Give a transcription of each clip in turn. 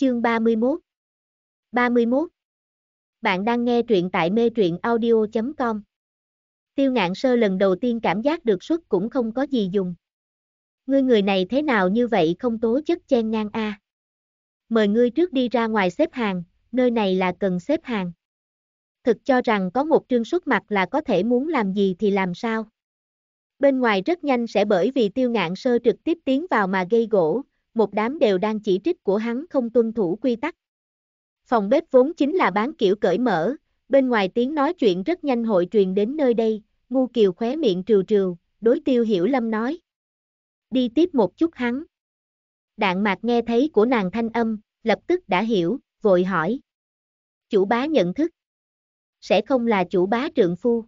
Chương 31 31 Bạn đang nghe truyện tại mê truyện audio.com Tiêu ngạn sơ lần đầu tiên cảm giác được xuất cũng không có gì dùng. Ngươi người này thế nào như vậy không tố chất chen ngang a Mời ngươi trước đi ra ngoài xếp hàng, nơi này là cần xếp hàng. Thực cho rằng có một trương xuất mặt là có thể muốn làm gì thì làm sao. Bên ngoài rất nhanh sẽ bởi vì tiêu ngạn sơ trực tiếp tiến vào mà gây gỗ, một đám đều đang chỉ trích của hắn không tuân thủ quy tắc. Phòng bếp vốn chính là bán kiểu cởi mở, bên ngoài tiếng nói chuyện rất nhanh hội truyền đến nơi đây, ngu kiều khóe miệng trừ trừ, đối tiêu hiểu lâm nói. Đi tiếp một chút hắn. Đạn mạc nghe thấy của nàng thanh âm, lập tức đã hiểu, vội hỏi. Chủ bá nhận thức. Sẽ không là chủ bá trượng phu.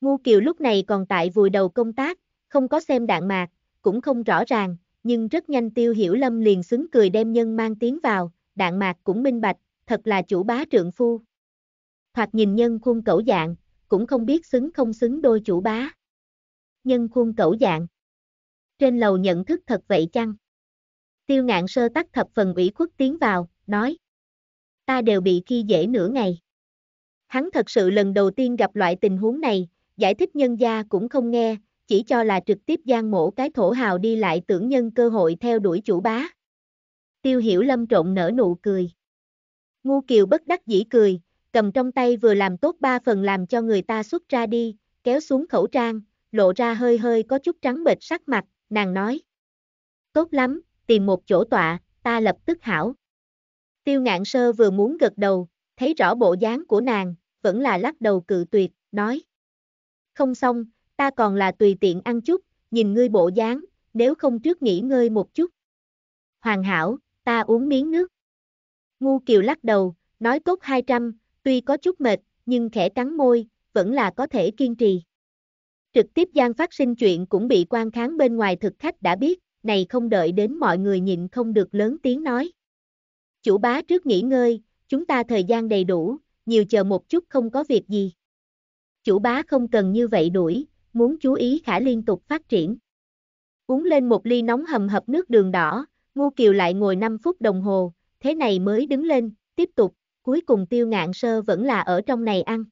Ngu kiều lúc này còn tại vùi đầu công tác, không có xem đạn mạc, cũng không rõ ràng, nhưng rất nhanh tiêu hiểu lâm liền xứng cười đem nhân mang tiếng vào, đạn mạc cũng minh bạch, thật là chủ bá trượng phu. Thoạt nhìn nhân khuôn cẩu dạng, cũng không biết xứng không xứng đôi chủ bá. Nhân khuôn cẩu dạng. Trên lầu nhận thức thật vậy chăng? Tiêu ngạn sơ tắc thập phần ủy khuất tiến vào, nói. Ta đều bị khi dễ nửa ngày. Hắn thật sự lần đầu tiên gặp loại tình huống này, giải thích nhân gia cũng không nghe, chỉ cho là trực tiếp gian mổ cái thổ hào đi lại tưởng nhân cơ hội theo đuổi chủ bá. Tiêu hiểu lâm trộn nở nụ cười. Ngu kiều bất đắc dĩ cười, cầm trong tay vừa làm tốt ba phần làm cho người ta xuất ra đi, kéo xuống khẩu trang, lộ ra hơi hơi có chút trắng bệch sắc mặt, nàng nói. Tốt lắm, tìm một chỗ tọa, ta lập tức hảo. Tiêu ngạn sơ vừa muốn gật đầu, thấy rõ bộ dáng của nàng, vẫn là lắc đầu cự tuyệt, nói. Không xong, ta còn là tùy tiện ăn chút, nhìn ngươi bộ dáng, nếu không trước nghỉ ngơi một chút. Hoàn hảo, ta uống miếng nước. Ngu kiều lắc đầu, nói tốt 200, tuy có chút mệt, nhưng khẽ cắn môi, vẫn là có thể kiên trì. Trực tiếp gian phát sinh chuyện cũng bị quan kháng bên ngoài thực khách đã biết, này không đợi đến mọi người nhịn không được lớn tiếng nói. Chủ bá trước nghỉ ngơi, chúng ta thời gian đầy đủ, nhiều chờ một chút không có việc gì. Chủ bá không cần như vậy đuổi, muốn chú ý khả liên tục phát triển. Uống lên một ly nóng hầm hập nước đường đỏ, Ngô Kiều lại ngồi 5 phút đồng hồ, thế này mới đứng lên, tiếp tục, cuối cùng tiêu ngạn sơ vẫn là ở trong này ăn.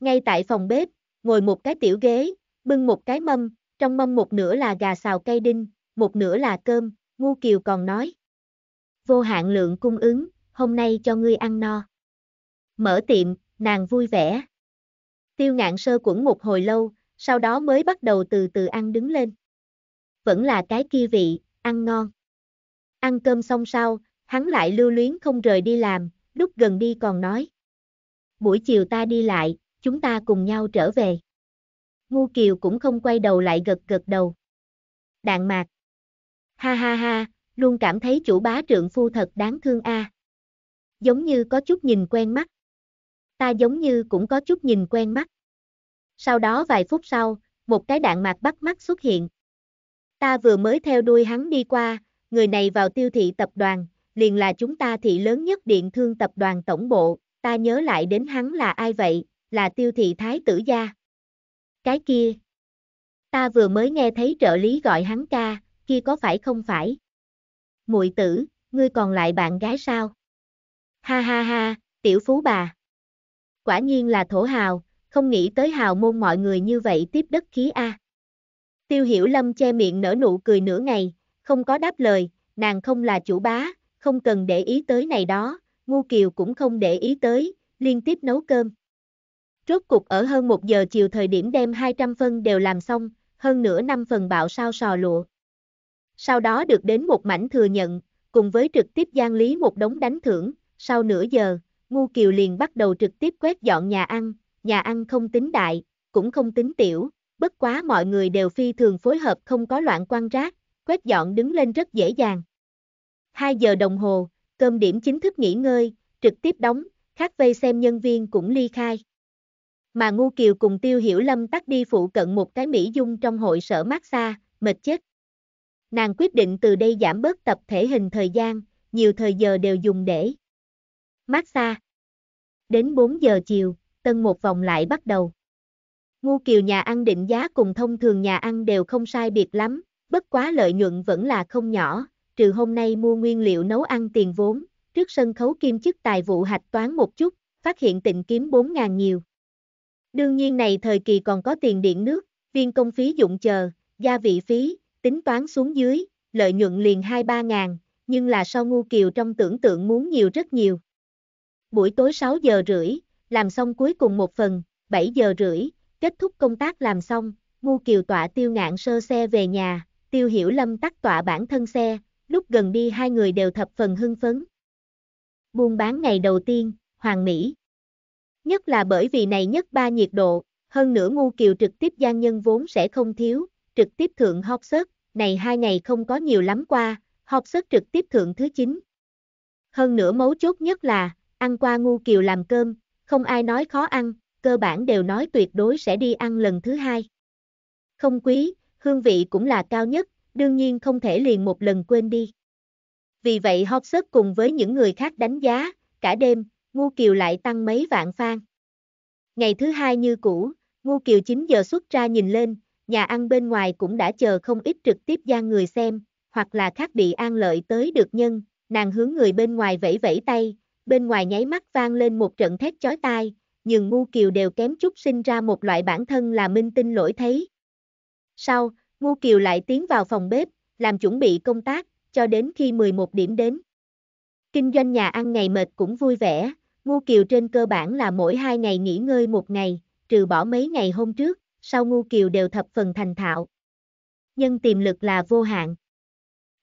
Ngay tại phòng bếp, ngồi một cái tiểu ghế, bưng một cái mâm, trong mâm một nửa là gà xào cây đinh, một nửa là cơm, Ngô Kiều còn nói. Vô hạn lượng cung ứng, hôm nay cho ngươi ăn no. Mở tiệm, nàng vui vẻ. Tiêu ngạn sơ quẩn một hồi lâu, sau đó mới bắt đầu từ từ ăn đứng lên. Vẫn là cái kia vị, ăn ngon. Ăn cơm xong sau, hắn lại lưu luyến không rời đi làm, lúc gần đi còn nói. Buổi chiều ta đi lại, chúng ta cùng nhau trở về. Ngu Kiều cũng không quay đầu lại gật gật đầu. Đạn mạc. Ha ha ha, luôn cảm thấy chủ bá trượng phu thật đáng thương a. Giống như có chút nhìn quen mắt. Ta giống như cũng có chút nhìn quen mắt sau đó vài phút sau, một cái đạn mạc bắt mắt xuất hiện. Ta vừa mới theo đuôi hắn đi qua, người này vào tiêu thị tập đoàn, liền là chúng ta thị lớn nhất điện thương tập đoàn tổng bộ, ta nhớ lại đến hắn là ai vậy, là tiêu thị thái tử gia. Cái kia, ta vừa mới nghe thấy trợ lý gọi hắn ca, kia có phải không phải? Muội tử, ngươi còn lại bạn gái sao? Ha ha ha, tiểu phú bà. Quả nhiên là thổ hào, không nghĩ tới hào môn mọi người như vậy tiếp đất khí A. Tiêu hiểu lâm che miệng nở nụ cười nửa ngày, không có đáp lời, nàng không là chủ bá, không cần để ý tới này đó, ngu kiều cũng không để ý tới, liên tiếp nấu cơm. Rốt cục ở hơn một giờ chiều thời điểm đem 200 phân đều làm xong, hơn nửa năm phần bạo sao sò lụa. Sau đó được đến một mảnh thừa nhận, cùng với trực tiếp gian lý một đống đánh thưởng, sau nửa giờ, Ngu Kiều liền bắt đầu trực tiếp quét dọn nhà ăn, nhà ăn không tính đại, cũng không tính tiểu, bất quá mọi người đều phi thường phối hợp không có loạn quan rác, quét dọn đứng lên rất dễ dàng. 2 giờ đồng hồ, cơm điểm chính thức nghỉ ngơi, trực tiếp đóng, khác vây xem nhân viên cũng ly khai. Mà Ngu Kiều cùng Tiêu Hiểu Lâm tắt đi phụ cận một cái Mỹ Dung trong hội sở massage, mệt chết. Nàng quyết định từ đây giảm bớt tập thể hình thời gian, nhiều thời giờ đều dùng để massage. Đến 4 giờ chiều, tân một vòng lại bắt đầu. Ngu kiều nhà ăn định giá cùng thông thường nhà ăn đều không sai biệt lắm, bất quá lợi nhuận vẫn là không nhỏ, trừ hôm nay mua nguyên liệu nấu ăn tiền vốn, trước sân khấu kim chức tài vụ hạch toán một chút, phát hiện tịnh kiếm 4.000 nhiều. Đương nhiên này thời kỳ còn có tiền điện nước, viên công phí dụng chờ, gia vị phí, tính toán xuống dưới, lợi nhuận liền 2-3 ngàn, nhưng là sau ngu kiều trong tưởng tượng muốn nhiều rất nhiều. Buổi tối 6 giờ rưỡi, làm xong cuối cùng một phần, 7 giờ rưỡi, kết thúc công tác làm xong, Ngu Kiều tọa tiêu ngạn sơ xe về nhà, tiêu hiểu lâm tắt tọa bản thân xe, lúc gần đi hai người đều thập phần hưng phấn. Buôn bán ngày đầu tiên, Hoàng Mỹ. Nhất là bởi vì này nhất ba nhiệt độ, hơn nữa Ngu Kiều trực tiếp gian nhân vốn sẽ không thiếu, trực tiếp thượng hot search, này hai ngày không có nhiều lắm qua, hot search trực tiếp thượng thứ 9. Hơn nữa mấu chốt nhất là, ăn qua Ngu Kiều làm cơm, không ai nói khó ăn, cơ bản đều nói tuyệt đối sẽ đi ăn lần thứ hai. Không quý, hương vị cũng là cao nhất, đương nhiên không thể liền một lần quên đi. Vì vậy hót Hobson cùng với những người khác đánh giá, cả đêm, Ngu Kiều lại tăng mấy vạn fan. Ngày thứ hai như cũ, Ngu Kiều 9 giờ xuất ra nhìn lên, nhà ăn bên ngoài cũng đã chờ không ít trực tiếp ra người xem, hoặc là khác bị an lợi tới được nhân, nàng hướng người bên ngoài vẫy vẫy tay, bên ngoài nháy mắt vang lên một trận thét chói tai, nhưng Ngu Kiều đều kém chút sinh ra một loại bản thân là minh tinh lỗi thấy. Sau, Ngu Kiều lại tiến vào phòng bếp, làm chuẩn bị công tác, cho đến khi 11 điểm đến. Kinh doanh nhà ăn ngày mệt cũng vui vẻ, Ngu Kiều trên cơ bản là mỗi hai ngày nghỉ ngơi một ngày, trừ bỏ mấy ngày hôm trước, sau Ngu Kiều đều thập phần thành thạo. Nhân tiềm lực là vô hạn.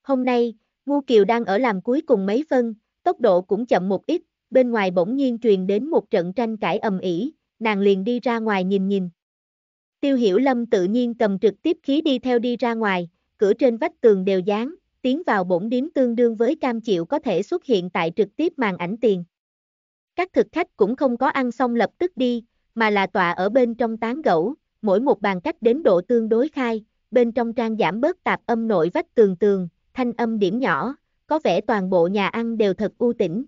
Hôm nay, Ngu Kiều đang ở làm cuối cùng mấy phân, tốc độ cũng chậm một ít, bên ngoài bỗng nhiên truyền đến một trận tranh cãi ầm ĩ, nàng liền đi ra ngoài nhìn nhìn. Tiêu hiểu lâm tự nhiên cầm trực tiếp khí đi theo đi ra ngoài, cửa trên vách tường đều dán, tiến vào bổn điếm tương đương với cam chịu có thể xuất hiện tại trực tiếp màn ảnh tiền. Các thực khách cũng không có ăn xong lập tức đi, mà là tọa ở bên trong tán gẫu, mỗi một bàn cách đến độ tương đối khai, bên trong trang giảm bớt tạp âm nội vách tường tường, thanh âm điểm nhỏ, có vẻ toàn bộ nhà ăn đều thật u tĩnh.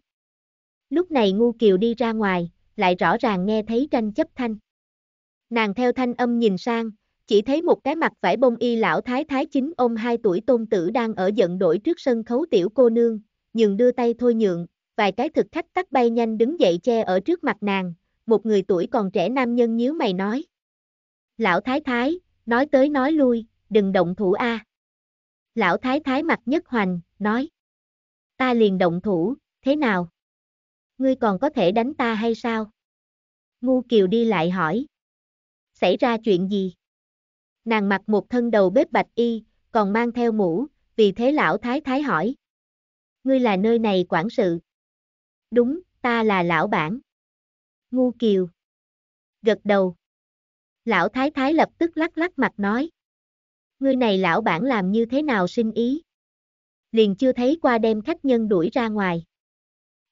Lúc này Ngu Kiều đi ra ngoài, lại rõ ràng nghe thấy tranh chấp thanh. Nàng theo thanh âm nhìn sang, chỉ thấy một cái mặt vải bông y lão thái thái chính ông hai tuổi tôn tử đang ở giận đổi trước sân khấu tiểu cô nương, nhường đưa tay thôi nhượng, vài cái thực khách tắt bay nhanh đứng dậy che ở trước mặt nàng, một người tuổi còn trẻ nam nhân nhíu mày nói. Lão thái thái, nói tới nói lui, đừng động thủ a. À. Lão thái thái mặt nhất hoành, nói ta liền động thủ, thế nào? Ngươi còn có thể đánh ta hay sao? Ngu Kiều đi lại hỏi. Xảy ra chuyện gì? Nàng mặc một thân đầu bếp bạch y, còn mang theo mũ, vì thế lão thái thái hỏi. Ngươi là nơi này quản sự. Đúng, ta là lão bản. Ngu Kiều. Gật đầu. Lão thái thái lập tức lắc lắc mặt nói. Ngươi này lão bản làm như thế nào sinh ý? liền chưa thấy qua đem khách nhân đuổi ra ngoài.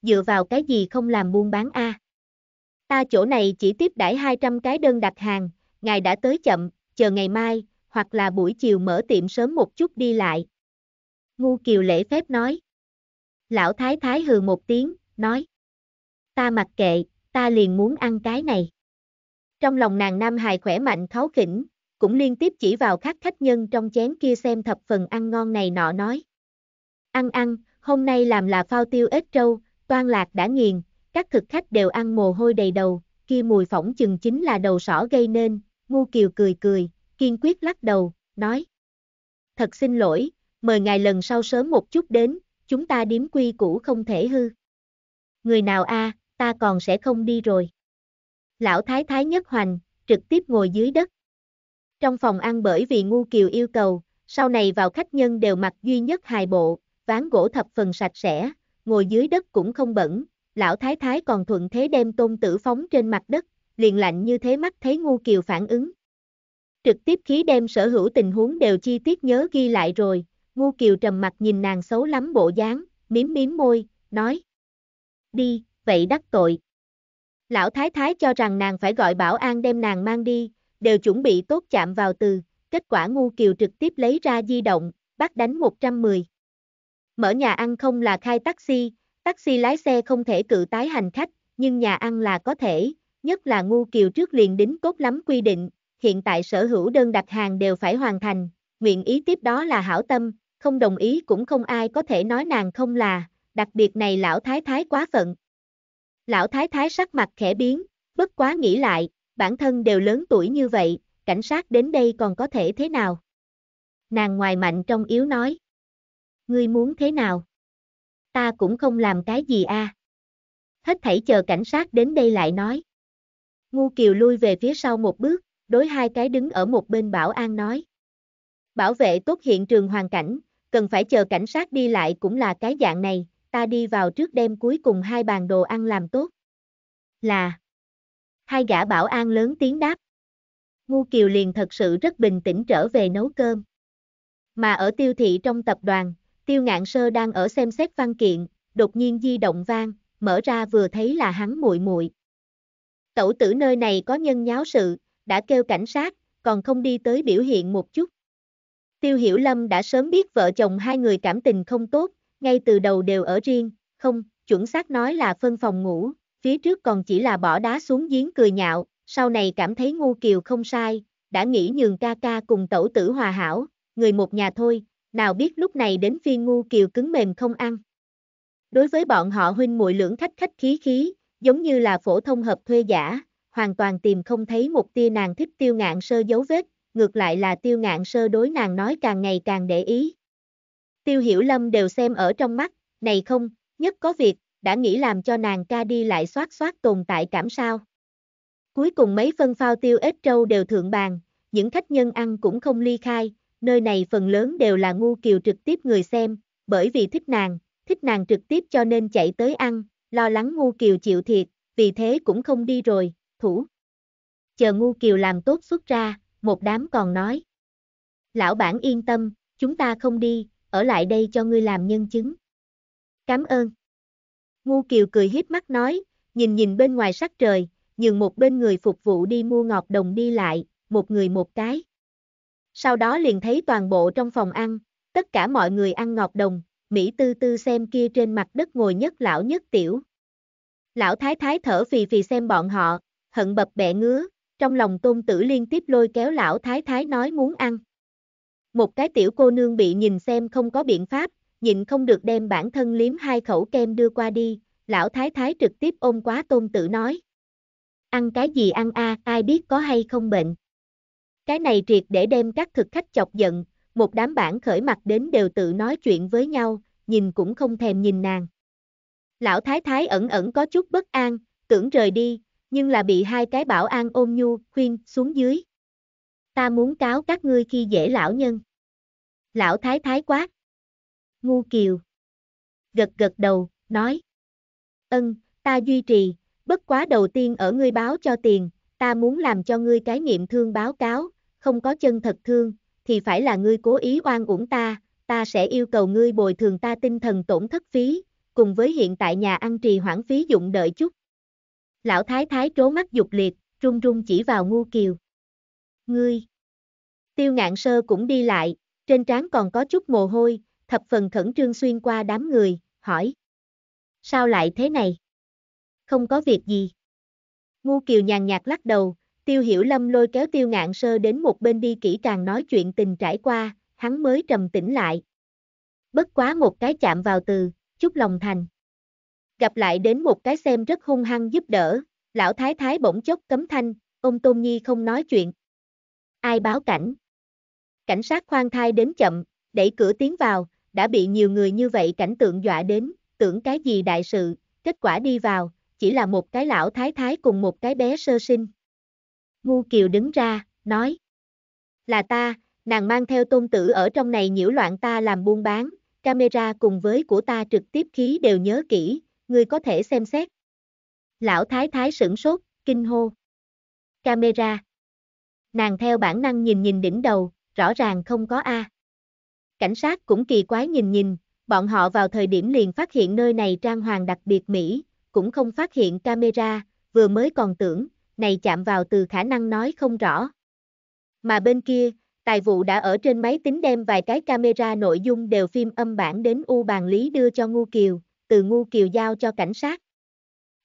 Dựa vào cái gì không làm buôn bán a? Ta chỗ này chỉ tiếp đãi 200 cái đơn đặt hàng, ngài đã tới chậm, chờ ngày mai, hoặc là buổi chiều mở tiệm sớm một chút đi lại. Ngu Kiều lễ phép nói. Lão Thái Thái hừ một tiếng, nói. Ta mặc kệ, ta liền muốn ăn cái này. Trong lòng nàng Nam Hài khỏe mạnh kháo khỉnh, cũng liên tiếp chỉ vào các khách nhân trong chén kia xem thập phần ăn ngon này nọ nói. Ăn ăn, hôm nay làm là phao tiêu ếch trâu, toan lạc đã nghiền, các thực khách đều ăn mồ hôi đầy đầu, kia mùi phỏng chừng chính là đầu sỏ gây nên, ngu kiều cười cười, kiên quyết lắc đầu, nói. Thật xin lỗi, mời ngài lần sau sớm một chút đến, chúng ta điếm quy cũ không thể hư. Người nào a, à, ta còn sẽ không đi rồi. Lão thái thái nhất hoành, trực tiếp ngồi dưới đất. Trong phòng ăn bởi vì ngu kiều yêu cầu, sau này vào khách nhân đều mặc duy nhất hài bộ, ván gỗ thập phần sạch sẽ, ngồi dưới đất cũng không bẩn, lão thái thái còn thuận thế đem tôn tử phóng trên mặt đất, liền lạnh như thế mắt thấy ngu kiều phản ứng. Trực tiếp khí đem sở hữu tình huống đều chi tiết nhớ ghi lại rồi, ngu kiều trầm mặt nhìn nàng xấu lắm bộ dáng, miếm miếm môi, nói. Đi, vậy đắc tội. Lão thái thái cho rằng nàng phải gọi bảo an đem nàng mang đi, đều chuẩn bị tốt chạm vào từ, kết quả ngu kiều trực tiếp lấy ra di động, bắt đánh 110. Mở nhà ăn không là khai taxi, taxi lái xe không thể cự tái hành khách, nhưng nhà ăn là có thể, nhất là ngu kiều trước liền đính cốt lắm quy định, hiện tại sở hữu đơn đặt hàng đều phải hoàn thành, nguyện ý tiếp đó là hảo tâm, không đồng ý cũng không ai có thể nói nàng không là, đặc biệt này lão thái thái quá phận. Lão thái thái sắc mặt khẽ biến, bất quá nghĩ lại, bản thân đều lớn tuổi như vậy, cảnh sát đến đây còn có thể thế nào? Nàng ngoài mạnh trong yếu nói ngươi muốn thế nào? Ta cũng không làm cái gì a. À? Hết thảy chờ cảnh sát đến đây lại nói. Ngu Kiều lui về phía sau một bước, đối hai cái đứng ở một bên bảo an nói. Bảo vệ tốt hiện trường hoàn cảnh, cần phải chờ cảnh sát đi lại cũng là cái dạng này, ta đi vào trước đêm cuối cùng hai bàn đồ ăn làm tốt. Là Hai gã bảo an lớn tiếng đáp. Ngu Kiều liền thật sự rất bình tĩnh trở về nấu cơm. Mà ở tiêu thị trong tập đoàn, Tiêu ngạn sơ đang ở xem xét văn kiện, đột nhiên di động vang, mở ra vừa thấy là hắn muội muội. Tẩu tử nơi này có nhân nháo sự, đã kêu cảnh sát, còn không đi tới biểu hiện một chút. Tiêu Hiểu Lâm đã sớm biết vợ chồng hai người cảm tình không tốt, ngay từ đầu đều ở riêng, không, chuẩn xác nói là phân phòng ngủ, phía trước còn chỉ là bỏ đá xuống giếng cười nhạo, sau này cảm thấy ngu kiều không sai, đã nghĩ nhường ca ca cùng tẩu tử hòa hảo, người một nhà thôi, nào biết lúc này đến phiên ngu kiều cứng mềm không ăn. Đối với bọn họ huynh muội lưỡng khách khách khí khí, giống như là phổ thông hợp thuê giả, hoàn toàn tìm không thấy một tia nàng thích tiêu ngạn sơ dấu vết, ngược lại là tiêu ngạn sơ đối nàng nói càng ngày càng để ý. Tiêu hiểu lâm đều xem ở trong mắt, này không, nhất có việc, đã nghĩ làm cho nàng ca đi lại xoát xoát tồn tại cảm sao. Cuối cùng mấy phân phao tiêu ếch trâu đều thượng bàn, những khách nhân ăn cũng không ly khai, nơi này phần lớn đều là ngu kiều trực tiếp người xem, bởi vì thích nàng, thích nàng trực tiếp cho nên chạy tới ăn, lo lắng ngu kiều chịu thiệt, vì thế cũng không đi rồi, thủ. Chờ ngu kiều làm tốt xuất ra, một đám còn nói. Lão bản yên tâm, chúng ta không đi, ở lại đây cho ngươi làm nhân chứng. Cảm ơn. Ngu kiều cười hiếp mắt nói, nhìn nhìn bên ngoài sắc trời, nhường một bên người phục vụ đi mua ngọt đồng đi lại, một người một cái sau đó liền thấy toàn bộ trong phòng ăn, tất cả mọi người ăn ngọt đồng, Mỹ tư tư xem kia trên mặt đất ngồi nhất lão nhất tiểu. Lão thái thái thở phì phì xem bọn họ, hận bập bẹ ngứa, trong lòng tôn tử liên tiếp lôi kéo lão thái thái nói muốn ăn. Một cái tiểu cô nương bị nhìn xem không có biện pháp, nhịn không được đem bản thân liếm hai khẩu kem đưa qua đi, lão thái thái trực tiếp ôm quá tôn tử nói. Ăn cái gì ăn a ai biết có hay không bệnh. Cái này triệt để đem các thực khách chọc giận, một đám bản khởi mặt đến đều tự nói chuyện với nhau, nhìn cũng không thèm nhìn nàng. Lão thái thái ẩn ẩn có chút bất an, tưởng rời đi, nhưng là bị hai cái bảo an ôm nhu, khuyên xuống dưới. Ta muốn cáo các ngươi khi dễ lão nhân. Lão thái thái quát. Ngu kiều. Gật gật đầu, nói. Ân, ta duy trì, bất quá đầu tiên ở ngươi báo cho tiền, ta muốn làm cho ngươi cái nghiệm thương báo cáo, không có chân thật thương, thì phải là ngươi cố ý oan uổng ta, ta sẽ yêu cầu ngươi bồi thường ta tinh thần tổn thất phí, cùng với hiện tại nhà ăn trì hoãn phí dụng đợi chút. Lão thái thái trố mắt dục liệt, run run chỉ vào ngu kiều. Ngươi! Tiêu ngạn sơ cũng đi lại, trên trán còn có chút mồ hôi, thập phần khẩn trương xuyên qua đám người, hỏi. Sao lại thế này? Không có việc gì. Ngu kiều nhàn nhạt lắc đầu, Tiêu Hiểu Lâm lôi kéo Tiêu Ngạn Sơ đến một bên đi kỹ càng nói chuyện tình trải qua, hắn mới trầm tĩnh lại. Bất quá một cái chạm vào từ, chút lòng thành. Gặp lại đến một cái xem rất hung hăng giúp đỡ, lão thái thái bỗng chốc cấm thanh, ông Tôn Nhi không nói chuyện. Ai báo cảnh? Cảnh sát khoan thai đến chậm, đẩy cửa tiến vào, đã bị nhiều người như vậy cảnh tượng dọa đến, tưởng cái gì đại sự, kết quả đi vào, chỉ là một cái lão thái thái cùng một cái bé sơ sinh. Ngu Kiều đứng ra, nói. Là ta, nàng mang theo tôn tử ở trong này nhiễu loạn ta làm buôn bán, camera cùng với của ta trực tiếp khí đều nhớ kỹ, ngươi có thể xem xét. Lão thái thái sửng sốt, kinh hô. Camera. Nàng theo bản năng nhìn nhìn đỉnh đầu, rõ ràng không có A. Cảnh sát cũng kỳ quái nhìn nhìn, bọn họ vào thời điểm liền phát hiện nơi này trang hoàng đặc biệt Mỹ, cũng không phát hiện camera, vừa mới còn tưởng, này chạm vào từ khả năng nói không rõ. Mà bên kia, tài vụ đã ở trên máy tính đem vài cái camera nội dung đều phim âm bản đến U bàn lý đưa cho Ngu Kiều, từ Ngu Kiều giao cho cảnh sát.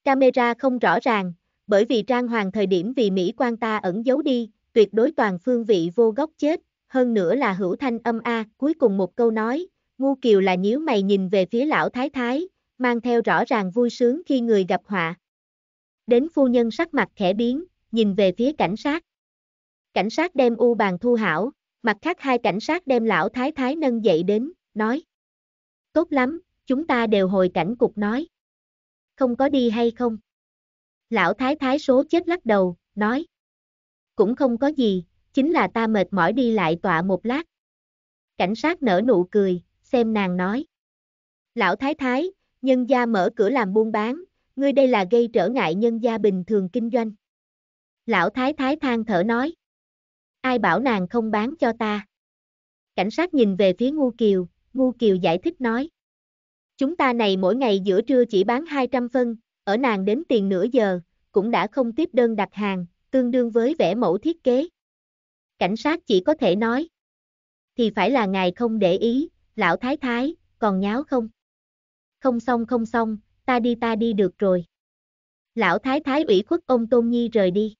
Camera không rõ ràng, bởi vì trang hoàng thời điểm vì Mỹ quan ta ẩn giấu đi, tuyệt đối toàn phương vị vô gốc chết, hơn nữa là hữu thanh âm A, cuối cùng một câu nói, Ngu Kiều là nhíu mày nhìn về phía lão thái thái, mang theo rõ ràng vui sướng khi người gặp họa. Đến phu nhân sắc mặt khẽ biến, nhìn về phía cảnh sát. Cảnh sát đem u bàn thu hảo, mặt khác hai cảnh sát đem lão thái thái nâng dậy đến, nói. Tốt lắm, chúng ta đều hồi cảnh cục nói. Không có đi hay không? Lão thái thái số chết lắc đầu, nói. Cũng không có gì, chính là ta mệt mỏi đi lại tọa một lát. Cảnh sát nở nụ cười, xem nàng nói. Lão thái thái, nhân gia mở cửa làm buôn bán, ngươi đây là gây trở ngại nhân gia bình thường kinh doanh. Lão thái thái than thở nói. Ai bảo nàng không bán cho ta? Cảnh sát nhìn về phía Ngu Kiều, Ngu Kiều giải thích nói. Chúng ta này mỗi ngày giữa trưa chỉ bán 200 phân, ở nàng đến tiền nửa giờ, cũng đã không tiếp đơn đặt hàng, tương đương với vẽ mẫu thiết kế. Cảnh sát chỉ có thể nói. Thì phải là ngài không để ý, lão thái thái, còn nháo không? Không xong không xong, ta đi ta đi được rồi. Lão thái thái ủy khuất ông Tôn Nhi rời đi.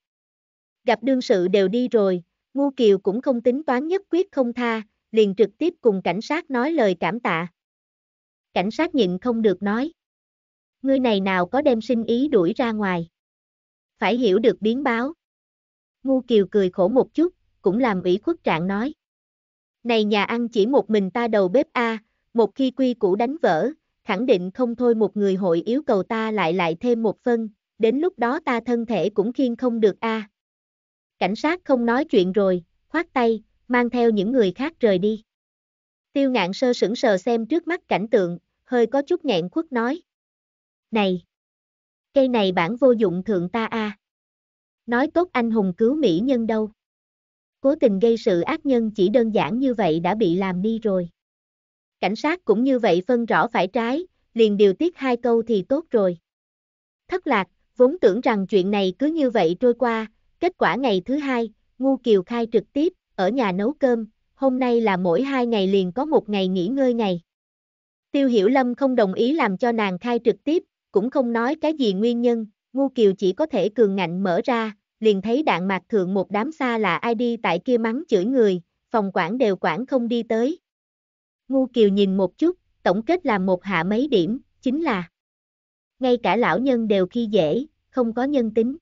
Gặp đương sự đều đi rồi, Ngu Kiều cũng không tính toán nhất quyết không tha, liền trực tiếp cùng cảnh sát nói lời cảm tạ. Cảnh sát nhịn không được nói. Ngươi này nào có đem sinh ý đuổi ra ngoài. Phải hiểu được biến báo. Ngu Kiều cười khổ một chút, cũng làm ủy khuất trạng nói. Này nhà ăn chỉ một mình ta đầu bếp A, một khi quy củ đánh vỡ, khẳng định không thôi một người hội yếu cầu ta lại lại thêm một phân, đến lúc đó ta thân thể cũng khiên không được a. À. Cảnh sát không nói chuyện rồi, khoát tay, mang theo những người khác rời đi. Tiêu ngạn sơ sững sờ xem trước mắt cảnh tượng, hơi có chút nghẹn khuất nói. Này! Cây này bản vô dụng thượng ta a. À. Nói tốt anh hùng cứu mỹ nhân đâu. Cố tình gây sự ác nhân chỉ đơn giản như vậy đã bị làm đi rồi cảnh sát cũng như vậy phân rõ phải trái, liền điều tiết hai câu thì tốt rồi. Thất lạc, vốn tưởng rằng chuyện này cứ như vậy trôi qua, kết quả ngày thứ hai, Ngu Kiều khai trực tiếp, ở nhà nấu cơm, hôm nay là mỗi hai ngày liền có một ngày nghỉ ngơi ngày. Tiêu Hiểu Lâm không đồng ý làm cho nàng khai trực tiếp, cũng không nói cái gì nguyên nhân, Ngu Kiều chỉ có thể cường ngạnh mở ra, liền thấy đạn mạc thượng một đám xa là ai đi tại kia mắng chửi người, phòng quản đều quản không đi tới. Ngu Kiều nhìn một chút, tổng kết là một hạ mấy điểm, chính là Ngay cả lão nhân đều khi dễ, không có nhân tính.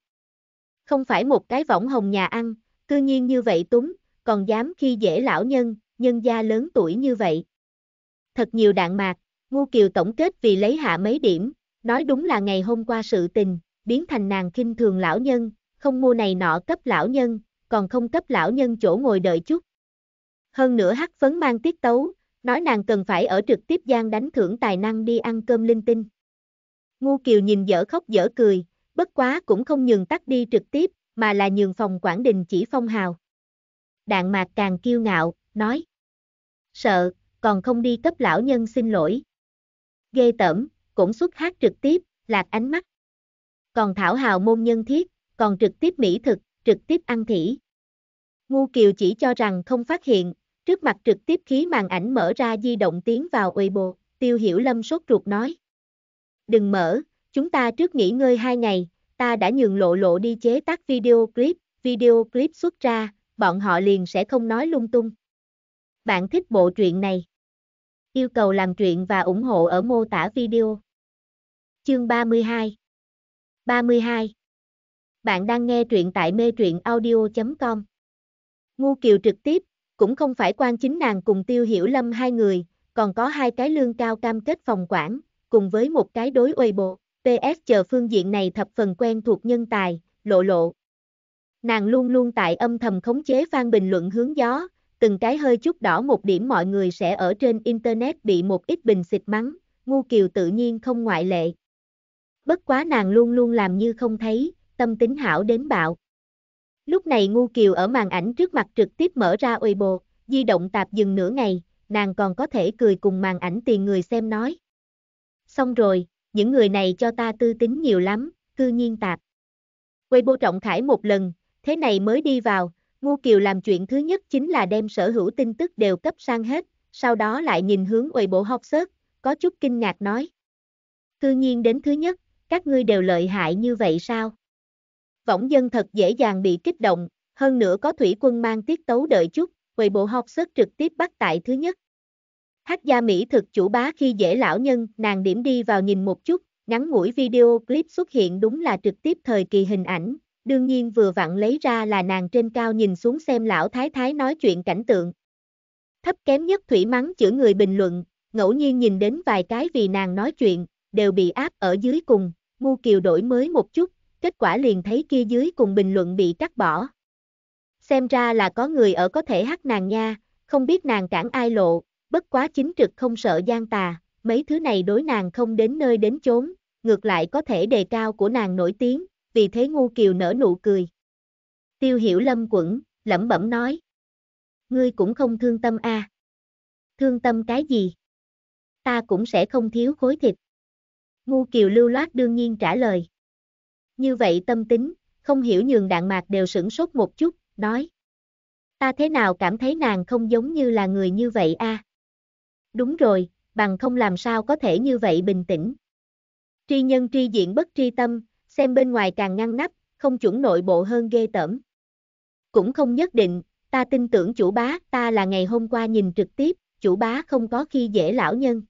Không phải một cái võng hồng nhà ăn, cư nhiên như vậy túng, còn dám khi dễ lão nhân, nhân gia lớn tuổi như vậy. Thật nhiều đạn mạc, Ngu Kiều tổng kết vì lấy hạ mấy điểm, nói đúng là ngày hôm qua sự tình, biến thành nàng kinh thường lão nhân, không mua này nọ cấp lão nhân, còn không cấp lão nhân chỗ ngồi đợi chút. Hơn nữa hắc phấn mang tiết tấu, Nói nàng cần phải ở trực tiếp gian đánh thưởng tài năng đi ăn cơm linh tinh. Ngu Kiều nhìn dở khóc dở cười, bất quá cũng không nhường tắt đi trực tiếp, mà là nhường phòng quản đình chỉ phong hào. Đạn mạc càng kiêu ngạo, nói. Sợ, còn không đi cấp lão nhân xin lỗi. Ghê tẩm cũng xuất hát trực tiếp, lạc ánh mắt. Còn thảo hào môn nhân thiết, còn trực tiếp mỹ thực, trực tiếp ăn thỉ. Ngu Kiều chỉ cho rằng không phát hiện, Trước mặt trực tiếp khí màn ảnh mở ra di động tiến vào Weibo, tiêu hiểu lâm sốt ruột nói. Đừng mở, chúng ta trước nghỉ ngơi hai ngày, ta đã nhường lộ lộ đi chế tác video clip, video clip xuất ra, bọn họ liền sẽ không nói lung tung. Bạn thích bộ truyện này? Yêu cầu làm truyện và ủng hộ ở mô tả video. Chương 32 32 Bạn đang nghe truyện tại mê truyện audio.com Ngu Kiều trực tiếp, cũng không phải quan chính nàng cùng tiêu hiểu lâm hai người, còn có hai cái lương cao cam kết phòng quản, cùng với một cái đối uê bộ, PS chờ phương diện này thập phần quen thuộc nhân tài, lộ lộ. Nàng luôn luôn tại âm thầm khống chế phan bình luận hướng gió, từng cái hơi chút đỏ một điểm mọi người sẽ ở trên Internet bị một ít bình xịt mắng, ngu kiều tự nhiên không ngoại lệ. Bất quá nàng luôn luôn làm như không thấy, tâm tính hảo đến bạo. Lúc này Ngu Kiều ở màn ảnh trước mặt trực tiếp mở ra ôi bồ, di động tạp dừng nửa ngày, nàng còn có thể cười cùng màn ảnh tiền người xem nói. Xong rồi, những người này cho ta tư tính nhiều lắm, cư nhiên tạp. Weibo trọng khải một lần, thế này mới đi vào, Ngu Kiều làm chuyện thứ nhất chính là đem sở hữu tin tức đều cấp sang hết, sau đó lại nhìn hướng Weibo Hopsert, có chút kinh ngạc nói. Cư nhiên đến thứ nhất, các ngươi đều lợi hại như vậy sao? võng dân thật dễ dàng bị kích động, hơn nữa có thủy quân mang tiết tấu đợi chút, quầy bộ học xuất trực tiếp bắt tại thứ nhất. Hát gia Mỹ thực chủ bá khi dễ lão nhân, nàng điểm đi vào nhìn một chút, ngắn ngủi video clip xuất hiện đúng là trực tiếp thời kỳ hình ảnh, đương nhiên vừa vặn lấy ra là nàng trên cao nhìn xuống xem lão thái thái nói chuyện cảnh tượng. Thấp kém nhất thủy mắng chữ người bình luận, ngẫu nhiên nhìn đến vài cái vì nàng nói chuyện, đều bị áp ở dưới cùng, ngu kiều đổi mới một chút, kết quả liền thấy kia dưới cùng bình luận bị cắt bỏ. Xem ra là có người ở có thể hắc nàng nha, không biết nàng cản ai lộ, bất quá chính trực không sợ gian tà, mấy thứ này đối nàng không đến nơi đến chốn, ngược lại có thể đề cao của nàng nổi tiếng, vì thế ngu kiều nở nụ cười. Tiêu hiểu lâm quẩn, lẩm bẩm nói. Ngươi cũng không thương tâm a à? Thương tâm cái gì? Ta cũng sẽ không thiếu khối thịt. Ngu kiều lưu loát đương nhiên trả lời như vậy tâm tính, không hiểu nhường đạn mạc đều sửng sốt một chút, nói. Ta thế nào cảm thấy nàng không giống như là người như vậy a? À? Đúng rồi, bằng không làm sao có thể như vậy bình tĩnh. Tri nhân tri diện bất tri tâm, xem bên ngoài càng ngăn nắp, không chuẩn nội bộ hơn ghê tởm. Cũng không nhất định, ta tin tưởng chủ bá, ta là ngày hôm qua nhìn trực tiếp, chủ bá không có khi dễ lão nhân.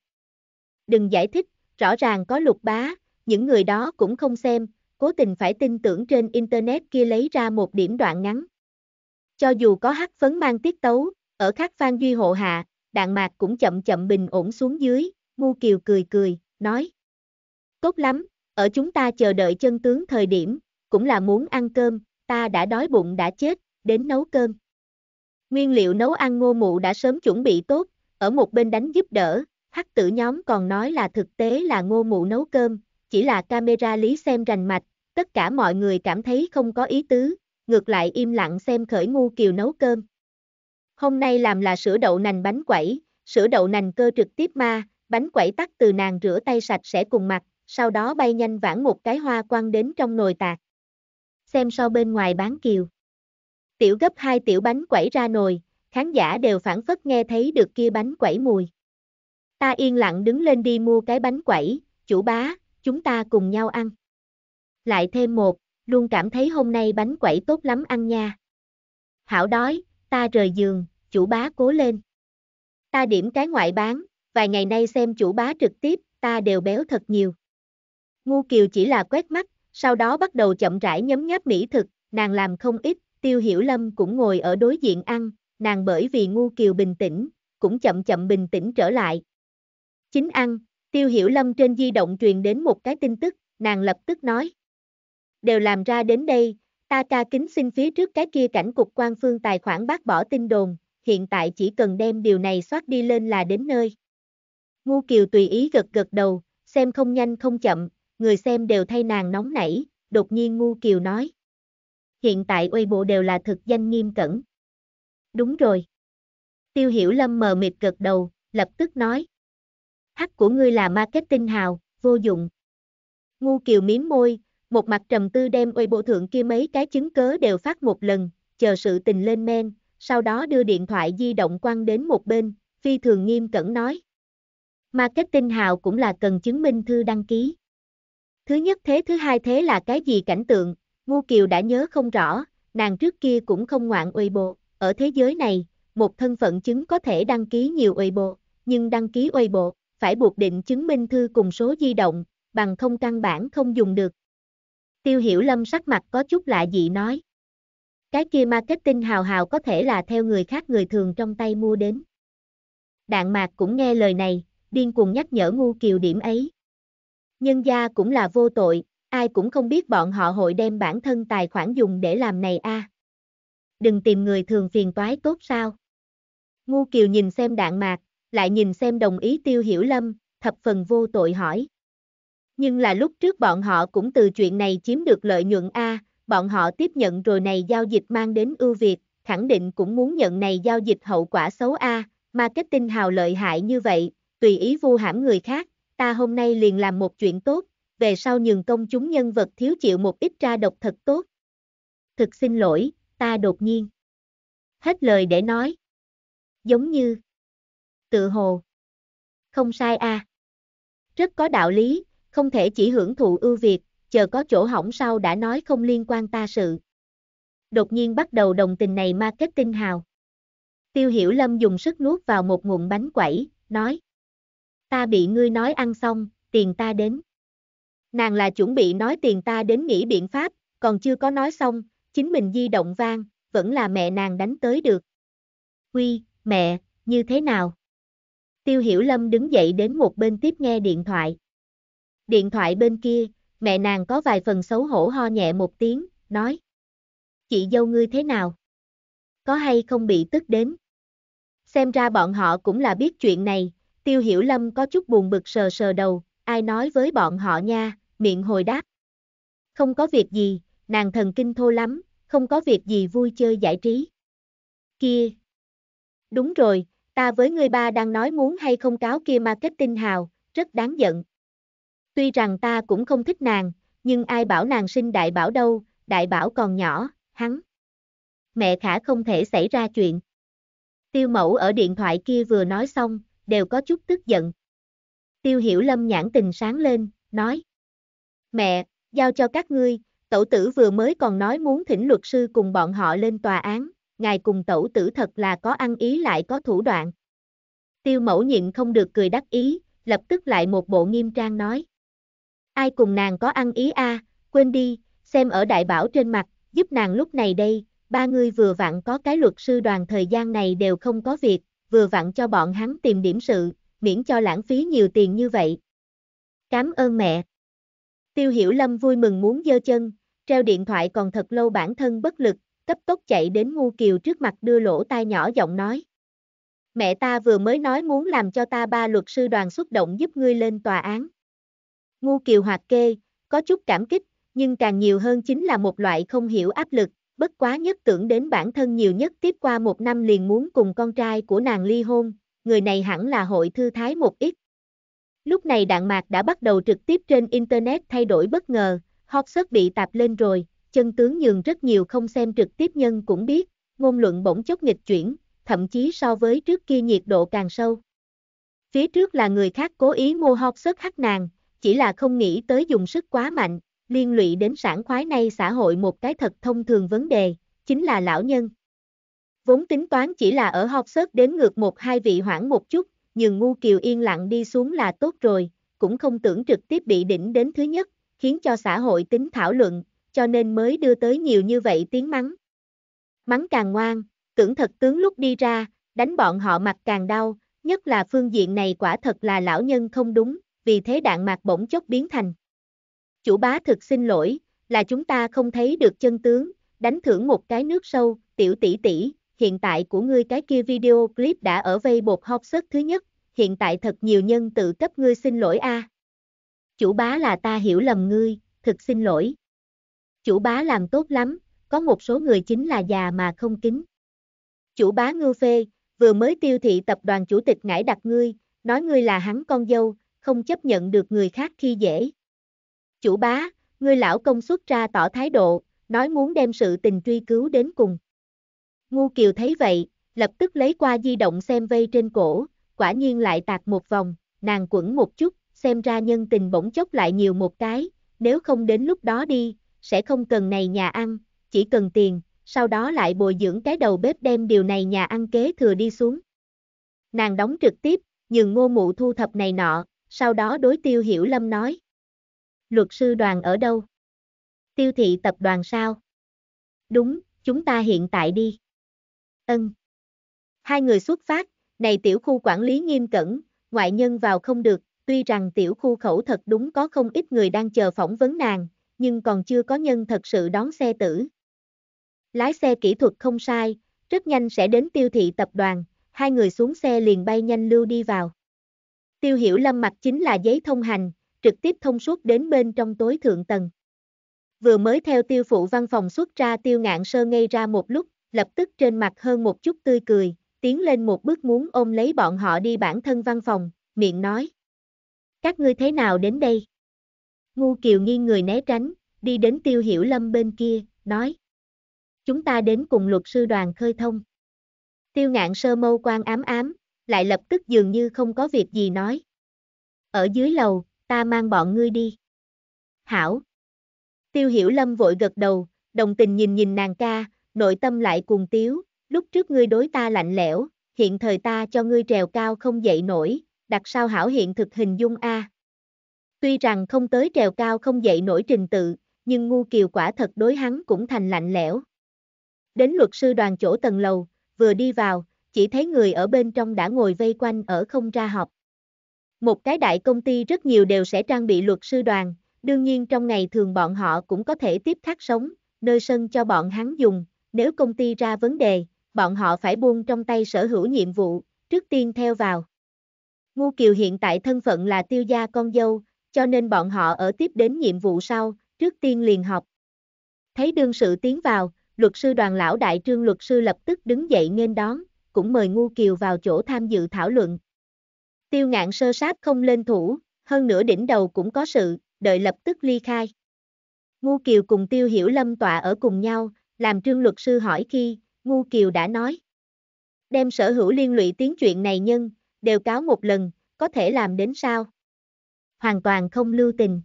Đừng giải thích, rõ ràng có lục bá, những người đó cũng không xem, cố tình phải tin tưởng trên Internet kia lấy ra một điểm đoạn ngắn. Cho dù có hắc phấn mang tiết tấu, ở khắc Phan Duy hộ hạ, đạn mạc cũng chậm chậm bình ổn xuống dưới, ngu kiều cười cười, nói. Tốt lắm, ở chúng ta chờ đợi chân tướng thời điểm, cũng là muốn ăn cơm, ta đã đói bụng đã chết, đến nấu cơm. Nguyên liệu nấu ăn ngô mụ đã sớm chuẩn bị tốt, ở một bên đánh giúp đỡ, hắc tử nhóm còn nói là thực tế là ngô mụ nấu cơm, chỉ là camera lý xem rành mạch, tất cả mọi người cảm thấy không có ý tứ, ngược lại im lặng xem khởi ngu kiều nấu cơm. Hôm nay làm là sữa đậu nành bánh quẩy, sữa đậu nành cơ trực tiếp ma, bánh quẩy tắt từ nàng rửa tay sạch sẽ cùng mặt, sau đó bay nhanh vãng một cái hoa quăng đến trong nồi tạc. Xem sau bên ngoài bán kiều. Tiểu gấp hai tiểu bánh quẩy ra nồi, khán giả đều phản phất nghe thấy được kia bánh quẩy mùi. Ta yên lặng đứng lên đi mua cái bánh quẩy, chủ bá, chúng ta cùng nhau ăn. Lại thêm một, luôn cảm thấy hôm nay bánh quẩy tốt lắm ăn nha. Hảo đói, ta rời giường, chủ bá cố lên. Ta điểm cái ngoại bán, vài ngày nay xem chủ bá trực tiếp, ta đều béo thật nhiều. Ngu Kiều chỉ là quét mắt, sau đó bắt đầu chậm rãi nhấm nháp mỹ thực, nàng làm không ít, Tiêu Hiểu Lâm cũng ngồi ở đối diện ăn, nàng bởi vì Ngu Kiều bình tĩnh, cũng chậm chậm bình tĩnh trở lại. Chính ăn, Tiêu Hiểu Lâm trên di động truyền đến một cái tin tức, nàng lập tức nói đều làm ra đến đây, ta ca kính xin phía trước cái kia cảnh cục quan phương tài khoản bác bỏ tin đồn, hiện tại chỉ cần đem điều này soát đi lên là đến nơi. Ngu Kiều tùy ý gật gật đầu, xem không nhanh không chậm, người xem đều thay nàng nóng nảy, đột nhiên Ngu Kiều nói. Hiện tại uy bộ đều là thực danh nghiêm cẩn. Đúng rồi. Tiêu hiểu lâm mờ mịt gật đầu, lập tức nói. Hắc của ngươi là marketing hào, vô dụng. Ngu Kiều miếm môi, một mặt trầm tư đem uy bộ thượng kia mấy cái chứng cớ đều phát một lần, chờ sự tình lên men, sau đó đưa điện thoại di động quăng đến một bên, phi thường nghiêm cẩn nói. Marketing hào cũng là cần chứng minh thư đăng ký. Thứ nhất thế thứ hai thế là cái gì cảnh tượng, Ngu Kiều đã nhớ không rõ, nàng trước kia cũng không ngoạn uy bộ, ở thế giới này, một thân phận chứng có thể đăng ký nhiều uy bộ, nhưng đăng ký uy bộ, phải buộc định chứng minh thư cùng số di động, bằng không căn bản không dùng được, Tiêu hiểu lâm sắc mặt có chút lạ dị nói. Cái kia marketing hào hào có thể là theo người khác người thường trong tay mua đến. Đạn mạc cũng nghe lời này, điên cuồng nhắc nhở ngu kiều điểm ấy. Nhân gia cũng là vô tội, ai cũng không biết bọn họ hội đem bản thân tài khoản dùng để làm này a. À. Đừng tìm người thường phiền toái tốt sao. Ngu kiều nhìn xem đạn mạc, lại nhìn xem đồng ý tiêu hiểu lâm, thập phần vô tội hỏi nhưng là lúc trước bọn họ cũng từ chuyện này chiếm được lợi nhuận A, bọn họ tiếp nhận rồi này giao dịch mang đến ưu việt, khẳng định cũng muốn nhận này giao dịch hậu quả xấu A, marketing hào lợi hại như vậy, tùy ý vu hãm người khác, ta hôm nay liền làm một chuyện tốt, về sau nhường công chúng nhân vật thiếu chịu một ít ra độc thật tốt. Thực xin lỗi, ta đột nhiên. Hết lời để nói. Giống như. Tự hồ. Không sai a à. Rất có đạo lý, không thể chỉ hưởng thụ ưu việt, chờ có chỗ hỏng sau đã nói không liên quan ta sự. Đột nhiên bắt đầu đồng tình này marketing hào. Tiêu hiểu lâm dùng sức nuốt vào một nguồn bánh quẩy, nói. Ta bị ngươi nói ăn xong, tiền ta đến. Nàng là chuẩn bị nói tiền ta đến nghĩ biện pháp, còn chưa có nói xong, chính mình di động vang, vẫn là mẹ nàng đánh tới được. Quy, mẹ, như thế nào? Tiêu hiểu lâm đứng dậy đến một bên tiếp nghe điện thoại. Điện thoại bên kia, mẹ nàng có vài phần xấu hổ ho nhẹ một tiếng, nói. Chị dâu ngươi thế nào? Có hay không bị tức đến? Xem ra bọn họ cũng là biết chuyện này, tiêu hiểu lâm có chút buồn bực sờ sờ đầu, ai nói với bọn họ nha, miệng hồi đáp. Không có việc gì, nàng thần kinh thô lắm, không có việc gì vui chơi giải trí. Kia. Đúng rồi, ta với người ba đang nói muốn hay không cáo kia marketing hào, rất đáng giận, Tuy rằng ta cũng không thích nàng, nhưng ai bảo nàng sinh đại bảo đâu, đại bảo còn nhỏ, hắn. Mẹ khả không thể xảy ra chuyện. Tiêu mẫu ở điện thoại kia vừa nói xong, đều có chút tức giận. Tiêu hiểu lâm nhãn tình sáng lên, nói. Mẹ, giao cho các ngươi, tẩu tử vừa mới còn nói muốn thỉnh luật sư cùng bọn họ lên tòa án, ngài cùng tẩu tử thật là có ăn ý lại có thủ đoạn. Tiêu mẫu nhịn không được cười đắc ý, lập tức lại một bộ nghiêm trang nói. Ai cùng nàng có ăn ý a, quên đi, xem ở đại bảo trên mặt, giúp nàng lúc này đây, ba người vừa vặn có cái luật sư đoàn thời gian này đều không có việc, vừa vặn cho bọn hắn tìm điểm sự, miễn cho lãng phí nhiều tiền như vậy. Cám ơn mẹ. Tiêu Hiểu Lâm vui mừng muốn dơ chân, treo điện thoại còn thật lâu bản thân bất lực, cấp tốc chạy đến ngu kiều trước mặt đưa lỗ tai nhỏ giọng nói. Mẹ ta vừa mới nói muốn làm cho ta ba luật sư đoàn xuất động giúp ngươi lên tòa án. Ngu kiều hoạt kê, có chút cảm kích, nhưng càng nhiều hơn chính là một loại không hiểu áp lực, bất quá nhất tưởng đến bản thân nhiều nhất tiếp qua một năm liền muốn cùng con trai của nàng ly hôn, người này hẳn là hội thư thái một ít. Lúc này đạn mạc đã bắt đầu trực tiếp trên Internet thay đổi bất ngờ, hot search bị tạp lên rồi, chân tướng nhường rất nhiều không xem trực tiếp nhân cũng biết, ngôn luận bỗng chốc nghịch chuyển, thậm chí so với trước kia nhiệt độ càng sâu. Phía trước là người khác cố ý mua hot search hắc nàng, chỉ là không nghĩ tới dùng sức quá mạnh, liên lụy đến sản khoái nay xã hội một cái thật thông thường vấn đề, chính là lão nhân. Vốn tính toán chỉ là ở học sớt đến ngược một hai vị hoãn một chút, nhưng ngu kiều yên lặng đi xuống là tốt rồi, cũng không tưởng trực tiếp bị đỉnh đến thứ nhất, khiến cho xã hội tính thảo luận, cho nên mới đưa tới nhiều như vậy tiếng mắng. Mắng càng ngoan, tưởng thật tướng lúc đi ra, đánh bọn họ mặt càng đau, nhất là phương diện này quả thật là lão nhân không đúng, vì thế đạn mạc bỗng chốc biến thành. Chủ bá thực xin lỗi, là chúng ta không thấy được chân tướng, đánh thưởng một cái nước sâu, tiểu tỷ tỷ, hiện tại của ngươi cái kia video clip đã ở vây bột hop sức thứ nhất, hiện tại thật nhiều nhân tự cấp ngươi xin lỗi a. À. Chủ bá là ta hiểu lầm ngươi, thực xin lỗi. Chủ bá làm tốt lắm, có một số người chính là già mà không kính. Chủ bá ngưu phê, vừa mới tiêu thị tập đoàn chủ tịch ngải đặt ngươi, nói ngươi là hắn con dâu, không chấp nhận được người khác khi dễ. Chủ bá, ngươi lão công xuất ra tỏ thái độ, nói muốn đem sự tình truy cứu đến cùng. Ngu Kiều thấy vậy, lập tức lấy qua di động xem vây trên cổ, quả nhiên lại tạc một vòng, nàng quẩn một chút, xem ra nhân tình bỗng chốc lại nhiều một cái, nếu không đến lúc đó đi, sẽ không cần này nhà ăn, chỉ cần tiền, sau đó lại bồi dưỡng cái đầu bếp đem điều này nhà ăn kế thừa đi xuống. Nàng đóng trực tiếp, nhường ngô mụ thu thập này nọ, sau đó đối tiêu hiểu lâm nói. Luật sư đoàn ở đâu? Tiêu thị tập đoàn sao? Đúng, chúng ta hiện tại đi. Ân. Hai người xuất phát, này tiểu khu quản lý nghiêm cẩn, ngoại nhân vào không được, tuy rằng tiểu khu khẩu thật đúng có không ít người đang chờ phỏng vấn nàng, nhưng còn chưa có nhân thật sự đón xe tử. Lái xe kỹ thuật không sai, rất nhanh sẽ đến tiêu thị tập đoàn, hai người xuống xe liền bay nhanh lưu đi vào. Tiêu hiểu lâm mặt chính là giấy thông hành, trực tiếp thông suốt đến bên trong tối thượng tầng. Vừa mới theo tiêu phụ văn phòng xuất ra tiêu ngạn sơ ngay ra một lúc, lập tức trên mặt hơn một chút tươi cười, tiến lên một bước muốn ôm lấy bọn họ đi bản thân văn phòng, miệng nói. Các ngươi thế nào đến đây? Ngu kiều nghiêng người né tránh, đi đến tiêu hiểu lâm bên kia, nói. Chúng ta đến cùng luật sư đoàn khơi thông. Tiêu ngạn sơ mâu quan ám ám, lại lập tức dường như không có việc gì nói. Ở dưới lầu, ta mang bọn ngươi đi. Hảo. Tiêu hiểu lâm vội gật đầu, đồng tình nhìn nhìn nàng ca, nội tâm lại cuồng tiếu, lúc trước ngươi đối ta lạnh lẽo, hiện thời ta cho ngươi trèo cao không dậy nổi, đặt sao hảo hiện thực hình dung A. Tuy rằng không tới trèo cao không dậy nổi trình tự, nhưng ngu kiều quả thật đối hắn cũng thành lạnh lẽo. Đến luật sư đoàn chỗ tầng lầu, vừa đi vào, chỉ thấy người ở bên trong đã ngồi vây quanh ở không ra học Một cái đại công ty rất nhiều đều sẽ trang bị luật sư đoàn, đương nhiên trong ngày thường bọn họ cũng có thể tiếp thác sống, nơi sân cho bọn hắn dùng, nếu công ty ra vấn đề, bọn họ phải buông trong tay sở hữu nhiệm vụ, trước tiên theo vào. Ngu Kiều hiện tại thân phận là tiêu gia con dâu, cho nên bọn họ ở tiếp đến nhiệm vụ sau, trước tiên liền học Thấy đương sự tiến vào, luật sư đoàn lão đại trương luật sư lập tức đứng dậy nên đón, cũng mời Ngu Kiều vào chỗ tham dự thảo luận. Tiêu ngạn sơ sát không lên thủ, hơn nữa đỉnh đầu cũng có sự, đợi lập tức ly khai. Ngu Kiều cùng Tiêu Hiểu Lâm tọa ở cùng nhau, làm trương luật sư hỏi khi, Ngu Kiều đã nói. Đem sở hữu liên lụy tiếng chuyện này nhân, đều cáo một lần, có thể làm đến sao? Hoàn toàn không lưu tình.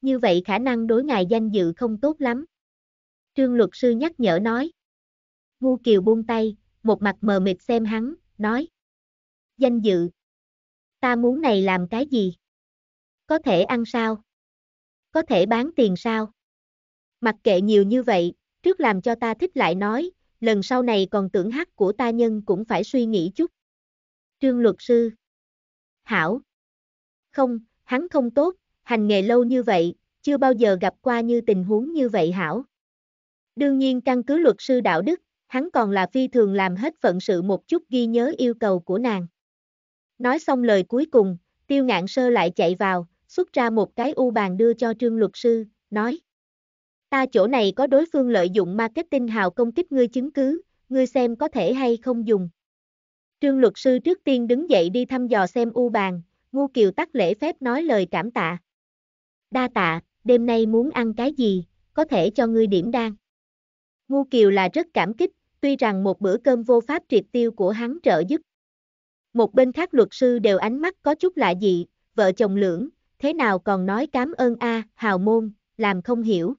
Như vậy khả năng đối ngài danh dự không tốt lắm. Trương luật sư nhắc nhở nói. Ngu Kiều buông tay, một mặt mờ mịt xem hắn, nói. Danh dự. Ta muốn này làm cái gì? Có thể ăn sao? Có thể bán tiền sao? Mặc kệ nhiều như vậy, trước làm cho ta thích lại nói, lần sau này còn tưởng hắc của ta nhân cũng phải suy nghĩ chút. Trương luật sư. Hảo. Không, hắn không tốt, hành nghề lâu như vậy, chưa bao giờ gặp qua như tình huống như vậy hảo. Đương nhiên căn cứ luật sư đạo đức, hắn còn là phi thường làm hết phận sự một chút ghi nhớ yêu cầu của nàng. Nói xong lời cuối cùng, tiêu ngạn sơ lại chạy vào, xuất ra một cái u bàn đưa cho trương luật sư, nói. Ta chỗ này có đối phương lợi dụng marketing hào công kích ngươi chứng cứ, ngươi xem có thể hay không dùng. Trương luật sư trước tiên đứng dậy đi thăm dò xem u bàn, ngu kiều tắt lễ phép nói lời cảm tạ. Đa tạ, đêm nay muốn ăn cái gì, có thể cho ngươi điểm đan. Ngu kiều là rất cảm kích, tuy rằng một bữa cơm vô pháp triệt tiêu của hắn trợ giúp. Một bên khác luật sư đều ánh mắt có chút lạ dị, vợ chồng lưỡng, thế nào còn nói cám ơn a hào môn, làm không hiểu.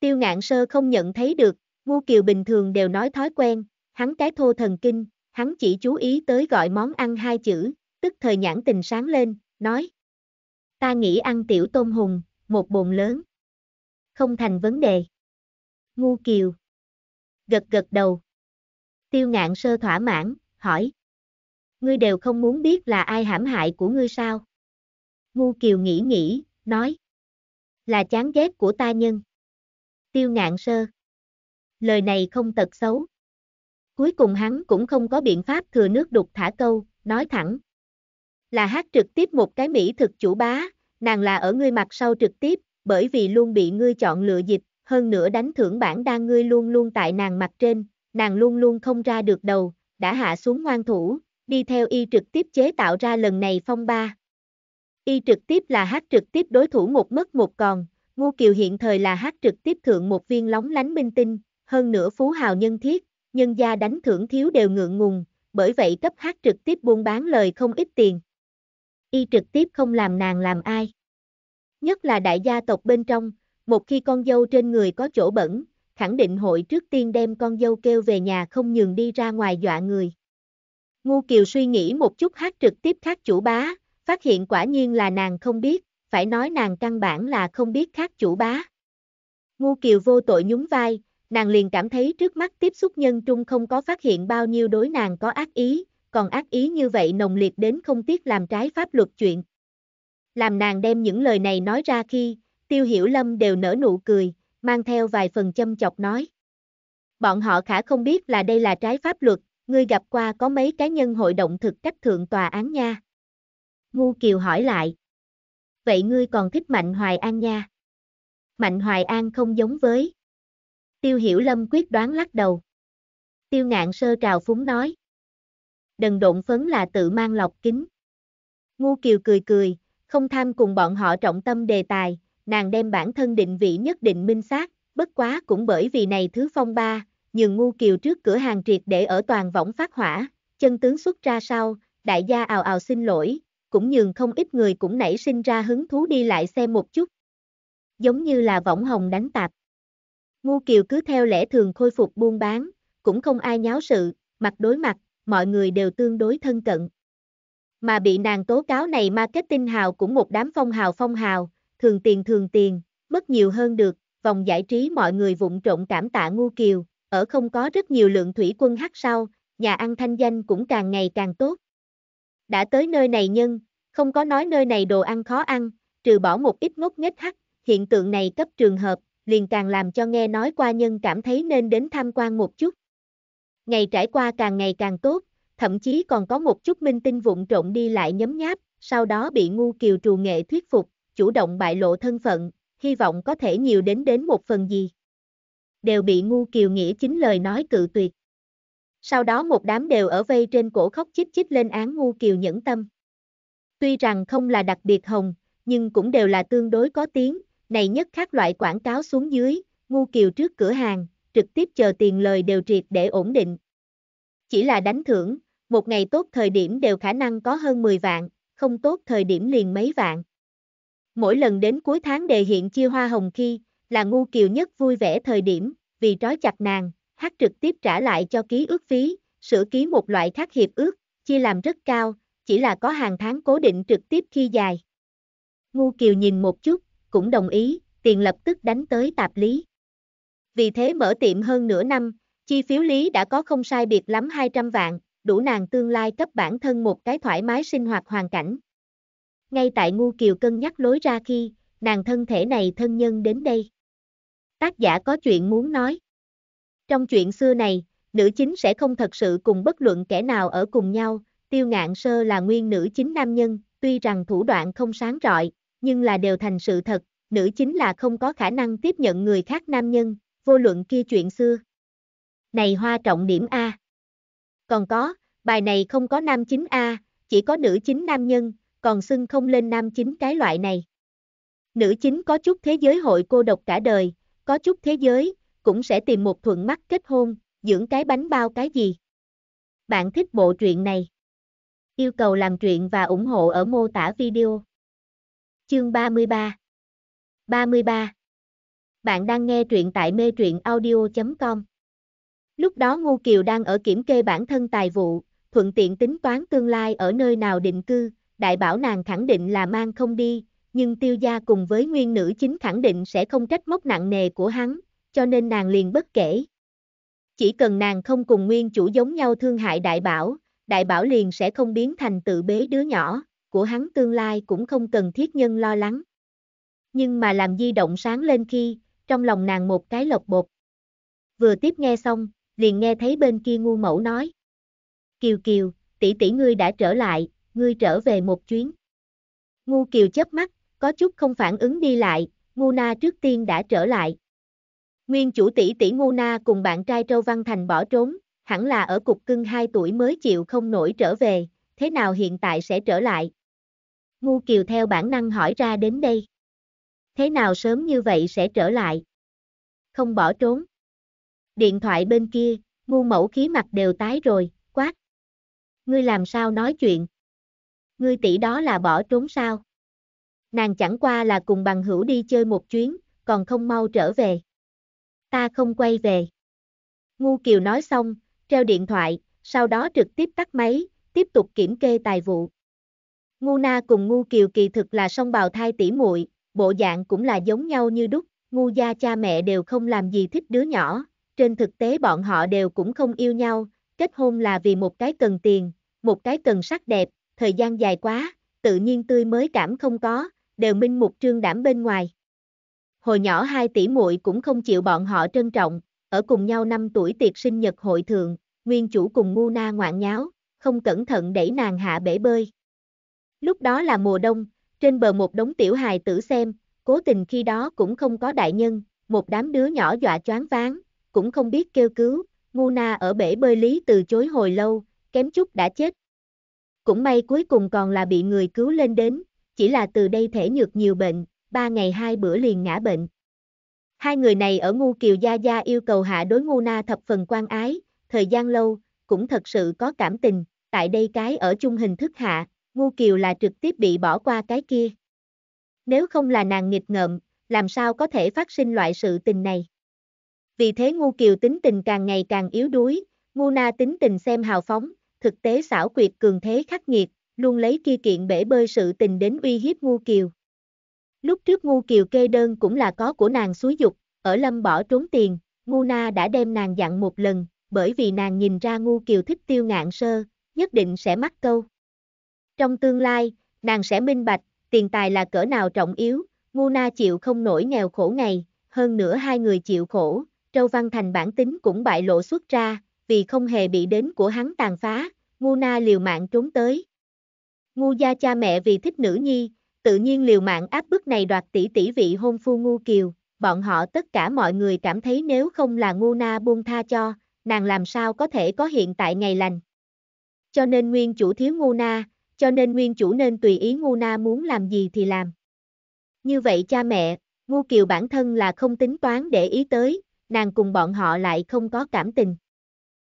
Tiêu ngạn sơ không nhận thấy được, ngu kiều bình thường đều nói thói quen, hắn cái thô thần kinh, hắn chỉ chú ý tới gọi món ăn hai chữ, tức thời nhãn tình sáng lên, nói. Ta nghĩ ăn tiểu tôm hùm, một bồn lớn. Không thành vấn đề. Ngu kiều gật gật đầu. Tiêu ngạn sơ thỏa mãn, hỏi. Ngươi đều không muốn biết là ai hãm hại của ngươi sao? Ngu kiều nghĩ nghĩ, nói. Là chán ghét của ta nhân. Tiêu ngạn sơ. Lời này không tật xấu. Cuối cùng hắn cũng không có biện pháp thừa nước đục thả câu, nói thẳng. Là hát trực tiếp một cái Mỹ thực chủ bá, nàng là ở ngươi mặt sau trực tiếp, bởi vì luôn bị ngươi chọn lựa dịch, hơn nữa đánh thưởng bản đa ngươi luôn luôn tại nàng mặt trên, nàng luôn luôn không ra được đầu, đã hạ xuống ngoan thủ, đi theo y trực tiếp chế tạo ra lần này phong ba. Y trực tiếp là hát trực tiếp đối thủ một mất một còn, Ngô Kiều hiện thời là hát trực tiếp thượng một viên lóng lánh minh tinh, hơn nữa phú hào nhân thiết, nhân gia đánh thưởng thiếu đều ngượng ngùng, bởi vậy cấp hát trực tiếp buôn bán lời không ít tiền. Y trực tiếp không làm nàng làm ai. Nhất là đại gia tộc bên trong, một khi con dâu trên người có chỗ bẩn, khẳng định hội trước tiên đem con dâu kêu về nhà không nhường đi ra ngoài dọa người. Ngu Kiều suy nghĩ một chút hát trực tiếp khác chủ bá, phát hiện quả nhiên là nàng không biết, phải nói nàng căn bản là không biết khác chủ bá. Ngu Kiều vô tội nhún vai, nàng liền cảm thấy trước mắt tiếp xúc nhân trung không có phát hiện bao nhiêu đối nàng có ác ý, còn ác ý như vậy nồng liệt đến không tiếc làm trái pháp luật chuyện. Làm nàng đem những lời này nói ra khi, Tiêu Hiểu Lâm đều nở nụ cười, mang theo vài phần châm chọc nói. Bọn họ khả không biết là đây là trái pháp luật, ngươi gặp qua có mấy cá nhân hội động thực cách thượng tòa án nha. Ngu Kiều hỏi lại. Vậy ngươi còn thích Mạnh Hoài An nha? Mạnh Hoài An không giống với. Tiêu Hiểu Lâm quyết đoán lắc đầu. Tiêu ngạn sơ trào phúng nói. Đần độn phấn là tự mang lọc kính. Ngu Kiều cười cười, không tham cùng bọn họ trọng tâm đề tài, nàng đem bản thân định vị nhất định minh xác, bất quá cũng bởi vì này thứ phong ba, nhường ngu kiều trước cửa hàng triệt để ở toàn võng phát hỏa, chân tướng xuất ra sau, đại gia ào ào xin lỗi, cũng nhường không ít người cũng nảy sinh ra hứng thú đi lại xem một chút. Giống như là võng hồng đánh tạp. Ngu kiều cứ theo lẽ thường khôi phục buôn bán, cũng không ai nháo sự, mặt đối mặt, mọi người đều tương đối thân cận. Mà bị nàng tố cáo này marketing hào cũng một đám phong hào phong hào, thường tiền thường tiền, mất nhiều hơn được, vòng giải trí mọi người vụng trộn cảm tạ ngu kiều, ở không có rất nhiều lượng thủy quân hắc sau, nhà ăn thanh danh cũng càng ngày càng tốt. Đã tới nơi này nhân, không có nói nơi này đồ ăn khó ăn, trừ bỏ một ít ngốc nghếch hắc, hiện tượng này cấp trường hợp, liền càng làm cho nghe nói qua nhân cảm thấy nên đến tham quan một chút. Ngày trải qua càng ngày càng tốt, thậm chí còn có một chút minh tinh vụng trộn đi lại nhấm nháp, sau đó bị ngu kiều trù nghệ thuyết phục, chủ động bại lộ thân phận, hy vọng có thể nhiều đến đến một phần gì. Đều bị ngu kiều nghĩa chính lời nói cự tuyệt. Sau đó một đám đều ở vây trên cổ khóc chích chích lên án ngu kiều nhẫn tâm. Tuy rằng không là đặc biệt hồng, nhưng cũng đều là tương đối có tiếng, này nhất khác loại quảng cáo xuống dưới, ngu kiều trước cửa hàng, trực tiếp chờ tiền lời đều triệt để ổn định. Chỉ là đánh thưởng, một ngày tốt thời điểm đều khả năng có hơn 10 vạn, không tốt thời điểm liền mấy vạn. Mỗi lần đến cuối tháng đề hiện chia hoa hồng khi, là ngu kiều nhất vui vẻ thời điểm, vì trói chặt nàng, hát trực tiếp trả lại cho ký ước phí, sửa ký một loại khác hiệp ước, chia làm rất cao, chỉ là có hàng tháng cố định trực tiếp khi dài. Ngu kiều nhìn một chút, cũng đồng ý, tiền lập tức đánh tới tạp lý. Vì thế mở tiệm hơn nửa năm, chi phiếu lý đã có không sai biệt lắm 200 vạn, đủ nàng tương lai cấp bản thân một cái thoải mái sinh hoạt hoàn cảnh ngay tại ngu kiều cân nhắc lối ra khi, nàng thân thể này thân nhân đến đây. Tác giả có chuyện muốn nói. Trong chuyện xưa này, nữ chính sẽ không thật sự cùng bất luận kẻ nào ở cùng nhau, tiêu ngạn sơ là nguyên nữ chính nam nhân, tuy rằng thủ đoạn không sáng rọi, nhưng là đều thành sự thật, nữ chính là không có khả năng tiếp nhận người khác nam nhân, vô luận kia chuyện xưa. Này hoa trọng điểm A. Còn có, bài này không có nam chính A, chỉ có nữ chính nam nhân, còn xưng không lên nam chính cái loại này. Nữ chính có chút thế giới hội cô độc cả đời, có chút thế giới, cũng sẽ tìm một thuận mắt kết hôn, dưỡng cái bánh bao cái gì. Bạn thích bộ truyện này? Yêu cầu làm truyện và ủng hộ ở mô tả video. Chương 33 33 Bạn đang nghe truyện tại mê truyện audio.com Lúc đó Ngô Kiều đang ở kiểm kê bản thân tài vụ, thuận tiện tính toán tương lai ở nơi nào định cư, đại bảo nàng khẳng định là mang không đi, nhưng tiêu gia cùng với nguyên nữ chính khẳng định sẽ không trách móc nặng nề của hắn, cho nên nàng liền bất kể. Chỉ cần nàng không cùng nguyên chủ giống nhau thương hại đại bảo, đại bảo liền sẽ không biến thành tự bế đứa nhỏ, của hắn tương lai cũng không cần thiết nhân lo lắng. Nhưng mà làm di động sáng lên khi, trong lòng nàng một cái lộc bột. Vừa tiếp nghe xong, liền nghe thấy bên kia ngu mẫu nói. Kiều Kiều, tỷ tỷ ngươi đã trở lại, ngươi trở về một chuyến. Ngu kiều chớp mắt, có chút không phản ứng đi lại, ngu na trước tiên đã trở lại. Nguyên chủ tỷ tỷ ngu na cùng bạn trai Trâu Văn Thành bỏ trốn, hẳn là ở cục cưng 2 tuổi mới chịu không nổi trở về, thế nào hiện tại sẽ trở lại? Ngu kiều theo bản năng hỏi ra đến đây. Thế nào sớm như vậy sẽ trở lại? Không bỏ trốn. Điện thoại bên kia, ngu mẫu khí mặt đều tái rồi, quát. Ngươi làm sao nói chuyện? ngươi tỷ đó là bỏ trốn sao? Nàng chẳng qua là cùng bằng hữu đi chơi một chuyến, còn không mau trở về. Ta không quay về. Ngu Kiều nói xong, treo điện thoại, sau đó trực tiếp tắt máy, tiếp tục kiểm kê tài vụ. Ngu Na cùng Ngu Kiều kỳ thực là song bào thai tỷ muội, bộ dạng cũng là giống nhau như đúc, Ngu gia cha mẹ đều không làm gì thích đứa nhỏ, trên thực tế bọn họ đều cũng không yêu nhau, kết hôn là vì một cái cần tiền, một cái cần sắc đẹp, thời gian dài quá, tự nhiên tươi mới cảm không có, đều minh mục trương đảm bên ngoài. Hồi nhỏ hai tỷ muội cũng không chịu bọn họ trân trọng, ở cùng nhau năm tuổi tiệc sinh nhật hội thượng, nguyên chủ cùng ngu na ngoạn nháo, không cẩn thận đẩy nàng hạ bể bơi. Lúc đó là mùa đông, trên bờ một đống tiểu hài tử xem, cố tình khi đó cũng không có đại nhân, một đám đứa nhỏ dọa choáng váng, cũng không biết kêu cứu, ngu na ở bể bơi lý từ chối hồi lâu, kém chút đã chết, cũng may cuối cùng còn là bị người cứu lên đến, chỉ là từ đây thể nhược nhiều bệnh, ba ngày hai bữa liền ngã bệnh. Hai người này ở ngu kiều gia gia yêu cầu hạ đối ngu na thập phần quan ái, thời gian lâu, cũng thật sự có cảm tình, tại đây cái ở chung hình thức hạ, ngu kiều là trực tiếp bị bỏ qua cái kia. Nếu không là nàng nghịch ngợm, làm sao có thể phát sinh loại sự tình này. Vì thế ngu kiều tính tình càng ngày càng yếu đuối, ngu na tính tình xem hào phóng, thực tế xảo quyệt cường thế khắc nghiệt, luôn lấy kia kiện bể bơi sự tình đến uy hiếp Ngu Kiều. Lúc trước Ngu Kiều kê đơn cũng là có của nàng xúi dục, ở lâm bỏ trốn tiền, Ngu Na đã đem nàng dặn một lần, bởi vì nàng nhìn ra Ngu Kiều thích tiêu ngạn sơ, nhất định sẽ mắc câu. Trong tương lai, nàng sẽ minh bạch, tiền tài là cỡ nào trọng yếu, Ngu Na chịu không nổi nghèo khổ ngày, hơn nữa hai người chịu khổ, Châu Văn Thành bản tính cũng bại lộ xuất ra, vì không hề bị đến của hắn tàn phá, ngu na liều mạng trốn tới. Ngu gia cha mẹ vì thích nữ nhi, tự nhiên liều mạng áp bức này đoạt tỷ tỷ vị hôn phu ngu kiều, bọn họ tất cả mọi người cảm thấy nếu không là ngu na buông tha cho, nàng làm sao có thể có hiện tại ngày lành. Cho nên nguyên chủ thiếu ngu na, cho nên nguyên chủ nên tùy ý ngu na muốn làm gì thì làm. Như vậy cha mẹ, ngu kiều bản thân là không tính toán để ý tới, nàng cùng bọn họ lại không có cảm tình.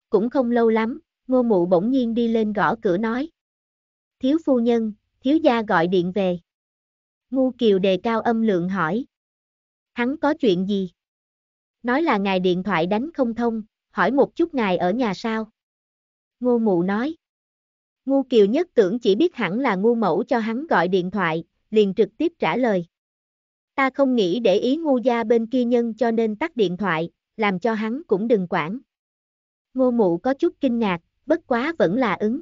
Cũng không lâu lắm, ngô mụ bỗng nhiên đi lên gõ cửa nói. Thiếu phu nhân, thiếu gia gọi điện về. Ngu kiều đề cao âm lượng hỏi. Hắn có chuyện gì? Nói là ngài điện thoại đánh không thông, hỏi một chút ngài ở nhà sao? Ngô mụ nói. Ngu kiều nhất tưởng chỉ biết hẳn là ngu mẫu cho hắn gọi điện thoại, liền trực tiếp trả lời. Ta không nghĩ để ý ngu gia bên kia nhân cho nên tắt điện thoại, làm cho hắn cũng đừng quản. Ngô mụ có chút kinh ngạc, bất quá vẫn là ứng.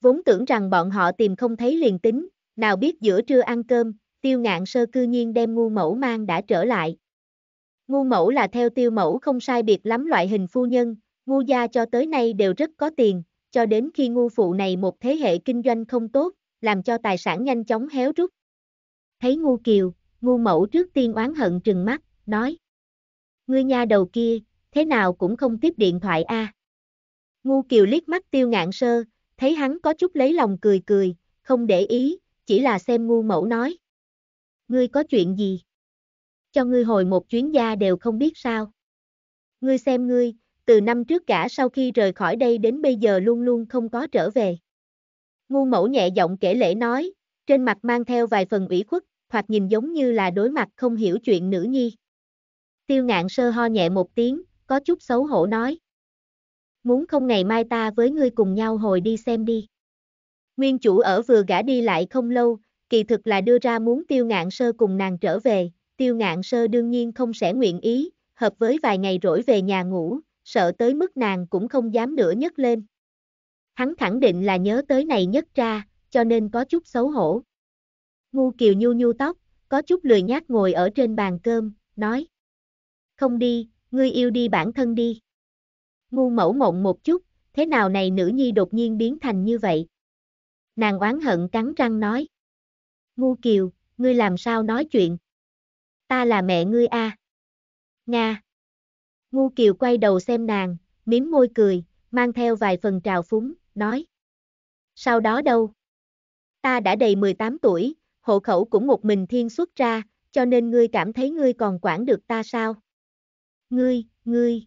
Vốn tưởng rằng bọn họ tìm không thấy liền tính, nào biết giữa trưa ăn cơm, tiêu ngạn sơ cư nhiên đem ngu mẫu mang đã trở lại. Ngu mẫu là theo tiêu mẫu không sai biệt lắm loại hình phu nhân, ngu gia cho tới nay đều rất có tiền, cho đến khi ngu phụ này một thế hệ kinh doanh không tốt, làm cho tài sản nhanh chóng héo rút. Thấy ngu kiều, ngu mẫu trước tiên oán hận trừng mắt, nói. Ngươi nha đầu kia, thế nào cũng không tiếp điện thoại a. Ngu Kiều liếc mắt Tiêu Ngạn Sơ, thấy hắn có chút lấy lòng cười cười, không để ý, chỉ là xem ngu mẫu nói. Ngươi có chuyện gì? Cho ngươi hồi một chuyến gia đều không biết sao. Ngươi xem ngươi, từ năm trước cả sau khi rời khỏi đây đến bây giờ luôn luôn không có trở về. Ngu mẫu nhẹ giọng kể lễ nói, trên mặt mang theo vài phần ủy khuất, thoạt nhìn giống như là đối mặt không hiểu chuyện nữ nhi. Tiêu ngạn sơ ho nhẹ một tiếng, có chút xấu hổ nói. Muốn không ngày mai ta với ngươi cùng nhau hồi đi xem đi. Nguyên chủ ở vừa gã đi lại không lâu, kỳ thực là đưa ra muốn tiêu ngạn sơ cùng nàng trở về, tiêu ngạn sơ đương nhiên không sẽ nguyện ý, hợp với vài ngày rỗi về nhà ngủ, sợ tới mức nàng cũng không dám nữa nhấc lên. Hắn khẳng định là nhớ tới này nhất ra, cho nên có chút xấu hổ. Ngu kiều nhu nhu tóc, có chút lười nhát ngồi ở trên bàn cơm, nói. Không đi, ngươi yêu đi bản thân đi. Ngu mẫu mộng một chút, thế nào này nữ nhi đột nhiên biến thành như vậy? Nàng oán hận cắn răng nói. Ngu kiều, ngươi làm sao nói chuyện? Ta là mẹ ngươi a. À? Nga. Ngu kiều quay đầu xem nàng, miếm môi cười, mang theo vài phần trào phúng, nói. Sau đó đâu? Ta đã đầy 18 tuổi, hộ khẩu cũng một mình thiên xuất ra, cho nên ngươi cảm thấy ngươi còn quản được ta sao? ngươi, ngươi.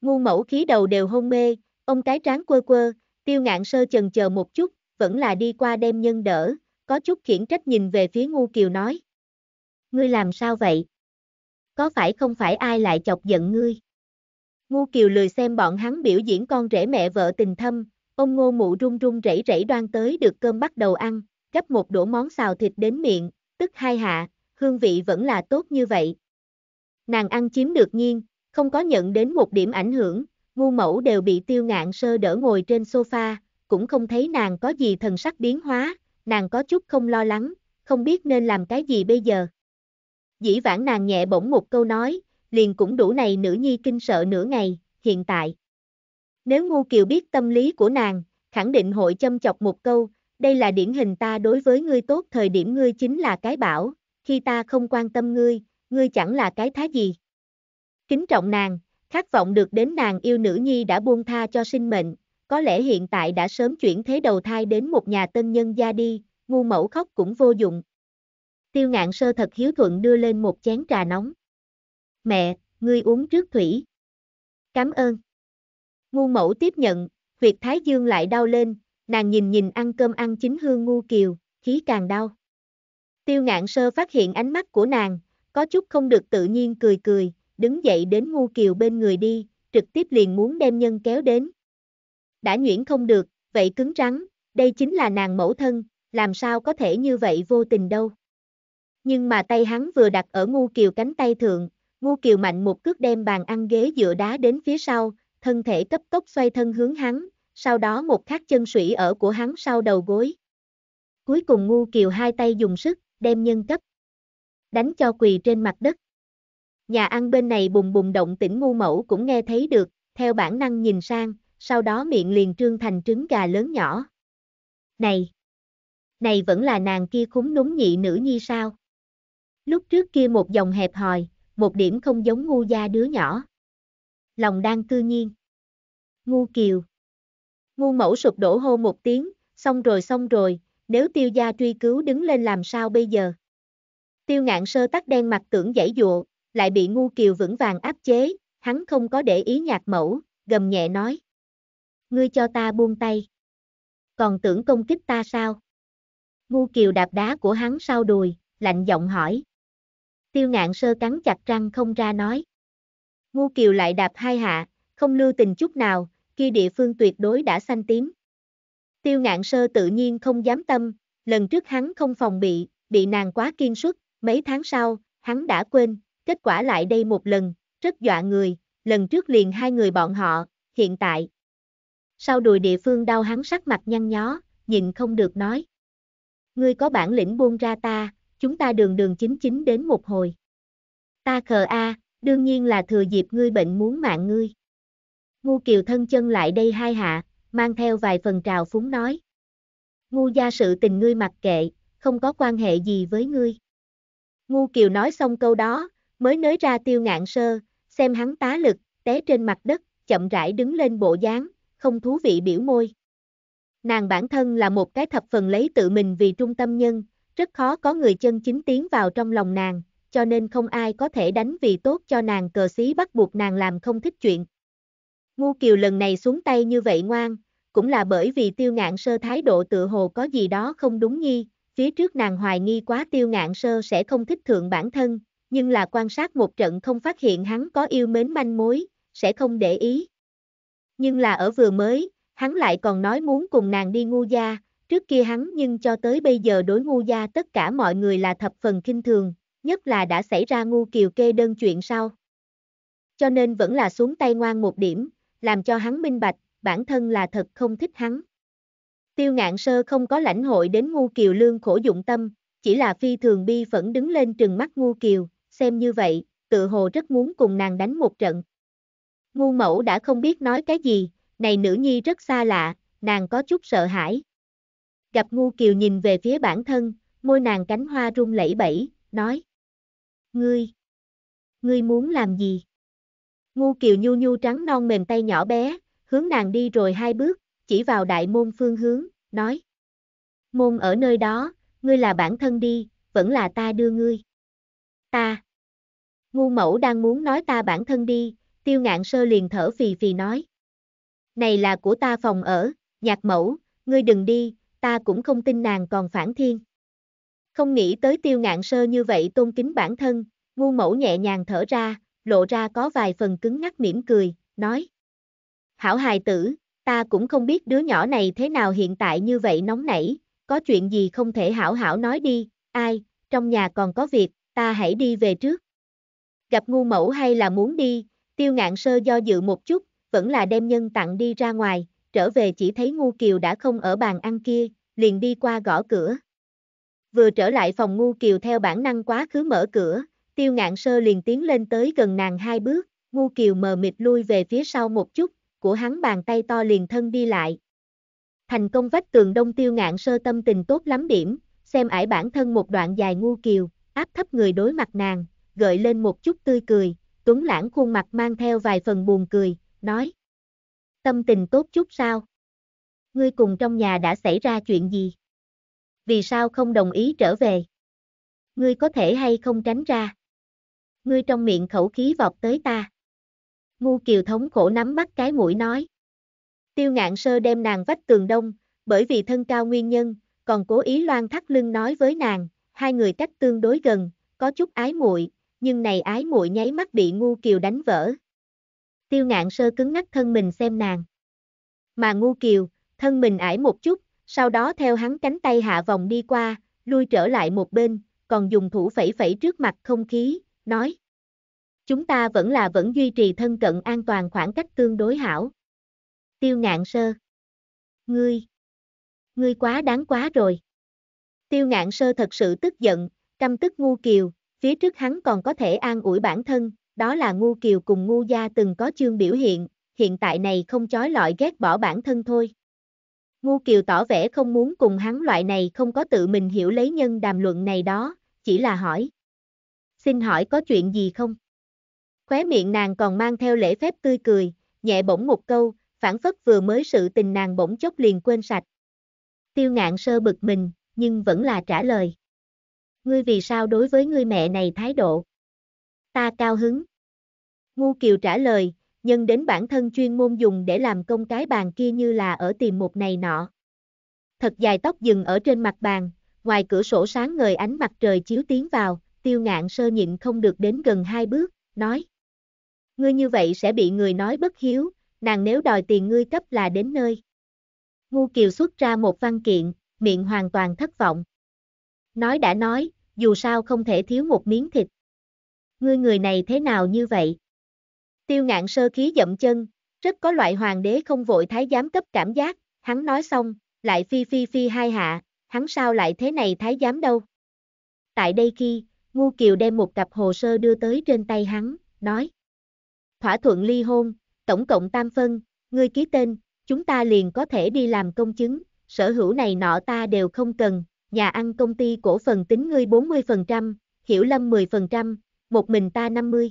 Ngu mẫu khí đầu đều hôn mê, ông cái tráng quơ quơ, tiêu ngạn sơ chần chờ một chút, vẫn là đi qua đem nhân đỡ, có chút khiển trách nhìn về phía ngu kiều nói. Ngươi làm sao vậy? Có phải không phải ai lại chọc giận ngươi? Ngu kiều lười xem bọn hắn biểu diễn con rể mẹ vợ tình thâm, ông ngô mụ run run rẩy rẩy đoan tới được cơm bắt đầu ăn, gấp một đũa món xào thịt đến miệng, tức hai hạ, hương vị vẫn là tốt như vậy, nàng ăn chiếm được nhiên, không có nhận đến một điểm ảnh hưởng, ngu mẫu đều bị tiêu ngạn sơ đỡ ngồi trên sofa, cũng không thấy nàng có gì thần sắc biến hóa, nàng có chút không lo lắng, không biết nên làm cái gì bây giờ. Dĩ vãng nàng nhẹ bỗng một câu nói, liền cũng đủ này nữ nhi kinh sợ nửa ngày, hiện tại. Nếu ngu kiều biết tâm lý của nàng, khẳng định hội châm chọc một câu, đây là điển hình ta đối với ngươi tốt thời điểm ngươi chính là cái bảo, khi ta không quan tâm ngươi, ngươi chẳng là cái thá gì. Kính trọng nàng, khát vọng được đến nàng yêu nữ nhi đã buông tha cho sinh mệnh, có lẽ hiện tại đã sớm chuyển thế đầu thai đến một nhà tân nhân gia đi, ngu mẫu khóc cũng vô dụng. Tiêu ngạn sơ thật hiếu thuận đưa lên một chén trà nóng. Mẹ, ngươi uống trước thủy. Cảm ơn. Ngu mẫu tiếp nhận, huyệt thái dương lại đau lên, nàng nhìn nhìn ăn cơm ăn chính hương ngu kiều, khí càng đau. Tiêu ngạn sơ phát hiện ánh mắt của nàng, có chút không được tự nhiên cười cười, đứng dậy đến ngu kiều bên người đi, trực tiếp liền muốn đem nhân kéo đến. Đã nhuyễn không được, vậy cứng rắn, đây chính là nàng mẫu thân, làm sao có thể như vậy vô tình đâu. Nhưng mà tay hắn vừa đặt ở ngu kiều cánh tay thượng, ngu kiều mạnh một cước đem bàn ăn ghế dựa đá đến phía sau, thân thể cấp tốc xoay thân hướng hắn, sau đó một khắc chân sủy ở của hắn sau đầu gối. Cuối cùng ngu kiều hai tay dùng sức, đem nhân cấp đánh cho quỳ trên mặt đất. Nhà ăn bên này bùng bùng động tỉnh ngu mẫu cũng nghe thấy được, theo bản năng nhìn sang, sau đó miệng liền trương thành trứng gà lớn nhỏ. Này! Này vẫn là nàng kia khúng núng nhị nữ nhi sao? Lúc trước kia một dòng hẹp hòi, một điểm không giống ngu gia đứa nhỏ. Lòng đang cư nhiên. Ngu kiều. Ngu mẫu sụp đổ hô một tiếng, xong rồi xong rồi, nếu tiêu gia truy cứu đứng lên làm sao bây giờ? Tiêu ngạn sơ tắt đen mặt tưởng giải dụa, lại bị ngu kiều vững vàng áp chế, hắn không có để ý nhạc mẫu, gầm nhẹ nói. Ngươi cho ta buông tay. Còn tưởng công kích ta sao? Ngu kiều đạp đá của hắn sau đùi, lạnh giọng hỏi. Tiêu ngạn sơ cắn chặt răng không ra nói. Ngu kiều lại đạp hai hạ, không lưu tình chút nào, kia địa phương tuyệt đối đã xanh tím. Tiêu ngạn sơ tự nhiên không dám tâm, lần trước hắn không phòng bị, bị nàng quá kiên suất, Mấy tháng sau, hắn đã quên, kết quả lại đây một lần, rất dọa người, lần trước liền hai người bọn họ, hiện tại. Sau đùi địa phương đau hắn sắc mặt nhăn nhó, nhìn không được nói. Ngươi có bản lĩnh buông ra ta, chúng ta đường đường chính chính đến một hồi. Ta khờ a, đương nhiên là thừa dịp ngươi bệnh muốn mạng ngươi. Ngu kiều thân chân lại đây hai hạ, mang theo vài phần trào phúng nói. Ngu gia sự tình ngươi mặc kệ, không có quan hệ gì với ngươi. Ngu Kiều nói xong câu đó, mới nới ra tiêu ngạn sơ, xem hắn tá lực, té trên mặt đất, chậm rãi đứng lên bộ dáng, không thú vị biểu môi. Nàng bản thân là một cái thập phần lấy tự mình vì trung tâm nhân, rất khó có người chân chính tiến vào trong lòng nàng, cho nên không ai có thể đánh vì tốt cho nàng cờ xí bắt buộc nàng làm không thích chuyện. Ngu Kiều lần này xuống tay như vậy ngoan, cũng là bởi vì tiêu ngạn sơ thái độ tự hồ có gì đó không đúng nhi, Phía trước nàng hoài nghi quá tiêu ngạn sơ sẽ không thích thượng bản thân, nhưng là quan sát một trận không phát hiện hắn có yêu mến manh mối, sẽ không để ý. Nhưng là ở vừa mới, hắn lại còn nói muốn cùng nàng đi ngu gia, trước kia hắn nhưng cho tới bây giờ đối ngu gia tất cả mọi người là thập phần kinh thường, nhất là đã xảy ra ngu kiều kê đơn chuyện sau. Cho nên vẫn là xuống tay ngoan một điểm, làm cho hắn minh bạch, bản thân là thật không thích hắn. Tiêu ngạn sơ không có lãnh hội đến ngu kiều lương khổ dụng tâm, chỉ là phi thường bi phẫn đứng lên trừng mắt ngu kiều, xem như vậy, tự hồ rất muốn cùng nàng đánh một trận. Ngu mẫu đã không biết nói cái gì, này nữ nhi rất xa lạ, nàng có chút sợ hãi. Gặp ngu kiều nhìn về phía bản thân, môi nàng cánh hoa rung lẩy bẩy, nói. Ngươi, ngươi muốn làm gì? Ngu kiều nhu nhu trắng non mềm tay nhỏ bé, hướng nàng đi rồi hai bước, chỉ vào đại môn phương hướng, nói. Môn ở nơi đó, ngươi là bản thân đi, vẫn là ta đưa ngươi. Ta. Ngu mẫu đang muốn nói ta bản thân đi, tiêu ngạn sơ liền thở phì phì nói. Này là của ta phòng ở, nhạc mẫu, ngươi đừng đi, ta cũng không tin nàng còn phản thiên. Không nghĩ tới tiêu ngạn sơ như vậy tôn kính bản thân, ngu mẫu nhẹ nhàng thở ra, lộ ra có vài phần cứng ngắc mỉm cười, nói. Hảo hài tử, ta cũng không biết đứa nhỏ này thế nào hiện tại như vậy nóng nảy, có chuyện gì không thể hảo hảo nói đi, ai, trong nhà còn có việc, ta hãy đi về trước. Gặp ngu mẫu hay là muốn đi, tiêu ngạn sơ do dự một chút, vẫn là đem nhân tặng đi ra ngoài, trở về chỉ thấy ngu kiều đã không ở bàn ăn kia, liền đi qua gõ cửa. Vừa trở lại phòng ngu kiều theo bản năng quá khứ mở cửa, tiêu ngạn sơ liền tiến lên tới gần nàng hai bước, ngu kiều mờ mịt lui về phía sau một chút, của hắn bàn tay to liền thân đi lại. Thành công vách tường đông tiêu ngạn sơ tâm tình tốt lắm điểm, xem ải bản thân một đoạn dài ngu kiều, áp thấp người đối mặt nàng, gợi lên một chút tươi cười, tuấn lãng khuôn mặt mang theo vài phần buồn cười, nói. Tâm tình tốt chút sao? Ngươi cùng trong nhà đã xảy ra chuyện gì? Vì sao không đồng ý trở về? Ngươi có thể hay không tránh ra? Ngươi trong miệng khẩu khí vọt tới ta. Ngu Kiều thống khổ nắm mắt cái mũi nói. Tiêu ngạn sơ đem nàng vách tường đông, bởi vì thân cao nguyên nhân, còn cố ý loan thắt lưng nói với nàng, hai người cách tương đối gần, có chút ái muội, nhưng này ái muội nháy mắt bị ngu kiều đánh vỡ. Tiêu ngạn sơ cứng ngắc thân mình xem nàng. Mà ngu kiều, thân mình ải một chút, sau đó theo hắn cánh tay hạ vòng đi qua, lui trở lại một bên, còn dùng thủ phẩy phẩy trước mặt không khí, nói. Chúng ta vẫn là vẫn duy trì thân cận an toàn khoảng cách tương đối hảo. Tiêu ngạn sơ. Ngươi. Ngươi quá đáng quá rồi. Tiêu ngạn sơ thật sự tức giận, căm tức ngu kiều, phía trước hắn còn có thể an ủi bản thân, đó là ngu kiều cùng ngu gia từng có chương biểu hiện, hiện tại này không chói lọi ghét bỏ bản thân thôi. Ngu kiều tỏ vẻ không muốn cùng hắn loại này không có tự mình hiểu lấy nhân đàm luận này đó, chỉ là hỏi. Xin hỏi có chuyện gì không? Khóe miệng nàng còn mang theo lễ phép tươi cười, nhẹ bổng một câu, phản phất vừa mới sự tình nàng bỗng chốc liền quên sạch. Tiêu ngạn sơ bực mình, nhưng vẫn là trả lời. Ngươi vì sao đối với ngươi mẹ này thái độ? Ta cao hứng. Ngu Kiều trả lời, nhân đến bản thân chuyên môn dùng để làm công cái bàn kia như là ở tìm một này nọ. Thật dài tóc dừng ở trên mặt bàn, ngoài cửa sổ sáng ngời ánh mặt trời chiếu tiến vào, tiêu ngạn sơ nhịn không được đến gần hai bước, nói ngươi như vậy sẽ bị người nói bất hiếu, nàng nếu đòi tiền ngươi cấp là đến nơi. Ngu Kiều xuất ra một văn kiện, miệng hoàn toàn thất vọng. Nói đã nói, dù sao không thể thiếu một miếng thịt. Ngươi người này thế nào như vậy? Tiêu ngạn sơ khí dậm chân, rất có loại hoàng đế không vội thái giám cấp cảm giác, hắn nói xong, lại phi phi phi hai hạ, hắn sao lại thế này thái giám đâu. Tại đây khi, Ngu Kiều đem một cặp hồ sơ đưa tới trên tay hắn, nói thỏa thuận ly hôn, tổng cộng tam phân, ngươi ký tên, chúng ta liền có thể đi làm công chứng, sở hữu này nọ ta đều không cần, nhà ăn công ty cổ phần tính ngươi 40%, hiểu lâm 10%, một mình ta 50%.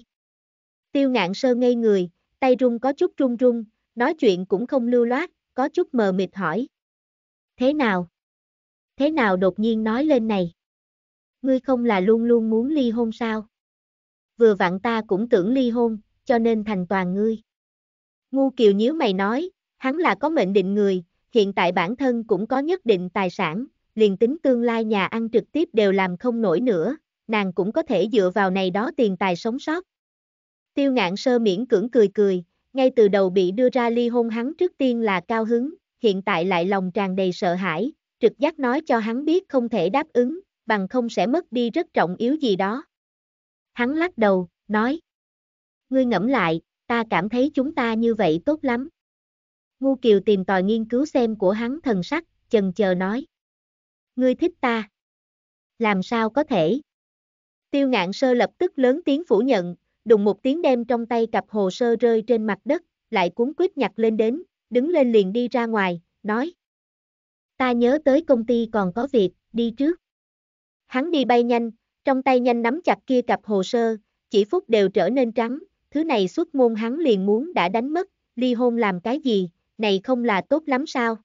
Tiêu ngạn sơ ngây người, tay run có chút run run, nói chuyện cũng không lưu loát, có chút mờ mịt hỏi. Thế nào? Thế nào đột nhiên nói lên này? Ngươi không là luôn luôn muốn ly hôn sao? Vừa vặn ta cũng tưởng ly hôn, cho nên thành toàn ngươi. Ngu Kiều nhíu mày nói, hắn là có mệnh định người, hiện tại bản thân cũng có nhất định tài sản, liền tính tương lai nhà ăn trực tiếp đều làm không nổi nữa, nàng cũng có thể dựa vào này đó tiền tài sống sót. Tiêu ngạn sơ miễn cưỡng cười cười, ngay từ đầu bị đưa ra ly hôn hắn trước tiên là cao hứng, hiện tại lại lòng tràn đầy sợ hãi, trực giác nói cho hắn biết không thể đáp ứng, bằng không sẽ mất đi rất trọng yếu gì đó. Hắn lắc đầu, nói. Ngươi ngẫm lại, ta cảm thấy chúng ta như vậy tốt lắm. Ngu Kiều tìm tòi nghiên cứu xem của hắn thần sắc, chần chờ nói. Ngươi thích ta. Làm sao có thể? Tiêu ngạn sơ lập tức lớn tiếng phủ nhận, đùng một tiếng đem trong tay cặp hồ sơ rơi trên mặt đất, lại cuốn quýt nhặt lên đến, đứng lên liền đi ra ngoài, nói. Ta nhớ tới công ty còn có việc, đi trước. Hắn đi bay nhanh, trong tay nhanh nắm chặt kia cặp hồ sơ, chỉ phút đều trở nên trắng, thứ này xuất môn hắn liền muốn đã đánh mất, ly hôn làm cái gì, này không là tốt lắm sao?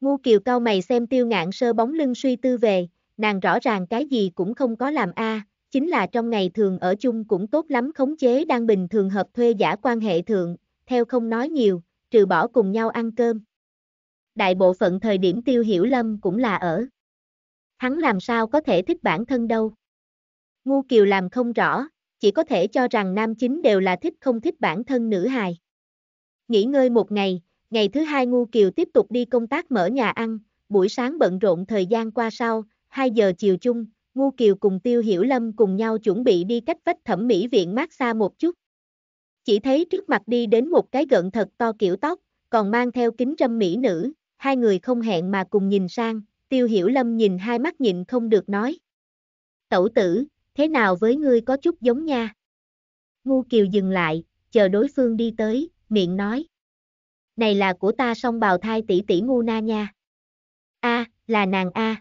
Ngu kiều cao mày xem tiêu ngạn sơ bóng lưng suy tư về, nàng rõ ràng cái gì cũng không có làm a chính là trong ngày thường ở chung cũng tốt lắm khống chế đang bình thường hợp thuê giả quan hệ thượng, theo không nói nhiều, trừ bỏ cùng nhau ăn cơm. Đại bộ phận thời điểm tiêu hiểu lâm cũng là ở. Hắn làm sao có thể thích bản thân đâu. Ngu kiều làm không rõ, chỉ có thể cho rằng nam chính đều là thích không thích bản thân nữ hài. Nghỉ ngơi một ngày, ngày thứ hai Ngu Kiều tiếp tục đi công tác mở nhà ăn, buổi sáng bận rộn thời gian qua sau, 2 giờ chiều chung, Ngu Kiều cùng Tiêu Hiểu Lâm cùng nhau chuẩn bị đi cách vách thẩm mỹ viện mát xa một chút. Chỉ thấy trước mặt đi đến một cái gợn thật to kiểu tóc, còn mang theo kính râm mỹ nữ, hai người không hẹn mà cùng nhìn sang, Tiêu Hiểu Lâm nhìn hai mắt nhịn không được nói. Tẩu tử, thế nào với ngươi có chút giống nha. Ngu kiều dừng lại, chờ đối phương đi tới, miệng nói. Này là của ta song bào thai tỷ tỷ ngu na nha. A, là nàng A.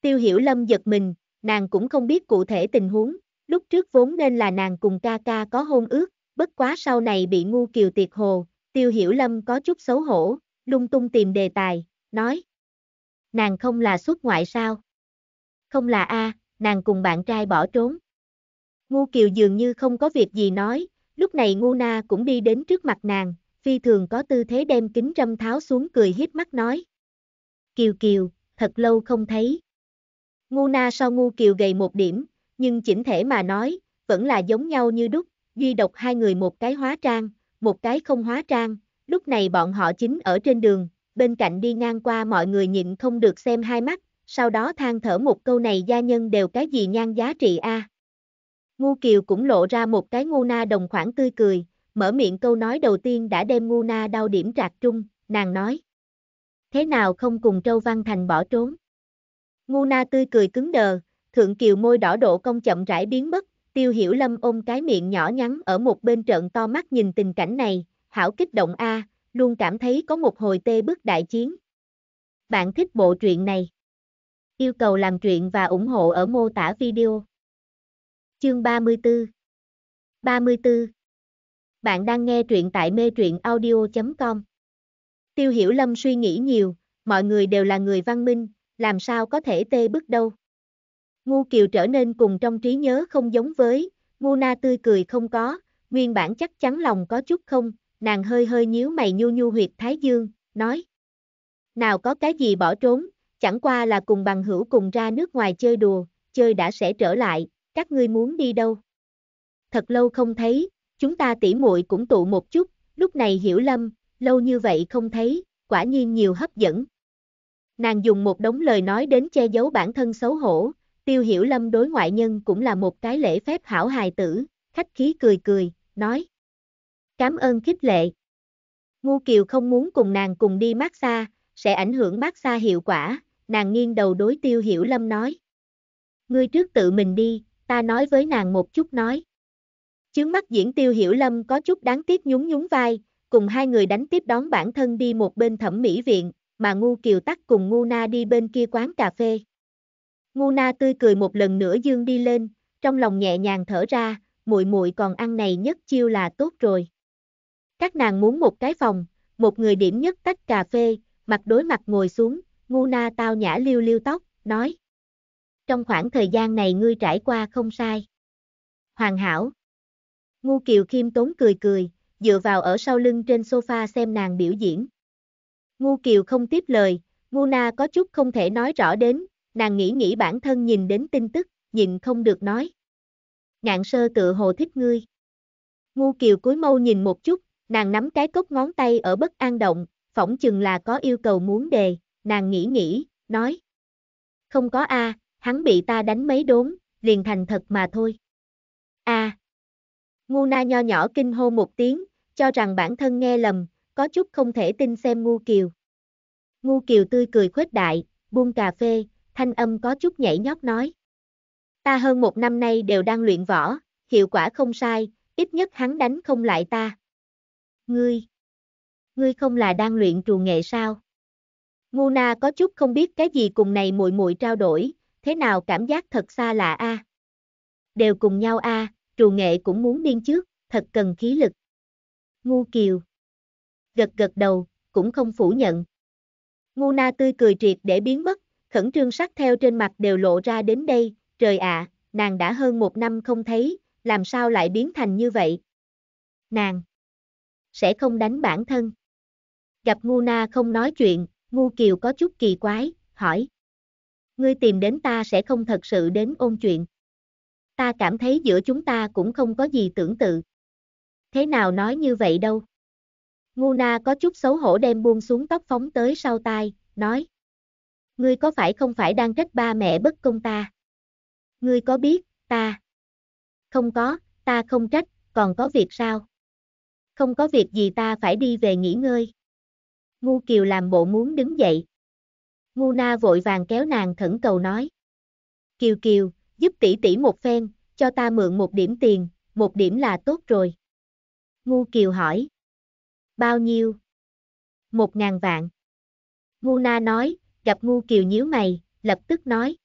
Tiêu hiểu lâm giật mình, nàng cũng không biết cụ thể tình huống, lúc trước vốn nên là nàng cùng ca ca có hôn ước, bất quá sau này bị ngu kiều tiệt hồ, tiêu hiểu lâm có chút xấu hổ, lung tung tìm đề tài, nói. Nàng không là xuất ngoại sao? Không là A, nàng cùng bạn trai bỏ trốn. Ngu Kiều dường như không có việc gì nói, lúc này Ngu Na cũng đi đến trước mặt nàng, phi thường có tư thế đem kính râm tháo xuống cười hiếp mắt nói. Kiều Kiều, thật lâu không thấy. Ngu Na so Ngu Kiều gầy một điểm, nhưng chỉnh thể mà nói, vẫn là giống nhau như đúc, duy độc hai người một cái hóa trang, một cái không hóa trang, lúc này bọn họ chính ở trên đường, bên cạnh đi ngang qua mọi người nhịn không được xem hai mắt, sau đó than thở một câu này gia nhân đều cái gì nhan giá trị a. À. Ngu Kiều cũng lộ ra một cái ngu na đồng khoản tươi cười, mở miệng câu nói đầu tiên đã đem ngu na đau điểm trạc trung, nàng nói. Thế nào không cùng châu Văn Thành bỏ trốn? Ngu na tươi cười cứng đờ, thượng kiều môi đỏ độ công chậm rãi biến mất, tiêu hiểu lâm ôm cái miệng nhỏ nhắn ở một bên trợn to mắt nhìn tình cảnh này, hảo kích động a, luôn cảm thấy có một hồi tê bức đại chiến. Bạn thích bộ truyện này? Yêu cầu làm chuyện và ủng hộ ở mô tả video. Chương 34 34 Bạn đang nghe truyện tại mê truyện audio.com Tiêu Hiểu Lâm suy nghĩ nhiều, mọi người đều là người văn minh, làm sao có thể tê bức đâu. Ngu Kiều trở nên cùng trong trí nhớ không giống với, Ngu Na tươi cười không có, nguyên bản chắc chắn lòng có chút không, nàng hơi hơi nhíu mày nhu nhu huyệt thái dương, nói. Nào có cái gì bỏ trốn, chẳng qua là cùng bằng hữu cùng ra nước ngoài chơi đùa, chơi đã sẽ trở lại, các ngươi muốn đi đâu? Thật lâu không thấy, chúng ta tỉ muội cũng tụ một chút, lúc này hiểu lâm, lâu như vậy không thấy, quả nhiên nhiều hấp dẫn. Nàng dùng một đống lời nói đến che giấu bản thân xấu hổ, tiêu hiểu lâm đối ngoại nhân cũng là một cái lễ phép hảo hài tử, khách khí cười cười, nói. Cám ơn khích lệ. Ngu Kiều không muốn cùng nàng cùng đi mát xa, sẽ ảnh hưởng mát xa hiệu quả, nàng nghiêng đầu đối tiêu hiểu lâm nói. Ngươi trước tự mình đi, ta nói với nàng một chút nói. Chướng mắt diễn tiêu hiểu lâm có chút đáng tiếc nhún nhún vai, cùng hai người đánh tiếp đón bản thân đi một bên thẩm mỹ viện, mà ngu kiều tắc cùng ngu na đi bên kia quán cà phê. Ngu na tươi cười một lần nữa dương đi lên, trong lòng nhẹ nhàng thở ra, muội muội còn ăn này nhất chiêu là tốt rồi. Các nàng muốn một cái phòng, một người điểm nhất tách cà phê, mặt đối mặt ngồi xuống, ngu na tao nhã liêu liêu tóc, nói. Trong khoảng thời gian này ngươi trải qua không sai. Hoàn hảo. Ngu kiều khiêm tốn cười cười, dựa vào ở sau lưng trên sofa xem nàng biểu diễn. Ngu kiều không tiếp lời, ngu na có chút không thể nói rõ đến, nàng nghĩ nghĩ bản thân nhìn đến tin tức, nhìn không được nói. Ngạn sơ tự hồ thích ngươi. Ngu kiều cúi mâu nhìn một chút, nàng nắm cái cốc ngón tay ở bất an động, phỏng chừng là có yêu cầu muốn đề nàng nghĩ nghĩ, nói. Không có a, hắn bị ta đánh mấy đốn, liền thành thật mà thôi. A. À. Ngu na nho nhỏ kinh hô một tiếng, cho rằng bản thân nghe lầm, có chút không thể tin xem ngu kiều. Ngu kiều tươi cười khuếch đại, buông cà phê, thanh âm có chút nhảy nhót nói. Ta hơn một năm nay đều đang luyện võ, hiệu quả không sai, ít nhất hắn đánh không lại ta. Ngươi, ngươi không là đang luyện trù nghệ sao? Ngu na có chút không biết cái gì cùng này muội muội trao đổi, thế nào cảm giác thật xa lạ a. À? Đều cùng nhau a, à, trù nghệ cũng muốn điên trước, thật cần khí lực. Ngu kiều. Gật gật đầu, cũng không phủ nhận. Ngu na tươi cười triệt để biến mất, khẩn trương sắc theo trên mặt đều lộ ra đến đây, trời ạ, à, nàng đã hơn một năm không thấy, làm sao lại biến thành như vậy? Nàng sẽ không đánh bản thân. Gặp Ngu Na không nói chuyện, Ngu Kiều có chút kỳ quái, hỏi. Ngươi tìm đến ta sẽ không thật sự đến ôn chuyện. Ta cảm thấy giữa chúng ta cũng không có gì tưởng tự. Thế nào nói như vậy đâu. Ngu Na có chút xấu hổ đem buông xuống tóc phóng tới sau tai, nói. Ngươi có phải không phải đang trách ba mẹ bất công ta? Ngươi có biết, ta? Không có, ta không trách, còn có việc sao? Không có việc gì ta phải đi về nghỉ ngơi. Ngu Kiều làm bộ muốn đứng dậy. Ngu Na vội vàng kéo nàng khẩn cầu nói. Kiều Kiều, giúp tỷ tỷ một phen, cho ta mượn một điểm tiền, một điểm là tốt rồi. Ngu Kiều hỏi. Bao nhiêu? Một ngàn vạn. Ngu Na nói, gặp Ngu Kiều nhíu mày, lập tức nói.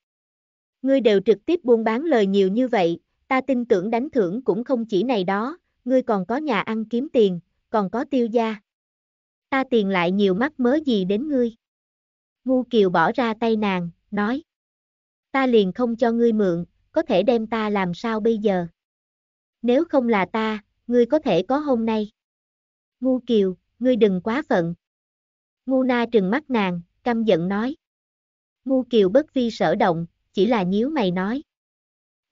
Ngươi đều trực tiếp buôn bán lời nhiều như vậy, ta tin tưởng đánh thưởng cũng không chỉ này đó, ngươi còn có nhà ăn kiếm tiền, còn có tiêu gia ta tiền lại nhiều mắc mớ gì đến ngươi. Ngu kiều bỏ ra tay nàng, nói. Ta liền không cho ngươi mượn, có thể đem ta làm sao bây giờ? Nếu không là ta, ngươi có thể có hôm nay. Ngu kiều, ngươi đừng quá phận. Ngu na trừng mắt nàng, căm giận nói. Ngu kiều bất vi sở động, chỉ là nhíu mày nói.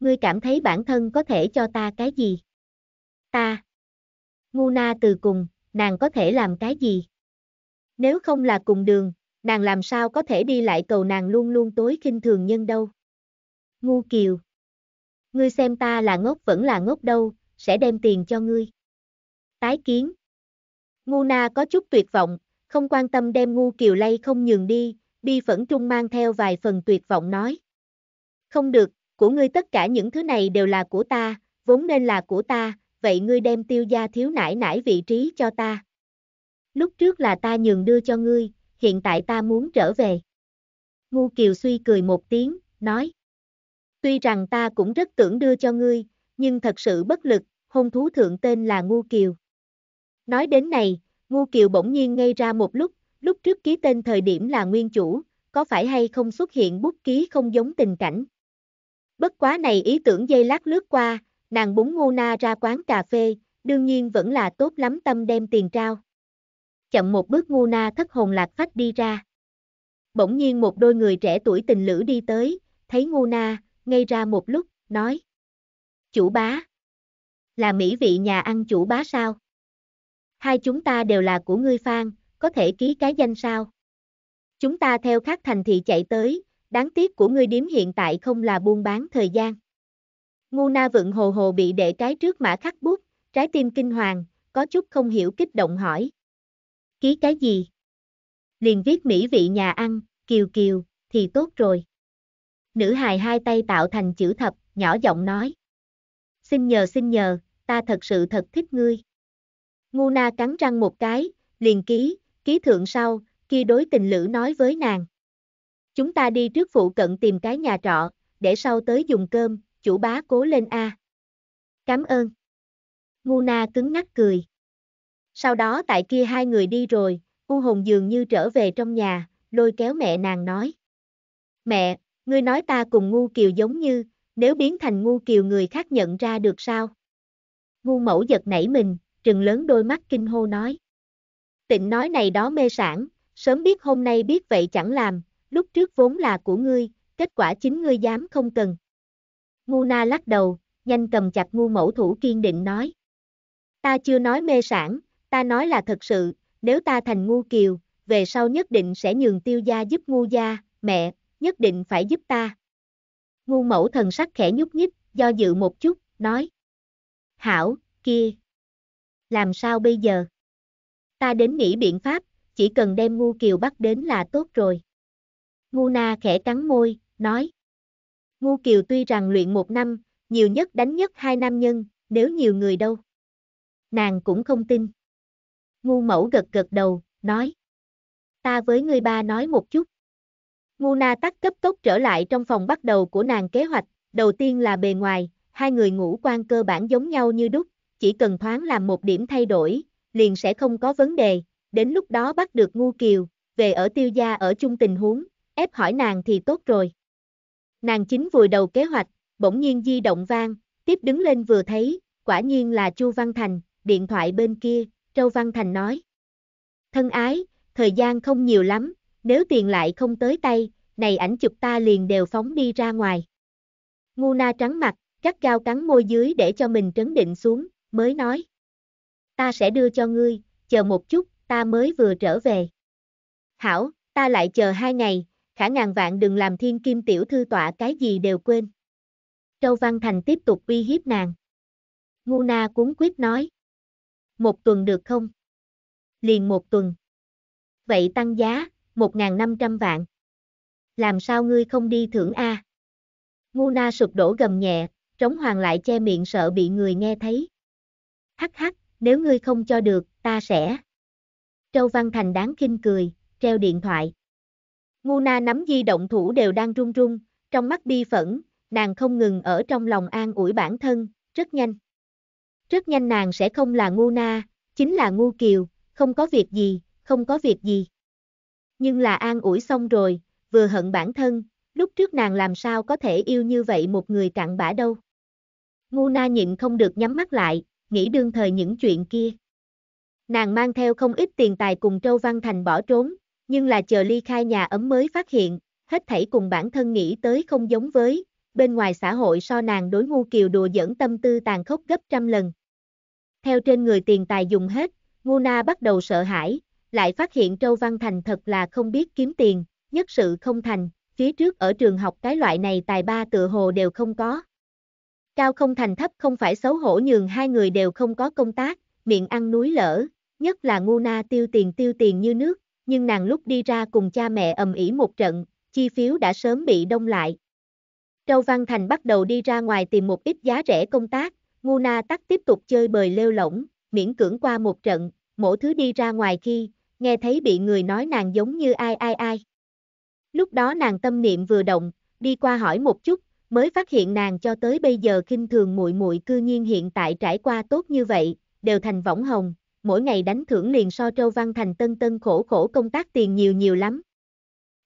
Ngươi cảm thấy bản thân có thể cho ta cái gì? Ta. Ngu na từ cùng, nàng có thể làm cái gì? Nếu không là cùng đường, nàng làm sao có thể đi lại cầu nàng luôn luôn tối khinh thường nhân đâu? Ngu kiều. Ngươi xem ta là ngốc vẫn là ngốc đâu, sẽ đem tiền cho ngươi. Tái kiến. Ngu na có chút tuyệt vọng, không quan tâm đem ngu kiều lay không nhường đi, bi phẫn trung mang theo vài phần tuyệt vọng nói. Không được, của ngươi tất cả những thứ này đều là của ta, vốn nên là của ta, vậy ngươi đem tiêu gia thiếu nải nải vị trí cho ta. Lúc trước là ta nhường đưa cho ngươi, hiện tại ta muốn trở về. Ngu Kiều suy cười một tiếng, nói. Tuy rằng ta cũng rất tưởng đưa cho ngươi, nhưng thật sự bất lực, hôn thú thượng tên là Ngu Kiều. Nói đến này, Ngu Kiều bỗng nhiên ngây ra một lúc, lúc trước ký tên thời điểm là nguyên chủ, có phải hay không xuất hiện bút ký không giống tình cảnh. Bất quá này ý tưởng dây lát lướt qua, Nàng búng ngô na ra quán cà phê, đương nhiên vẫn là tốt lắm tâm đem tiền trao. Chậm một bước ngô na thất hồn lạc phách đi ra. Bỗng nhiên một đôi người trẻ tuổi tình lữ đi tới, thấy ngô na, ngây ra một lúc, nói. Chủ bá. Là mỹ vị nhà ăn chủ bá sao? Hai chúng ta đều là của ngươi Phan, có thể ký cái danh sao? Chúng ta theo các thành thị chạy tới, đáng tiếc của ngươi điếm hiện tại không là buôn bán thời gian. Ngu na vượng hồ hồ bị đệ cái trước mã khắc bút, trái tim kinh hoàng, có chút không hiểu kích động hỏi. Ký cái gì? Liền viết mỹ vị nhà ăn, kiều kiều, thì tốt rồi. Nữ hài hai tay tạo thành chữ thập, nhỏ giọng nói. Xin nhờ xin nhờ, ta thật sự thật thích ngươi. Ngu na cắn răng một cái, liền ký, ký thượng sau, kia đối tình lữ nói với nàng. Chúng ta đi trước phụ cận tìm cái nhà trọ, để sau tới dùng cơm, chủ bá cố lên a. Cảm ơn. Ngu na cứng ngắc cười. Sau đó tại kia hai người đi rồi, U Hồng dường như trở về trong nhà, lôi kéo mẹ nàng nói. Mẹ, ngươi nói ta cùng ngu kiều giống như, nếu biến thành ngu kiều người khác nhận ra được sao? Ngu mẫu giật nảy mình, trừng lớn đôi mắt kinh hô nói. Tịnh nói này đó mê sản, sớm biết hôm nay biết vậy chẳng làm, lúc trước vốn là của ngươi, kết quả chính ngươi dám không cần. Ngu na lắc đầu, nhanh cầm chặt ngu mẫu thủ kiên định nói. Ta chưa nói mê sản, ta nói là thật sự, nếu ta thành ngu kiều, về sau nhất định sẽ nhường tiêu gia giúp ngu gia, mẹ, nhất định phải giúp ta. Ngu mẫu thần sắc khẽ nhúc nhích, do dự một chút, nói. Hảo, kia. Làm sao bây giờ? Ta đến nghĩ biện pháp, chỉ cần đem ngu kiều bắt đến là tốt rồi. Ngu na khẽ cắn môi, nói. Ngu Kiều tuy rằng luyện một năm, nhiều nhất đánh nhất hai nam nhân, nếu nhiều người đâu. Nàng cũng không tin. Ngu mẫu gật gật đầu, nói. Ta với người ba nói một chút. Ngu na tắt cấp tốc trở lại trong phòng bắt đầu của nàng kế hoạch, đầu tiên là bề ngoài, hai người ngũ quan cơ bản giống nhau như đúc, chỉ cần thoáng làm một điểm thay đổi, liền sẽ không có vấn đề, đến lúc đó bắt được ngu kiều, về ở tiêu gia ở chung tình huống, ép hỏi nàng thì tốt rồi. Nàng chính vùi đầu kế hoạch, bỗng nhiên di động vang, tiếp đứng lên vừa thấy, quả nhiên là Chu Văn Thành, điện thoại bên kia, Châu Văn Thành nói. Thân ái, thời gian không nhiều lắm, nếu tiền lại không tới tay, này ảnh chụp ta liền đều phóng đi ra ngoài. Ngu na trắng mặt, cắt gao cắn môi dưới để cho mình trấn định xuống, mới nói. Ta sẽ đưa cho ngươi, chờ một chút, ta mới vừa trở về. Hảo, ta lại chờ hai ngày, khả ngàn vạn đừng làm thiên kim tiểu thư tọa cái gì đều quên. Châu Văn Thành tiếp tục uy hiếp nàng. Ngu na cuốn quyết nói. Một tuần được không? Liền một tuần. Vậy tăng giá, 1.500 vạn. Làm sao ngươi không đi thưởng A? Ngu na sụp đổ gầm nhẹ, trống hoàng lại che miệng sợ bị người nghe thấy. Hắc hắc, nếu ngươi không cho được, ta sẽ. Châu Văn Thành đáng kinh cười, treo điện thoại. Ngu na nắm di động thủ đều đang run run, trong mắt bi phẫn, nàng không ngừng ở trong lòng an ủi bản thân, rất nhanh. Rất nhanh nàng sẽ không là ngu na, chính là ngu kiều, không có việc gì, không có việc gì. Nhưng là an ủi xong rồi, vừa hận bản thân, lúc trước nàng làm sao có thể yêu như vậy một người cặn bã đâu. Ngu na nhịn không được nhắm mắt lại, nghĩ đương thời những chuyện kia. Nàng mang theo không ít tiền tài cùng Châu Văn Thành bỏ trốn, nhưng là chờ ly khai nhà ấm mới phát hiện, hết thảy cùng bản thân nghĩ tới không giống với, bên ngoài xã hội so nàng đối ngu kiều đùa dẫn tâm tư tàn khốc gấp trăm lần. Theo trên người tiền tài dùng hết, ngu na bắt đầu sợ hãi, lại phát hiện Châu Văn Thành thật là không biết kiếm tiền, nhất sự không thành, phía trước ở trường học cái loại này tài ba tựa hồ đều không có. Cao không thành thấp không phải xấu hổ nhường hai người đều không có công tác, miệng ăn núi lở nhất là ngu na tiêu tiền tiêu tiền như nước, nhưng nàng lúc đi ra cùng cha mẹ ầm ĩ một trận, chi phiếu đã sớm bị đông lại. Châu Văn Thành bắt đầu đi ra ngoài tìm một ít giá rẻ công tác, Ngu Na Tắc tiếp tục chơi bời lêu lỏng, miễn cưỡng qua một trận, mỗi thứ đi ra ngoài khi, nghe thấy bị người nói nàng giống như ai ai ai. Lúc đó nàng tâm niệm vừa động, đi qua hỏi một chút, mới phát hiện nàng cho tới bây giờ khinh thường muội muội cư nhiên hiện tại trải qua tốt như vậy, đều thành võng hồng, mỗi ngày đánh thưởng liền so Trâu Văn Thành tân tân khổ khổ công tác tiền nhiều nhiều lắm.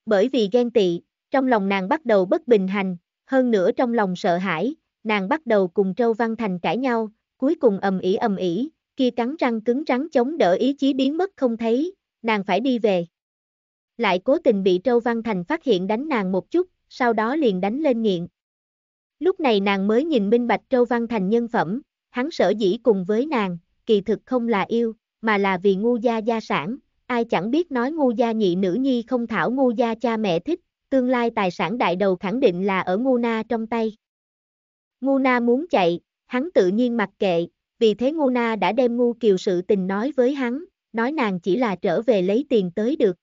Bởi vì ghen tị, trong lòng nàng bắt đầu bất bình hành, hơn nữa trong lòng sợ hãi, nàng bắt đầu cùng Trâu Văn Thành cãi nhau, cuối cùng ầm ỉ ầm ỉ, kia cắn răng cứng rắn chống đỡ ý chí biến mất không thấy, nàng phải đi về. Lại cố tình bị Trâu Văn Thành phát hiện đánh nàng một chút, sau đó liền đánh lên nghiện. Lúc này nàng mới nhìn minh bạch Trâu Văn Thành nhân phẩm, hắn sở dĩ cùng với nàng, kỳ thực không là yêu, mà là vì ngu gia gia sản, ai chẳng biết nói ngu gia nhị nữ nhi không thảo ngu gia cha mẹ thích, tương lai tài sản đại đầu khẳng định là ở ngu na trong tay. Ngu na muốn chạy, hắn tự nhiên mặc kệ, vì thế ngu na đã đem ngu kiều sự tình nói với hắn, nói nàng chỉ là trở về lấy tiền tới được.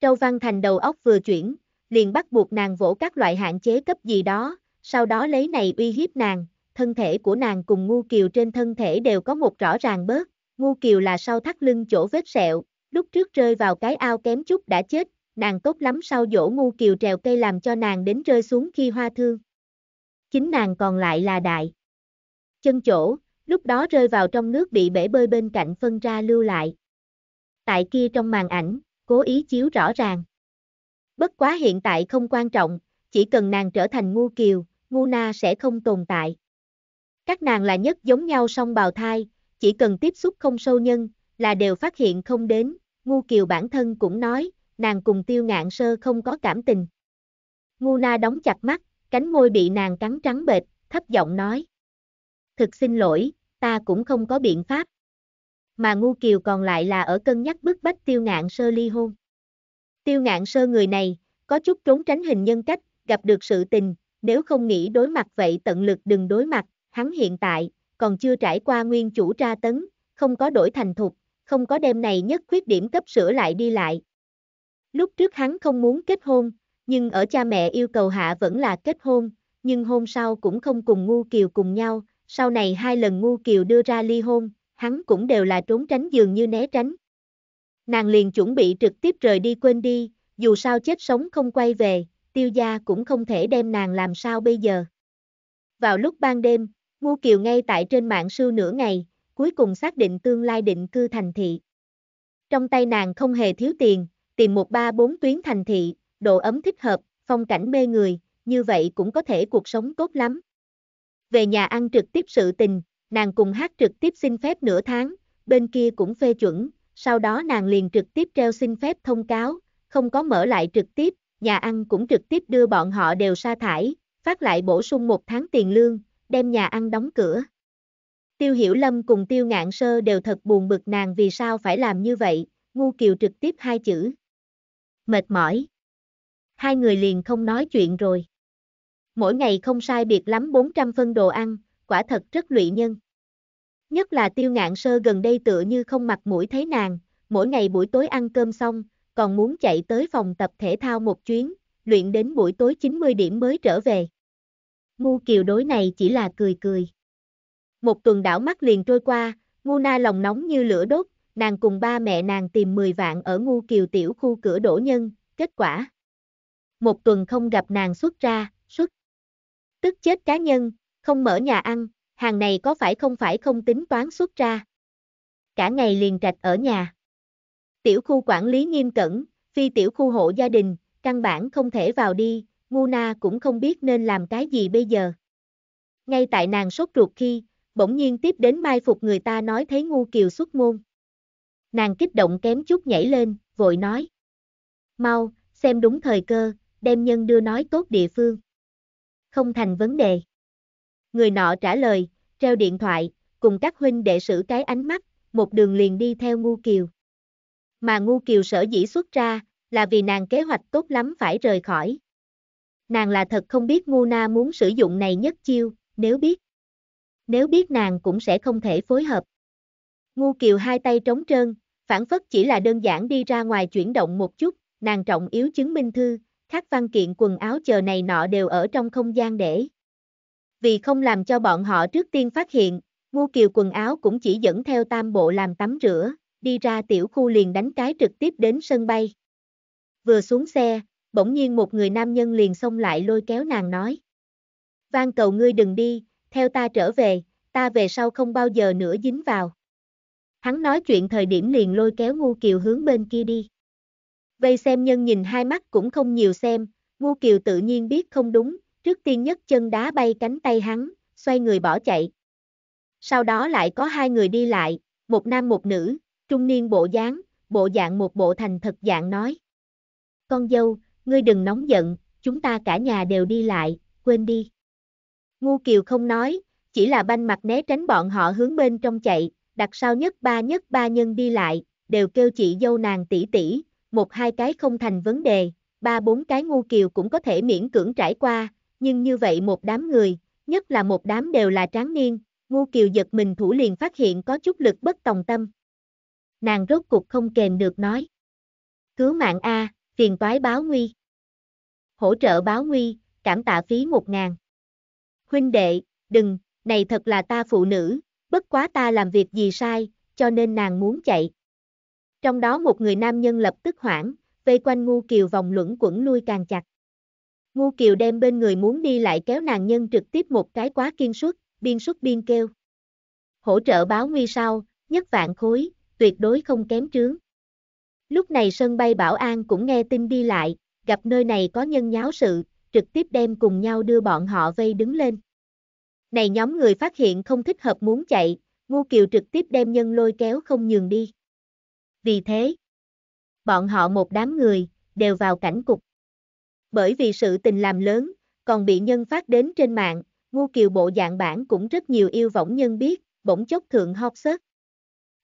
Châu Văn Thành đầu óc vừa chuyển, liền bắt buộc nàng vỗ các loại hạn chế cấp gì đó, sau đó lấy này uy hiếp nàng, thân thể của nàng cùng Ngu Kiều trên thân thể đều có một rõ ràng bớt, Ngu Kiều là sau thắt lưng chỗ vết sẹo, lúc trước rơi vào cái ao kém chút đã chết, nàng tốt lắm sau dỗ Ngu Kiều trèo cây làm cho nàng đến rơi xuống khi hoa thương. Chính nàng còn lại là đại. Chân chỗ, lúc đó rơi vào trong nước bị bể bơi bên cạnh phân ra lưu lại. Tại kia trong màn ảnh, cố ý chiếu rõ ràng. Bất quá hiện tại không quan trọng, chỉ cần nàng trở thành ngu kiều, ngu na sẽ không tồn tại. Các nàng là nhất giống nhau song bào thai, chỉ cần tiếp xúc không sâu nhân, là đều phát hiện không đến, Ngu Kiều bản thân cũng nói, nàng cùng tiêu ngạn sơ không có cảm tình. Ngu na đóng chặt mắt, cánh môi bị nàng cắn trắng bệt, thấp giọng nói. Thực xin lỗi, ta cũng không có biện pháp. Mà Ngu Kiều còn lại là ở cân nhắc bức bách tiêu ngạn sơ ly hôn. Tiêu ngạn sơ người này, có chút trốn tránh hình nhân cách, gặp được sự tình, nếu không nghĩ đối mặt vậy tận lực đừng đối mặt, hắn hiện tại, còn chưa trải qua nguyên chủ tra tấn, không có đổi thành thục, không có đêm này nhất khuyết điểm cấp sửa lại đi lại. Lúc trước hắn không muốn kết hôn, nhưng ở cha mẹ yêu cầu hạ vẫn là kết hôn, nhưng hôm sau cũng không cùng Ngu Kiều cùng nhau, sau này hai lần Ngu Kiều đưa ra ly hôn, hắn cũng đều là trốn tránh dường như né tránh. Nàng liền chuẩn bị trực tiếp rời đi quên đi, dù sao chết sống không quay về, tiêu gia cũng không thể đem nàng làm sao bây giờ. Vào lúc ban đêm, Ngô Kiều ngay tại trên mạng sưu nửa ngày, cuối cùng xác định tương lai định cư thành thị. Trong tay nàng không hề thiếu tiền, tìm một ba bốn tuyến thành thị, độ ấm thích hợp, phong cảnh mê người, như vậy cũng có thể cuộc sống tốt lắm. Về nhà ăn trực tiếp sự tình, nàng cùng hát trực tiếp xin phép nửa tháng, bên kia cũng phê chuẩn, sau đó nàng liền trực tiếp treo xin phép thông cáo, không có mở lại trực tiếp, nhà ăn cũng trực tiếp đưa bọn họ đều sa thải, phát lại bổ sung một tháng tiền lương, đem nhà ăn đóng cửa. Tiêu Hiểu Lâm cùng Tiêu Ngạn Sơ đều thật buồn bực nàng vì sao phải làm như vậy, ngu kiều trực tiếp hai chữ. Mệt mỏi. Hai người liền không nói chuyện rồi. Mỗi ngày không sai biệt lắm 400 phân đồ ăn, quả thật rất lụy nhân. Nhất là Tiêu Ngạn Sơ gần đây tựa như không mặt mũi thấy nàng, mỗi ngày buổi tối ăn cơm xong, còn muốn chạy tới phòng tập thể thao một chuyến, luyện đến buổi tối 90 điểm mới trở về. Ngu kiều đối này chỉ là cười cười. Một tuần đảo mắt liền trôi qua, ngu na lòng nóng như lửa đốt, nàng cùng ba mẹ nàng tìm 10 vạn ở ngu kiều tiểu khu cửa đổ nhân, kết quả. Một tuần không gặp nàng xuất ra, xuất. Tức chết cá nhân, không mở nhà ăn, hàng này có phải không phải không tính toán xuất ra. Cả ngày liền trạch ở nhà. Tiểu khu quản lý nghiêm cẩn, phi tiểu khu hộ gia đình, căn bản không thể vào đi, Nguna cũng không biết nên làm cái gì bây giờ. Ngay tại nàng sốt ruột khi, bỗng nhiên tiếp đến mai phục người ta nói thấy ngu kiều xuất môn. Nàng kích động kém chút nhảy lên, vội nói. Mau, xem đúng thời cơ, đem nhân đưa nói tốt địa phương. Không thành vấn đề. Người nọ trả lời, treo điện thoại, cùng các huynh đệ sử cái ánh mắt, một đường liền đi theo ngu kiều. Mà ngu kiều sở dĩ xuất ra, là vì nàng kế hoạch tốt lắm phải rời khỏi, Nàng là thật không biết ngu na muốn sử dụng này nhất chiêu, nếu biết. Nếu biết nàng cũng sẽ không thể phối hợp. Ngu kiều hai tay trống trơn, phản phất chỉ là đơn giản đi ra ngoài chuyển động một chút, nàng trọng yếu chứng minh thư, các văn kiện quần áo chờ này nọ đều ở trong không gian để. Vì không làm cho bọn họ trước tiên phát hiện, ngu kiều quần áo cũng chỉ dẫn theo tam bộ làm tắm rửa, đi ra tiểu khu liền đánh cái trực tiếp đến sân bay. Vừa xuống xe, bỗng nhiên một người nam nhân liền xông lại lôi kéo nàng nói. Van cầu ngươi đừng đi, theo ta trở về, ta về sau không bao giờ nữa dính vào. Hắn nói chuyện thời điểm liền lôi kéo Ngu Kiều hướng bên kia đi. Vây xem nhân nhìn hai mắt cũng không nhiều xem, Ngu Kiều tự nhiên biết không đúng, trước tiên nhất chân đá bay cánh tay hắn, xoay người bỏ chạy. Sau đó lại có hai người đi lại, một nam một nữ, trung niên bộ dáng, bộ dạng một bộ thành thật dạng nói. Con dâu, ngươi đừng nóng giận, chúng ta cả nhà đều đi lại, quên đi. Ngu Kiều không nói, chỉ là banh mặt né tránh bọn họ hướng bên trong chạy, đặt sau nhất ba nhất ba nhân đi lại, đều kêu chị dâu nàng tỷ tỷ, một hai cái không thành vấn đề, ba bốn cái ngu kiều cũng có thể miễn cưỡng trải qua, nhưng như vậy một đám người, nhất là một đám đều là tráng niên, ngu kiều giật mình thủ liền phát hiện có chút lực bất tòng tâm. Nàng rốt cục không kềm được nói. Cứu mạng A, phiền toái báo nguy hỗ trợ báo nguy, cảm tạ phí một ngàn. Huynh đệ, đừng, này thật là ta phụ nữ, bất quá ta làm việc gì sai, cho nên nàng muốn chạy. Trong đó một người nam nhân lập tức hoảng, vây quanh ngu kiều vòng luẩn quẩn lui càng chặt. Ngu kiều đem bên người muốn đi lại kéo nàng nhân trực tiếp một cái quá kiên suất, biên suất biên kêu. Hỗ trợ báo nguy sau, nhất vạn khối, tuyệt đối không kém trướng. Lúc này sân bay bảo an cũng nghe tin đi lại, gặp nơi này có nhân nháo sự, trực tiếp đem cùng nhau đưa bọn họ vây đứng lên. Này nhóm người phát hiện không thích hợp muốn chạy, ngu Kiều trực tiếp đem nhân lôi kéo không nhường đi. Vì thế, bọn họ một đám người, đều vào cảnh cục. Bởi vì sự tình làm lớn, còn bị nhân phát đến trên mạng, ngu Kiều bộ dạng bản cũng rất nhiều yêu võng nhân biết, bỗng chốc thượng hot sớt.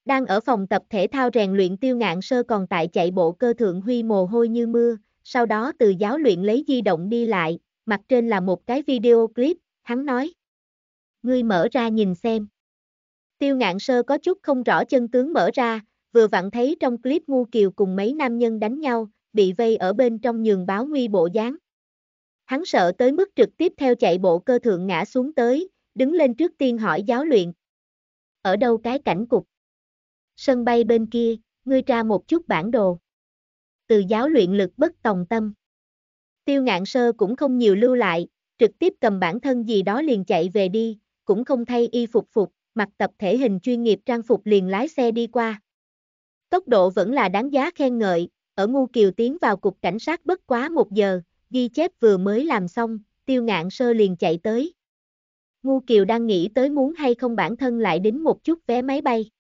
Đang ở phòng tập thể thao rèn luyện tiêu ngạn sơ còn tại chạy bộ cơ thượng huy mồ hôi như mưa, sau đó từ giáo luyện lấy di động đi lại, mặt trên là một cái video clip, hắn nói. Ngươi mở ra nhìn xem. Tiêu ngạn sơ có chút không rõ chân tướng mở ra, vừa vặn thấy trong clip ngu kiều cùng mấy nam nhân đánh nhau, bị vây ở bên trong nhường báo nguy bộ dáng. Hắn sợ tới mức trực tiếp theo chạy bộ cơ thượng ngã xuống tới, đứng lên trước tiên hỏi giáo luyện. Ở đâu cái cảnh cục? Sân bay bên kia, ngươi tra một chút bản đồ từ giáo luyện lực bất tòng tâm. Tiêu ngạn sơ cũng không nhiều lưu lại, trực tiếp cầm bản thân gì đó liền chạy về đi, cũng không thay y phục phục, mặc tập thể hình chuyên nghiệp trang phục liền lái xe đi qua. Tốc độ vẫn là đáng giá khen ngợi, ở Ngu Kiều tiến vào cục cảnh sát bất quá một giờ, ghi chép vừa mới làm xong, tiêu ngạn sơ liền chạy tới. Ngu Kiều đang nghĩ tới muốn hay không bản thân lại đến một chút vé máy bay.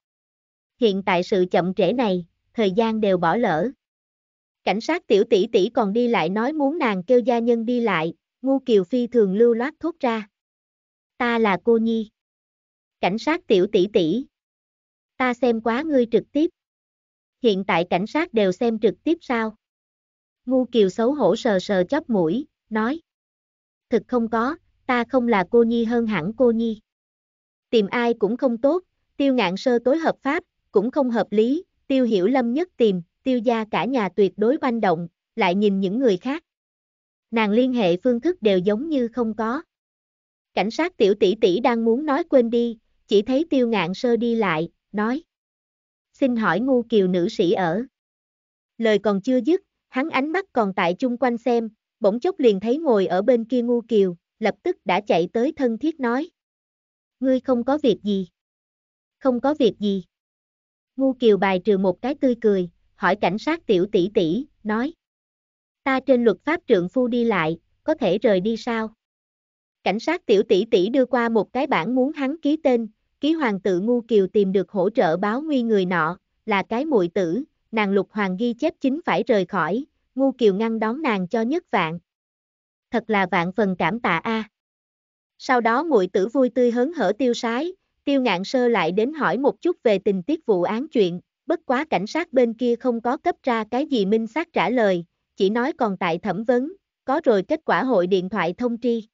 Hiện tại sự chậm trễ này, thời gian đều bỏ lỡ. Cảnh sát tiểu tỷ tỷ còn đi lại nói muốn nàng kêu gia nhân đi lại, ngu kiều phi thường lưu loát thốt ra. Ta là cô nhi. Cảnh sát tiểu tỷ tỷ. Ta xem quá ngươi trực tiếp. Hiện tại cảnh sát đều xem trực tiếp sao? Ngu kiều xấu hổ sờ sờ chóp mũi, nói. Thực không có, ta không là cô nhi hơn hẳn cô nhi. Tìm ai cũng không tốt, tiêu ngạn sơ tối hợp pháp, cũng không hợp lý, tiêu hiểu lâm nhất tìm, tiêu gia cả nhà tuyệt đối banh động, lại nhìn những người khác. Nàng liên hệ phương thức đều giống như không có. Cảnh sát tiểu tỷ tỷ đang muốn nói quên đi, chỉ thấy tiêu ngạn sơ đi lại, nói. Xin hỏi ngu kiều nữ sĩ ở. Lời còn chưa dứt, hắn ánh mắt còn tại chung quanh xem, bỗng chốc liền thấy ngồi ở bên kia ngu kiều, lập tức đã chạy tới thân thiết nói. Ngươi không có việc gì. Không có việc gì. Ngu kiều bài trừ một cái tươi cười, hỏi cảnh sát tiểu tỷ tỷ, nói. Ta trên luật pháp trượng phu đi lại, có thể rời đi sao? Cảnh sát tiểu tỷ tỷ đưa qua một cái bản muốn hắn ký tên, ký hoàng tự ngu kiều tìm được hỗ trợ báo nguy người nọ, là cái muội tử, nàng lục hoàng ghi chép chính phải rời khỏi, ngu kiều ngăn đón nàng cho nhất vạn. Thật là vạn phần cảm tạ a. Sau đó muội tử vui tươi hớn hở tiêu sái, tiêu ngạn sơ lại đến hỏi một chút về tình tiết vụ án chuyện, bất quá cảnh sát bên kia không có cấp ra cái gì minh xác trả lời, chỉ nói còn tại thẩm vấn, có rồi kết quả hội điện thoại thông tri.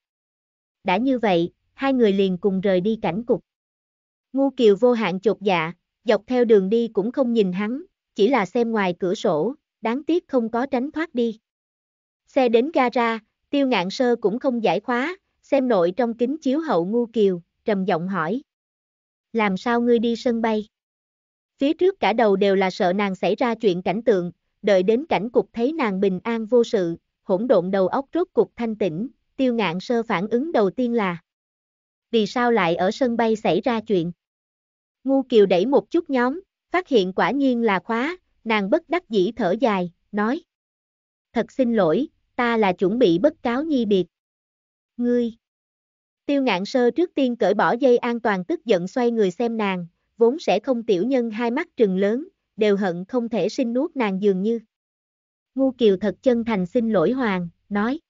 Đã như vậy, hai người liền cùng rời đi cảnh cục. Ngu Kiều vô hạn chột dạ, dọc theo đường đi cũng không nhìn hắn, chỉ là xem ngoài cửa sổ, đáng tiếc không có tránh thoát đi. Xe đến gara, tiêu ngạn sơ cũng không giải khóa, xem nội trong kính chiếu hậu Ngu Kiều, trầm giọng hỏi. Làm sao ngươi đi sân bay? Phía trước cả đầu đều là sợ nàng xảy ra chuyện cảnh tượng, đợi đến cảnh cục thấy nàng bình an vô sự, hỗn độn đầu óc rốt cục thanh tĩnh, tiêu ngạn sơ phản ứng đầu tiên là Vì sao lại ở sân bay xảy ra chuyện? Ngu kiều đẩy một chút nhóm, phát hiện quả nhiên là khóa, nàng bất đắc dĩ thở dài, nói Thật xin lỗi, ta là chuẩn bị bất cáo nhi biệt. Ngươi Tiêu ngạn sơ trước tiên cởi bỏ dây an toàn tức giận xoay người xem nàng, vốn sẽ không tiểu nhân hai mắt trừng lớn, đều hận không thể sinh nuốt nàng dường như. Ngu Kiều thật chân thành xin lỗi Hoàng, nói.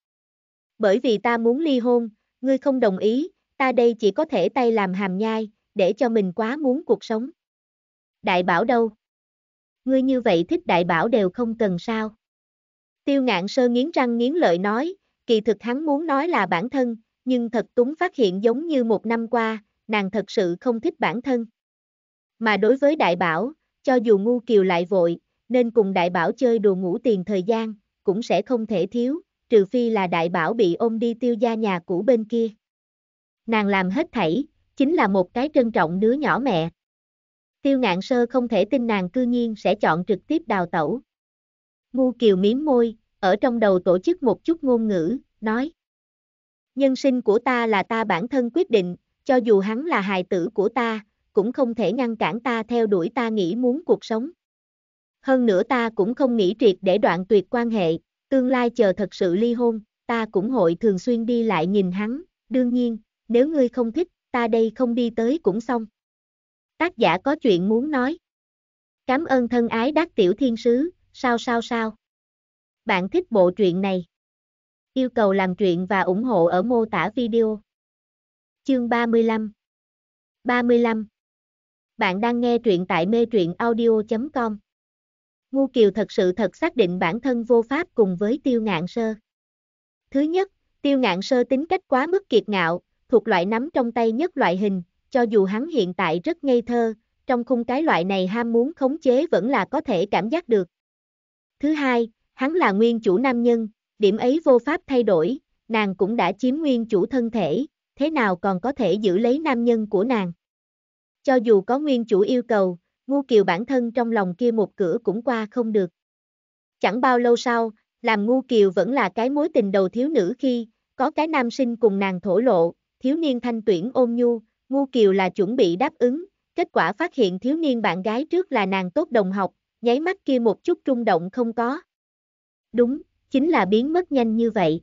Bởi vì ta muốn ly hôn, ngươi không đồng ý, ta đây chỉ có thể tay làm hàm nhai, để cho mình quá muốn cuộc sống. Đại bảo đâu? Ngươi như vậy thích đại bảo đều không cần sao. Tiêu ngạn sơ nghiến răng nghiến lợi nói, kỳ thực hắn muốn nói là bản thân, nhưng thật túng phát hiện giống như một năm qua, nàng thật sự không thích bản thân. Mà đối với đại bảo, cho dù ngu kiều lại vội, nên cùng đại bảo chơi đồ ngủ tiền thời gian, cũng sẽ không thể thiếu, trừ phi là đại bảo bị ôm đi tiêu gia nhà cũ bên kia. Nàng làm hết thảy, chính là một cái trân trọng đứa nhỏ mẹ. Tiêu ngạn sơ không thể tin nàng cư nhiên sẽ chọn trực tiếp đào tẩu. Ngu kiều miếm môi, ở trong đầu tổ chức một chút ngôn ngữ, nói. Nhân sinh của ta là ta bản thân quyết định, cho dù hắn là hài tử của ta, cũng không thể ngăn cản ta theo đuổi ta nghĩ muốn cuộc sống. Hơn nữa ta cũng không nghĩ triệt để đoạn tuyệt quan hệ, tương lai chờ thật sự ly hôn, ta cũng hội thường xuyên đi lại nhìn hắn, đương nhiên, nếu ngươi không thích, ta đây không đi tới cũng xong. Tác giả có chuyện muốn nói. Cảm ơn thân ái đắc tiểu thiên sứ, sao sao sao. Bạn thích bộ truyện này. Yêu cầu làm truyện và ủng hộ ở mô tả video. Chương 35 35 bạn đang nghe truyện tại mê truyện audio.com. Ngu Kiều thật sự thật xác định bản thân vô pháp cùng với Tiêu Ngạn Sơ. Thứ nhất, Tiêu Ngạn Sơ tính cách quá mức kiệt ngạo, thuộc loại nắm trong tay nhất loại hình, cho dù hắn hiện tại rất ngây thơ, trong khung cái loại này ham muốn khống chế vẫn là có thể cảm giác được. Thứ hai, hắn là nguyên chủ nam nhân, điểm ấy vô pháp thay đổi, nàng cũng đã chiếm nguyên chủ thân thể, thế nào còn có thể giữ lấy nam nhân của nàng. Cho dù có nguyên chủ yêu cầu, ngu kiều bản thân trong lòng kia một cửa cũng qua không được. Chẳng bao lâu sau, làm ngu kiều vẫn là cái mối tình đầu thiếu nữ khi, có cái nam sinh cùng nàng thổ lộ, thiếu niên thanh tuyển ôn nhu, ngu kiều là chuẩn bị đáp ứng, kết quả phát hiện thiếu niên bạn gái trước là nàng tốt đồng học, nháy mắt kia một chút trung động không có. Đúng, chính là biến mất nhanh như vậy.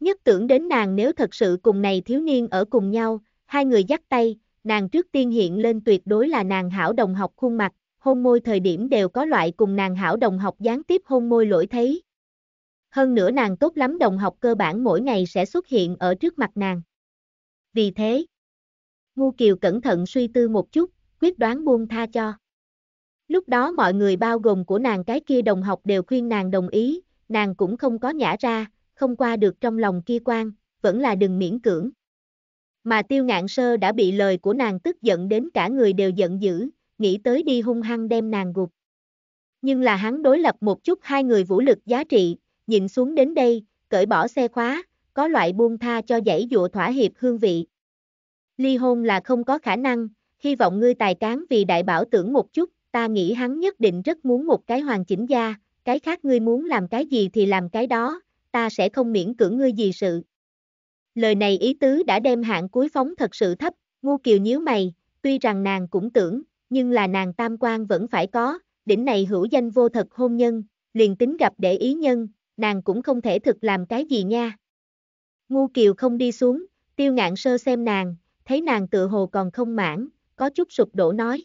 Nhất tưởng đến nàng nếu thật sự cùng này thiếu niên ở cùng nhau, hai người dắt tay, nàng trước tiên hiện lên tuyệt đối là nàng hảo đồng học khuôn mặt, hôn môi thời điểm đều có loại cùng nàng hảo đồng học gián tiếp hôn môi lỗi thấy. Hơn nữa nàng tốt lắm đồng học cơ bản mỗi ngày sẽ xuất hiện ở trước mặt nàng. Vì thế, Ngu Kiều cẩn thận suy tư một chút, quyết đoán buông tha cho. Lúc đó mọi người bao gồm của nàng cái kia đồng học đều khuyên nàng đồng ý, nàng cũng không có nhả ra, không qua được trong lòng kia quan, vẫn là đừng miễn cưỡng mà tiêu ngạn sơ đã bị lời của nàng tức giận đến cả người đều giận dữ, nghĩ tới đi hung hăng đem nàng gục. Nhưng là hắn đối lập một chút hai người vũ lực giá trị, nhìn xuống đến đây, cởi bỏ xe khóa, có loại buông tha cho dãy dụa thỏa hiệp hương vị. Ly hôn là không có khả năng, hy vọng ngươi tài cán vì đại bảo tưởng một chút, ta nghĩ hắn nhất định rất muốn một cái hoàn chỉnh gia, cái khác ngươi muốn làm cái gì thì làm cái đó, ta sẽ không miễn cưỡng ngươi gì sự lời này ý tứ đã đem hạng cuối phóng thật sự thấp, ngu kiều nhíu mày, tuy rằng nàng cũng tưởng, nhưng là nàng tam quan vẫn phải có, đỉnh này hữu danh vô thật hôn nhân, liền tính gặp để ý nhân, nàng cũng không thể thực làm cái gì nha. Ngu kiều không đi xuống, tiêu ngạn sơ xem nàng, thấy nàng tự hồ còn không mãn, có chút sụp đổ nói.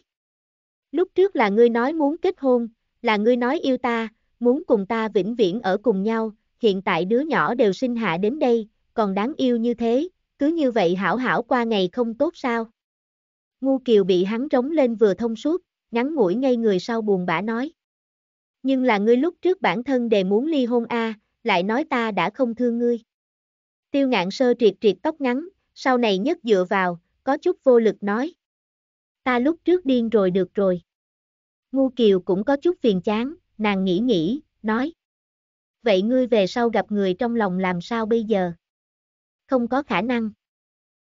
Lúc trước là ngươi nói muốn kết hôn, là ngươi nói yêu ta, muốn cùng ta vĩnh viễn ở cùng nhau, hiện tại đứa nhỏ đều sinh hạ đến đây, còn đáng yêu như thế, cứ như vậy hảo hảo qua ngày không tốt sao. Ngu kiều bị hắn trống lên vừa thông suốt, ngắn ngủi ngay người sau buồn bã nói. Nhưng là ngươi lúc trước bản thân đề muốn ly hôn a, lại nói ta đã không thương ngươi. Tiêu ngạn sơ triệt triệt tóc ngắn, sau này nhất dựa vào, có chút vô lực nói. Ta lúc trước điên rồi được rồi. Ngu kiều cũng có chút phiền chán, nàng nghĩ nghĩ, nói. Vậy ngươi về sau gặp người trong lòng làm sao bây giờ? không có khả năng.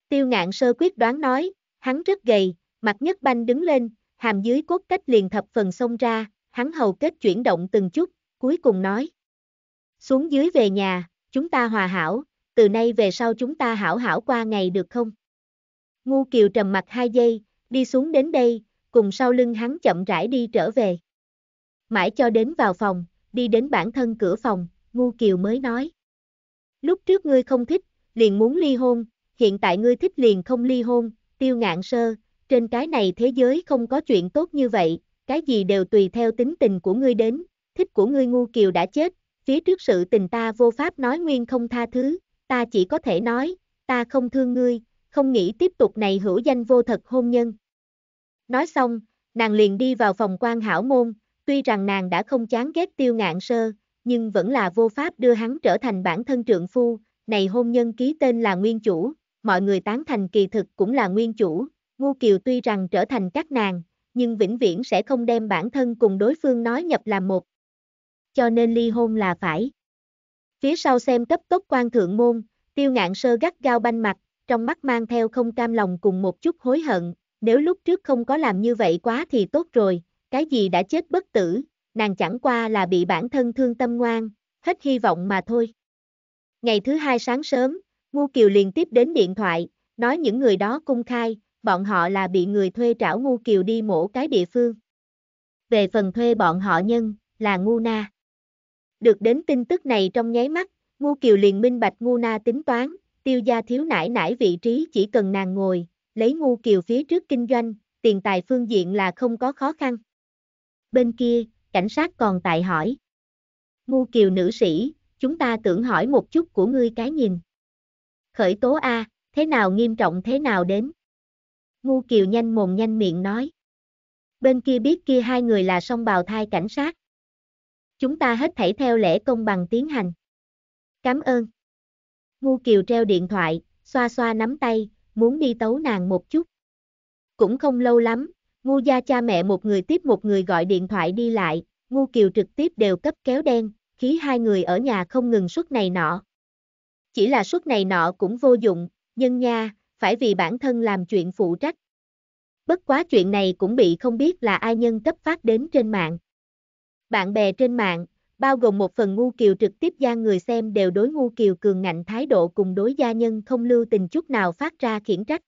Tiêu ngạn sơ quyết đoán nói, hắn rất gầy, mặt nhất banh đứng lên, hàm dưới cốt cách liền thập phần xông ra, hắn hầu kết chuyển động từng chút, cuối cùng nói. Xuống dưới về nhà, chúng ta hòa hảo, từ nay về sau chúng ta hảo hảo qua ngày được không? Ngu kiều trầm mặt hai giây, đi xuống đến đây, cùng sau lưng hắn chậm rãi đi trở về. Mãi cho đến vào phòng, đi đến bản thân cửa phòng, ngu kiều mới nói. Lúc trước ngươi không thích, liền muốn ly hôn, hiện tại ngươi thích liền không ly hôn, tiêu ngạn sơ, trên cái này thế giới không có chuyện tốt như vậy, cái gì đều tùy theo tính tình của ngươi đến, thích của ngươi ngu kiều đã chết, phía trước sự tình ta vô pháp nói nguyên không tha thứ, ta chỉ có thể nói, ta không thương ngươi, không nghĩ tiếp tục này hữu danh vô thật hôn nhân. Nói xong, nàng liền đi vào phòng quan hảo môn, tuy rằng nàng đã không chán ghét tiêu ngạn sơ, nhưng vẫn là vô pháp đưa hắn trở thành bản thân trượng phu, này hôn nhân ký tên là nguyên chủ, mọi người tán thành kỳ thực cũng là nguyên chủ, Ngu Kiều tuy rằng trở thành các nàng, nhưng vĩnh viễn sẽ không đem bản thân cùng đối phương nói nhập làm một. Cho nên ly hôn là phải. Phía sau xem cấp tốc quan thượng môn, tiêu ngạn sơ gắt gao banh mặt, trong mắt mang theo không cam lòng cùng một chút hối hận, nếu lúc trước không có làm như vậy quá thì tốt rồi, cái gì đã chết bất tử, nàng chẳng qua là bị bản thân thương tâm ngoan, hết hy vọng mà thôi. Ngày thứ hai sáng sớm, Ngu Kiều liền tiếp đến điện thoại, nói những người đó cung khai, bọn họ là bị người thuê trảo Ngu Kiều đi mổ cái địa phương. Về phần thuê bọn họ nhân, là Ngu Na. Được đến tin tức này trong nháy mắt, Ngu Kiều liền minh bạch Ngu Na tính toán, tiêu gia thiếu nải nải vị trí chỉ cần nàng ngồi, lấy Ngu Kiều phía trước kinh doanh, tiền tài phương diện là không có khó khăn. Bên kia, cảnh sát còn tại hỏi. Ngu Kiều nữ sĩ, chúng ta tưởng hỏi một chút của ngươi cái nhìn. Khởi tố A, thế nào nghiêm trọng thế nào đến? Ngu Kiều nhanh mồm nhanh miệng nói. Bên kia biết kia hai người là song bào thai cảnh sát. Chúng ta hết thảy theo lễ công bằng tiến hành. Cảm ơn. Ngu Kiều treo điện thoại, xoa xoa nắm tay, muốn đi tấu nàng một chút. Cũng không lâu lắm, ngu gia cha mẹ một người tiếp một người gọi điện thoại đi lại, ngu Kiều trực tiếp đều cấp kéo đen, khí hai người ở nhà không ngừng suốt này nọ. Chỉ là suốt này nọ cũng vô dụng, nhân nha, phải vì bản thân làm chuyện phụ trách. Bất quá chuyện này cũng bị không biết là ai nhân cấp phát đến trên mạng. Bạn bè trên mạng, bao gồm một phần ngu kiều trực tiếp gia người xem đều đối ngu kiều cường ngạnh thái độ cùng đối gia nhân không lưu tình chút nào phát ra khiển trách.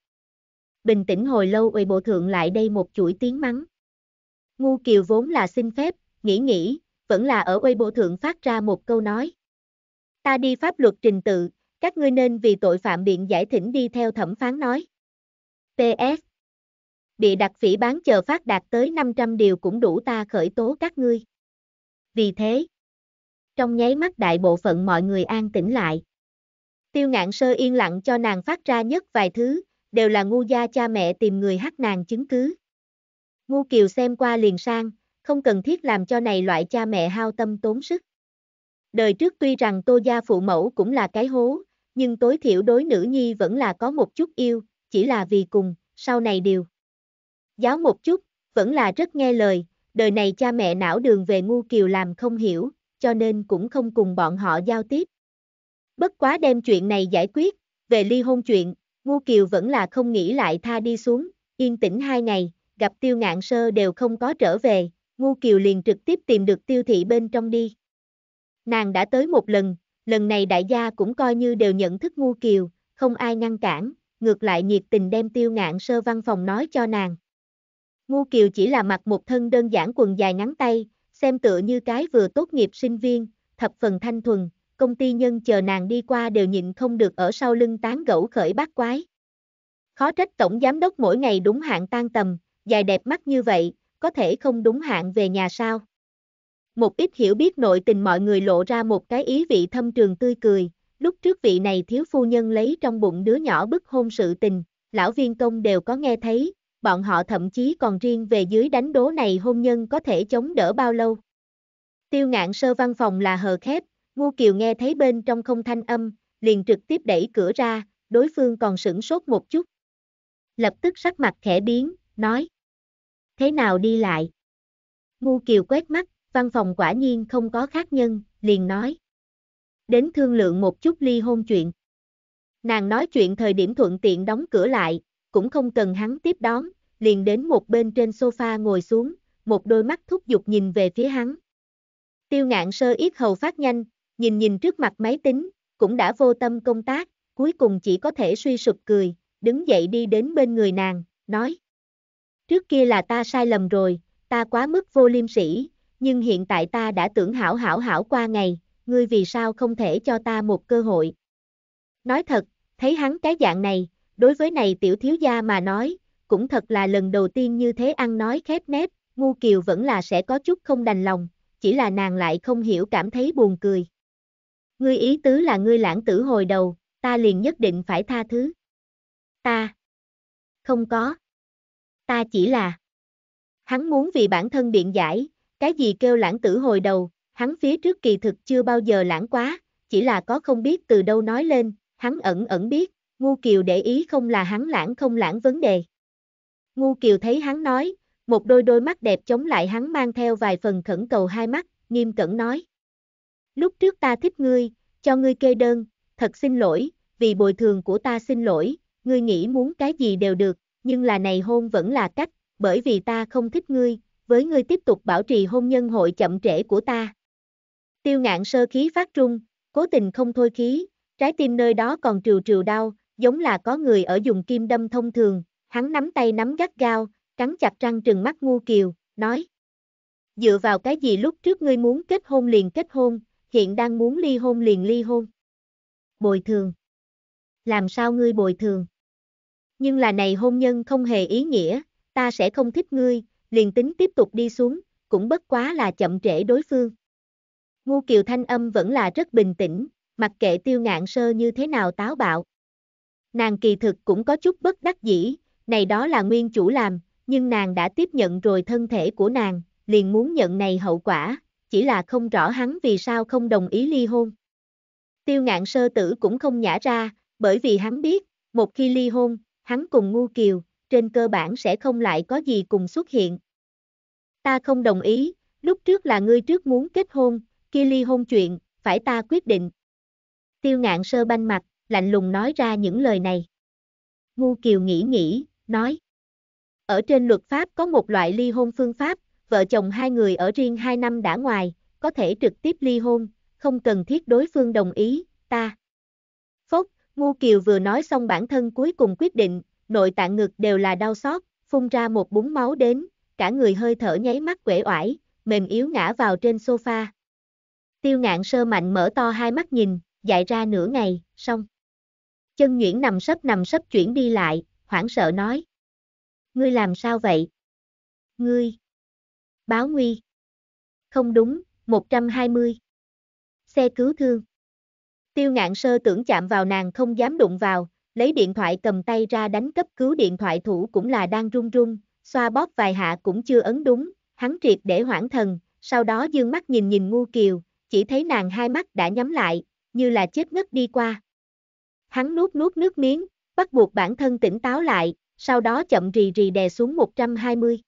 Bình tĩnh hồi lâu ủy bộ thượng lại đây một chuỗi tiếng mắng. Ngu kiều vốn là xin phép, nghĩ nghĩ, vẫn là ở Weibo thượng phát ra một câu nói. Ta đi pháp luật trình tự, các ngươi nên vì tội phạm biện giải thỉnh đi theo thẩm phán nói. PS bị đặc phỉ bán chờ phát đạt tới 500 điều cũng đủ ta khởi tố các ngươi. Vì thế, trong nháy mắt đại bộ phận mọi người an tĩnh lại. Tiêu ngạn sơ yên lặng cho nàng phát ra nhất vài thứ, đều là ngu gia cha mẹ tìm người hát nàng chứng cứ. Ngu kiều xem qua liền sang, không cần thiết làm cho này loại cha mẹ hao tâm tốn sức. Đời trước tuy rằng tô gia phụ mẫu cũng là cái hố, nhưng tối thiểu đối nữ nhi vẫn là có một chút yêu, chỉ là vì cùng, sau này điều. Giáo một chút, vẫn là rất nghe lời, đời này cha mẹ não đường về ngu kiều làm không hiểu, cho nên cũng không cùng bọn họ giao tiếp. Bất quá đem chuyện này giải quyết, về ly hôn chuyện, ngu kiều vẫn là không nghĩ lại tha đi xuống, yên tĩnh hai ngày, gặp tiêu ngạn sơ đều không có trở về, Ngu Kiều liền trực tiếp tìm được tiêu thị bên trong đi. Nàng đã tới một lần, lần này đại gia cũng coi như đều nhận thức Ngu Kiều, không ai ngăn cản, ngược lại nhiệt tình đem tiêu ngạn sơ văn phòng nói cho nàng. Ngu Kiều chỉ là mặc một thân đơn giản quần dài ngắn tay, xem tựa như cái vừa tốt nghiệp sinh viên, thập phần thanh thuần, công ty nhân chờ nàng đi qua đều nhịn không được ở sau lưng tán gẫu khởi bát quái. Khó trách tổng giám đốc mỗi ngày đúng hạn tan tầm, dài đẹp mắt như vậy, có thể không đúng hạn về nhà sao? Một ít hiểu biết nội tình mọi người lộ ra một cái ý vị thâm trường tươi cười, lúc trước vị này thiếu phu nhân lấy trong bụng đứa nhỏ bức hôn sự tình, lão viên công đều có nghe thấy, bọn họ thậm chí còn riêng về dưới đánh đố này hôn nhân có thể chống đỡ bao lâu. Tiêu ngạn sơ văn phòng là hờ khép, Ngô Kiều nghe thấy bên trong không thanh âm, liền trực tiếp đẩy cửa ra, đối phương còn sửng sốt một chút. Lập tức sắc mặt khẽ biến, nói thế nào đi lại? Ngu Kiều quét mắt, văn phòng quả nhiên không có khác nhân, liền nói. Đến thương lượng một chút ly hôn chuyện. Nàng nói chuyện thời điểm thuận tiện đóng cửa lại, cũng không cần hắn tiếp đón, liền đến một bên trên sofa ngồi xuống, một đôi mắt thúc giục nhìn về phía hắn. Tiêu ngạn sơ yết hầu phát nhanh, nhìn nhìn trước mặt máy tính, cũng đã vô tâm công tác, cuối cùng chỉ có thể suy sụp cười, đứng dậy đi đến bên người nàng, nói trước kia là ta sai lầm rồi, ta quá mức vô liêm sỉ, nhưng hiện tại ta đã tưởng hảo hảo hảo qua ngày, ngươi vì sao không thể cho ta một cơ hội. Nói thật, thấy hắn cái dạng này, đối với này tiểu thiếu gia mà nói, cũng thật là lần đầu tiên như thế ăn nói khép nép, ngu kiều vẫn là sẽ có chút không đành lòng, chỉ là nàng lại không hiểu cảm thấy buồn cười. Ngươi ý tứ là ngươi lãng tử hồi đầu, ta liền nhất định phải tha thứ. Ta. Không có. Ta chỉ là... Hắn muốn vì bản thân biện giải, cái gì kêu lãng tử hồi đầu, hắn phía trước kỳ thực chưa bao giờ lãng quá, chỉ là có không biết từ đâu nói lên, hắn ẩn ẩn biết, Ngu Kiều để ý không là hắn lãng không lãng vấn đề. Ngu Kiều thấy hắn nói, một đôi đôi mắt đẹp chống lại hắn mang theo vài phần khẩn cầu hai mắt, nghiêm cẩn nói. Lúc trước ta thích ngươi, cho ngươi kê đơn, thật xin lỗi, vì bồi thường của ta xin lỗi, ngươi nghĩ muốn cái gì đều được, nhưng là này hôn vẫn là cách, bởi vì ta không thích ngươi, với ngươi tiếp tục bảo trì hôn nhân hội chậm trễ của ta. Tiêu ngạn sơ khí phát trung, cố tình không thôi khí, trái tim nơi đó còn trừ trừ đau, giống là có người ở dùng kim đâm thông thường, hắn nắm tay nắm gắt gao, cắn chặt răng trừng mắt ngu kiều, nói. Dựa vào cái gì lúc trước ngươi muốn kết hôn liền kết hôn, hiện đang muốn ly hôn liền ly hôn. Bồi thường. Làm sao ngươi bồi thường? nhưng là này hôn nhân không hề ý nghĩa, ta sẽ không thích ngươi, liền tính tiếp tục đi xuống, cũng bất quá là chậm trễ đối phương. Ngu kiều thanh âm vẫn là rất bình tĩnh, mặc kệ tiêu ngạn sơ như thế nào táo bạo. Nàng kỳ thực cũng có chút bất đắc dĩ, này đó là nguyên chủ làm, nhưng nàng đã tiếp nhận rồi thân thể của nàng, liền muốn nhận này hậu quả, chỉ là không rõ hắn vì sao không đồng ý ly hôn. Tiêu ngạn sơ tử cũng không nhả ra, bởi vì hắn biết, một khi ly hôn, hắn cùng Ngu Kiều, trên cơ bản sẽ không lại có gì cùng xuất hiện. Ta không đồng ý, lúc trước là ngươi trước muốn kết hôn, kia ly hôn chuyện, phải ta quyết định. Tiêu ngạn sơ banh mặt, lạnh lùng nói ra những lời này. Ngu Kiều nghĩ nghĩ, nói. Ở trên luật pháp có một loại ly hôn phương pháp, vợ chồng hai người ở riêng hai năm đã ngoài, có thể trực tiếp ly hôn, không cần thiết đối phương đồng ý, ta. Ngu Kiều vừa nói xong bản thân cuối cùng quyết định, nội tạng ngực đều là đau xót, phun ra một búng máu đến, cả người hơi thở nháy mắt quể oải, mềm yếu ngã vào trên sofa. Tiêu ngạn sơ mạnh mở to hai mắt nhìn, dại ra nửa ngày, xong. Chân Nguyễn nằm sấp nằm sấp chuyển đi lại, hoảng sợ nói. Ngươi làm sao vậy? Ngươi. Báo nguy. Không đúng, 120. Xe cứu thương. Tiêu ngạn sơ tưởng chạm vào nàng không dám đụng vào, lấy điện thoại cầm tay ra đánh cấp cứu điện thoại thủ cũng là đang run run, xoa bóp vài hạ cũng chưa ấn đúng, hắn triệt để hoảng thần, sau đó dương mắt nhìn nhìn ngu kiều, chỉ thấy nàng hai mắt đã nhắm lại, như là chết ngất đi qua. Hắn nuốt nuốt nước miếng, bắt buộc bản thân tỉnh táo lại, sau đó chậm rì rì đè xuống 120.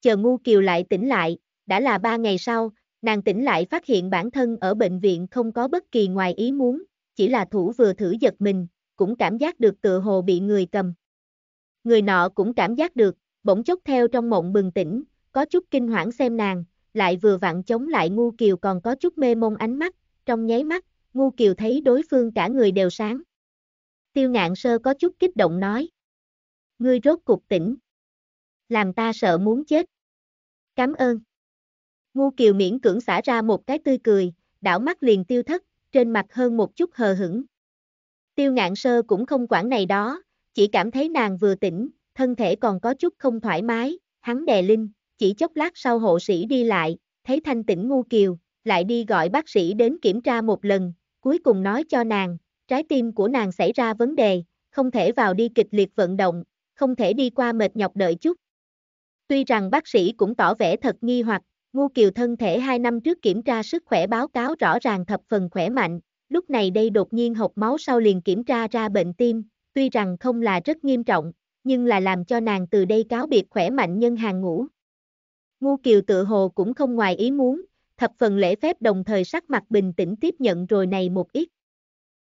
Chờ ngu kiều lại tỉnh lại, đã là ba ngày sau, Nàng tỉnh lại phát hiện bản thân ở bệnh viện không có bất kỳ ngoài ý muốn, chỉ là thủ vừa thử giật mình, cũng cảm giác được tựa hồ bị người cầm. Người nọ cũng cảm giác được, bỗng chốc theo trong mộng bừng tỉnh, có chút kinh hoảng xem nàng, lại vừa vặn chống lại ngu kiều còn có chút mê mông ánh mắt, trong nháy mắt, ngu kiều thấy đối phương cả người đều sáng. Tiêu ngạn sơ có chút kích động nói. Ngươi rốt cục tỉnh. Làm ta sợ muốn chết. Cảm ơn. Ngu Kiều miễn cưỡng xả ra một cái tươi cười, đảo mắt liền tiêu thất, trên mặt hơn một chút hờ hững. Tiêu ngạn sơ cũng không quản này đó, chỉ cảm thấy nàng vừa tỉnh, thân thể còn có chút không thoải mái, hắn đè linh, chỉ chốc lát sau hộ sĩ đi lại, thấy thanh tỉnh ngu kiều, lại đi gọi bác sĩ đến kiểm tra một lần, cuối cùng nói cho nàng, trái tim của nàng xảy ra vấn đề, không thể vào đi kịch liệt vận động, không thể đi qua mệt nhọc đợi chút. Tuy rằng bác sĩ cũng tỏ vẻ thật nghi hoặc, Ngô Kiều thân thể 2 năm trước kiểm tra sức khỏe báo cáo rõ ràng thập phần khỏe mạnh, lúc này đây đột nhiên hộp máu sau liền kiểm tra ra bệnh tim, tuy rằng không là rất nghiêm trọng, nhưng là làm cho nàng từ đây cáo biệt khỏe mạnh nhân hàng ngũ. Ngô Kiều tự hồ cũng không ngoài ý muốn, thập phần lễ phép đồng thời sắc mặt bình tĩnh tiếp nhận rồi này một ít.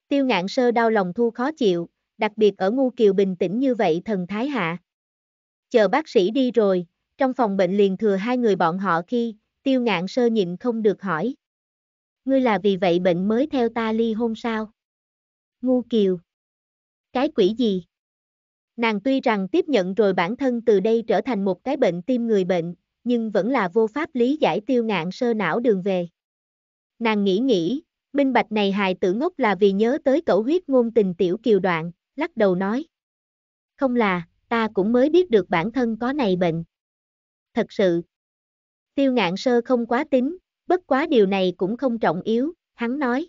Tiêu ngạn sơ đau lòng thu khó chịu, đặc biệt ở Ngô Kiều bình tĩnh như vậy thần thái hạ. Chờ bác sĩ đi rồi, trong phòng bệnh liền thừa hai người bọn họ khi, tiêu ngạn sơ nhịn không được hỏi. Ngươi là vì vậy bệnh mới theo ta ly hôn sao? Ngu kiều. Cái quỷ gì? Nàng tuy rằng tiếp nhận rồi bản thân từ đây trở thành một cái bệnh tim người bệnh, nhưng vẫn là vô pháp lý giải tiêu ngạn sơ não đường về. Nàng nghĩ nghĩ, minh bạch này hài tử ngốc là vì nhớ tới cẩu huyết ngôn tình tiểu kiều đoạn, lắc đầu nói. Không là, ta cũng mới biết được bản thân có này bệnh thật sự. Tiêu ngạn sơ không quá tính, bất quá điều này cũng không trọng yếu, hắn nói.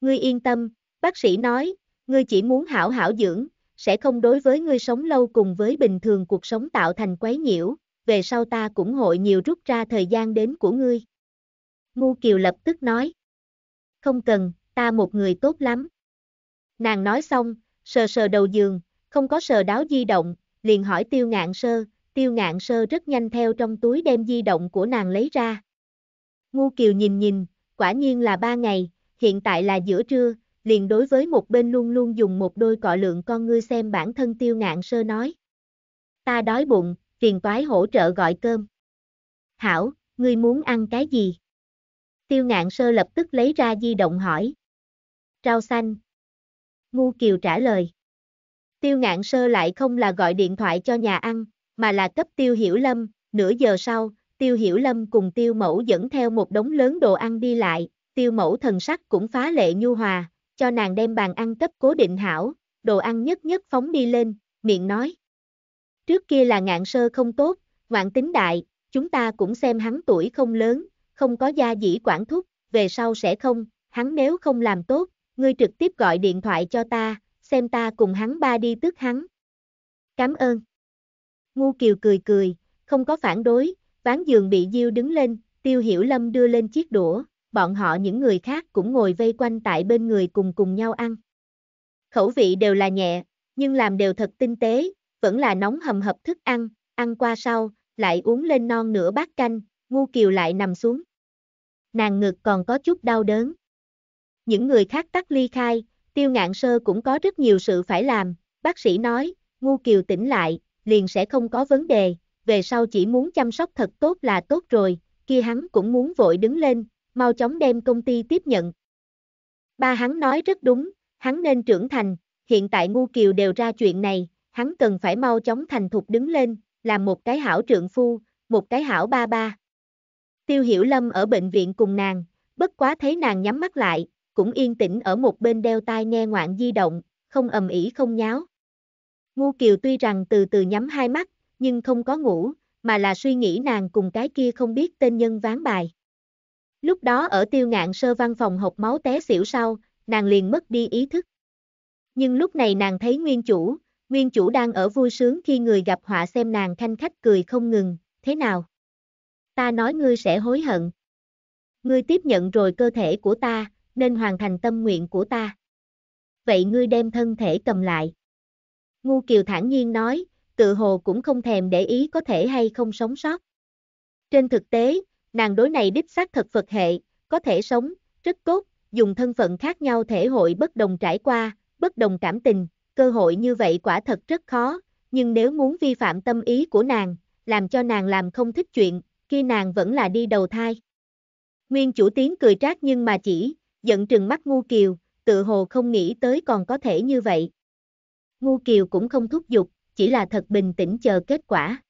Ngươi yên tâm, bác sĩ nói, ngươi chỉ muốn hảo hảo dưỡng, sẽ không đối với ngươi sống lâu cùng với bình thường cuộc sống tạo thành quấy nhiễu, về sau ta cũng hội nhiều rút ra thời gian đến của ngươi. Ngu Kiều lập tức nói. Không cần, ta một người tốt lắm. Nàng nói xong, sờ sờ đầu giường, không có sờ đáo di động, liền hỏi tiêu ngạn sơ, tiêu ngạn sơ rất nhanh theo trong túi đem di động của nàng lấy ra. Ngu kiều nhìn nhìn, quả nhiên là ba ngày, hiện tại là giữa trưa, liền đối với một bên luôn luôn dùng một đôi cọ lượng con ngươi xem bản thân tiêu ngạn sơ nói. Ta đói bụng, phiền toái hỗ trợ gọi cơm. Hảo, ngươi muốn ăn cái gì? Tiêu ngạn sơ lập tức lấy ra di động hỏi. Rau xanh. Ngu kiều trả lời. Tiêu ngạn sơ lại không là gọi điện thoại cho nhà ăn, mà là cấp tiêu hiểu lâm, nửa giờ sau, tiêu hiểu lâm cùng tiêu mẫu dẫn theo một đống lớn đồ ăn đi lại, tiêu mẫu thần sắc cũng phá lệ nhu hòa, cho nàng đem bàn ăn cấp cố định hảo, đồ ăn nhất nhất phóng đi lên, miệng nói. Trước kia là ngạn sơ không tốt, ngoạn tính đại, chúng ta cũng xem hắn tuổi không lớn, không có gia dĩ quản thúc, về sau sẽ không, hắn nếu không làm tốt, ngươi trực tiếp gọi điện thoại cho ta, xem ta cùng hắn ba đi tức hắn. Cảm ơn. Ngu Kiều cười cười, không có phản đối, ván giường bị Diêu đứng lên, Tiêu Hiểu Lâm đưa lên chiếc đũa, bọn họ những người khác cũng ngồi vây quanh tại bên người cùng cùng nhau ăn. Khẩu vị đều là nhẹ, nhưng làm đều thật tinh tế, vẫn là nóng hầm hập thức ăn, ăn qua sau, lại uống lên non nửa bát canh, Ngu Kiều lại nằm xuống. Nàng ngực còn có chút đau đớn. Những người khác tắt ly khai, Tiêu Ngạn Sơ cũng có rất nhiều sự phải làm, bác sĩ nói, Ngu Kiều tỉnh lại, liền sẽ không có vấn đề, về sau chỉ muốn chăm sóc thật tốt là tốt rồi, kia hắn cũng muốn vội đứng lên, mau chóng đem công ty tiếp nhận. Ba hắn nói rất đúng, hắn nên trưởng thành, hiện tại ngu kiều đều ra chuyện này, hắn cần phải mau chóng thành thục đứng lên, làm một cái hảo trượng phu, một cái hảo ba ba. Tiêu Hiểu Lâm ở bệnh viện cùng nàng, bất quá thấy nàng nhắm mắt lại, cũng yên tĩnh ở một bên đeo tai nghe ngoạn di động, không ầm ĩ không nháo. Ngu Kiều tuy rằng từ từ nhắm hai mắt, nhưng không có ngủ, mà là suy nghĩ nàng cùng cái kia không biết tên nhân ván bài. Lúc đó ở tiêu ngạn sơ văn phòng hộp máu té xỉu sau, nàng liền mất đi ý thức. Nhưng lúc này nàng thấy nguyên chủ, nguyên chủ đang ở vui sướng khi người gặp họa xem nàng thanh khách cười không ngừng, thế nào? Ta nói ngươi sẽ hối hận. Ngươi tiếp nhận rồi cơ thể của ta, nên hoàn thành tâm nguyện của ta. Vậy ngươi đem thân thể cầm lại. Ngu Kiều thản nhiên nói, tự hồ cũng không thèm để ý có thể hay không sống sót. Trên thực tế, nàng đối này đích xác thật Phật hệ, có thể sống, rất tốt, dùng thân phận khác nhau thể hội bất đồng trải qua, bất đồng cảm tình, cơ hội như vậy quả thật rất khó, nhưng nếu muốn vi phạm tâm ý của nàng, làm cho nàng làm không thích chuyện, khi nàng vẫn là đi đầu thai. Nguyên chủ tiếng cười trác nhưng mà chỉ, giận trừng mắt ngu kiều, tự hồ không nghĩ tới còn có thể như vậy. Ngu Kiều cũng không thúc giục, chỉ là thật bình tĩnh chờ kết quả.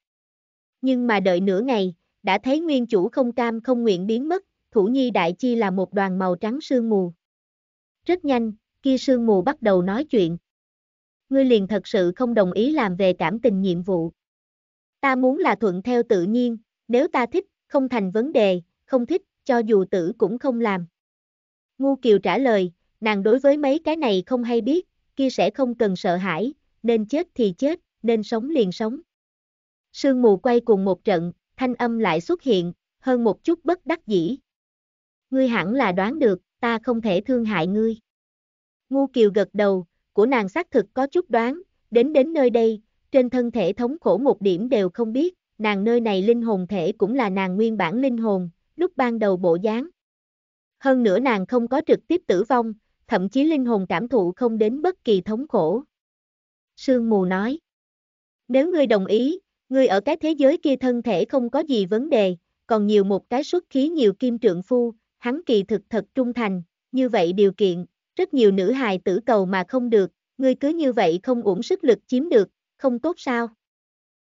Nhưng mà đợi nửa ngày, đã thấy nguyên chủ không cam không nguyện biến mất, Thủ Nhi Đại Chi là một đoàn màu trắng sương mù. Rất nhanh, kia sương mù bắt đầu nói chuyện. Ngươi liền thật sự không đồng ý làm về cảm tình nhiệm vụ. Ta muốn là thuận theo tự nhiên, nếu ta thích, không thành vấn đề, không thích, cho dù tử cũng không làm. Ngu Kiều trả lời, nàng đối với mấy cái này không hay biết, kia sẽ không cần sợ hãi, nên chết thì chết, nên sống liền sống. Sương mù quay cùng một trận, thanh âm lại xuất hiện, hơn một chút bất đắc dĩ. Ngươi hẳn là đoán được, ta không thể thương hại ngươi. Ngu kiều gật đầu, của nàng xác thực có chút đoán, đến đến nơi đây, trên thân thể thống khổ một điểm đều không biết, nàng nơi này linh hồn thể cũng là nàng nguyên bản linh hồn, lúc ban đầu bộ dáng. Hơn nữa nàng không có trực tiếp tử vong, thậm chí linh hồn cảm thụ không đến bất kỳ thống khổ. Sương mù nói, nếu ngươi đồng ý, ngươi ở cái thế giới kia thân thể không có gì vấn đề, còn nhiều một cái xuất khí nhiều kim trượng phu, hắn kỳ thực thật trung thành, như vậy điều kiện, rất nhiều nữ hài tử cầu mà không được, ngươi cứ như vậy không uổng sức lực chiếm được, không tốt sao?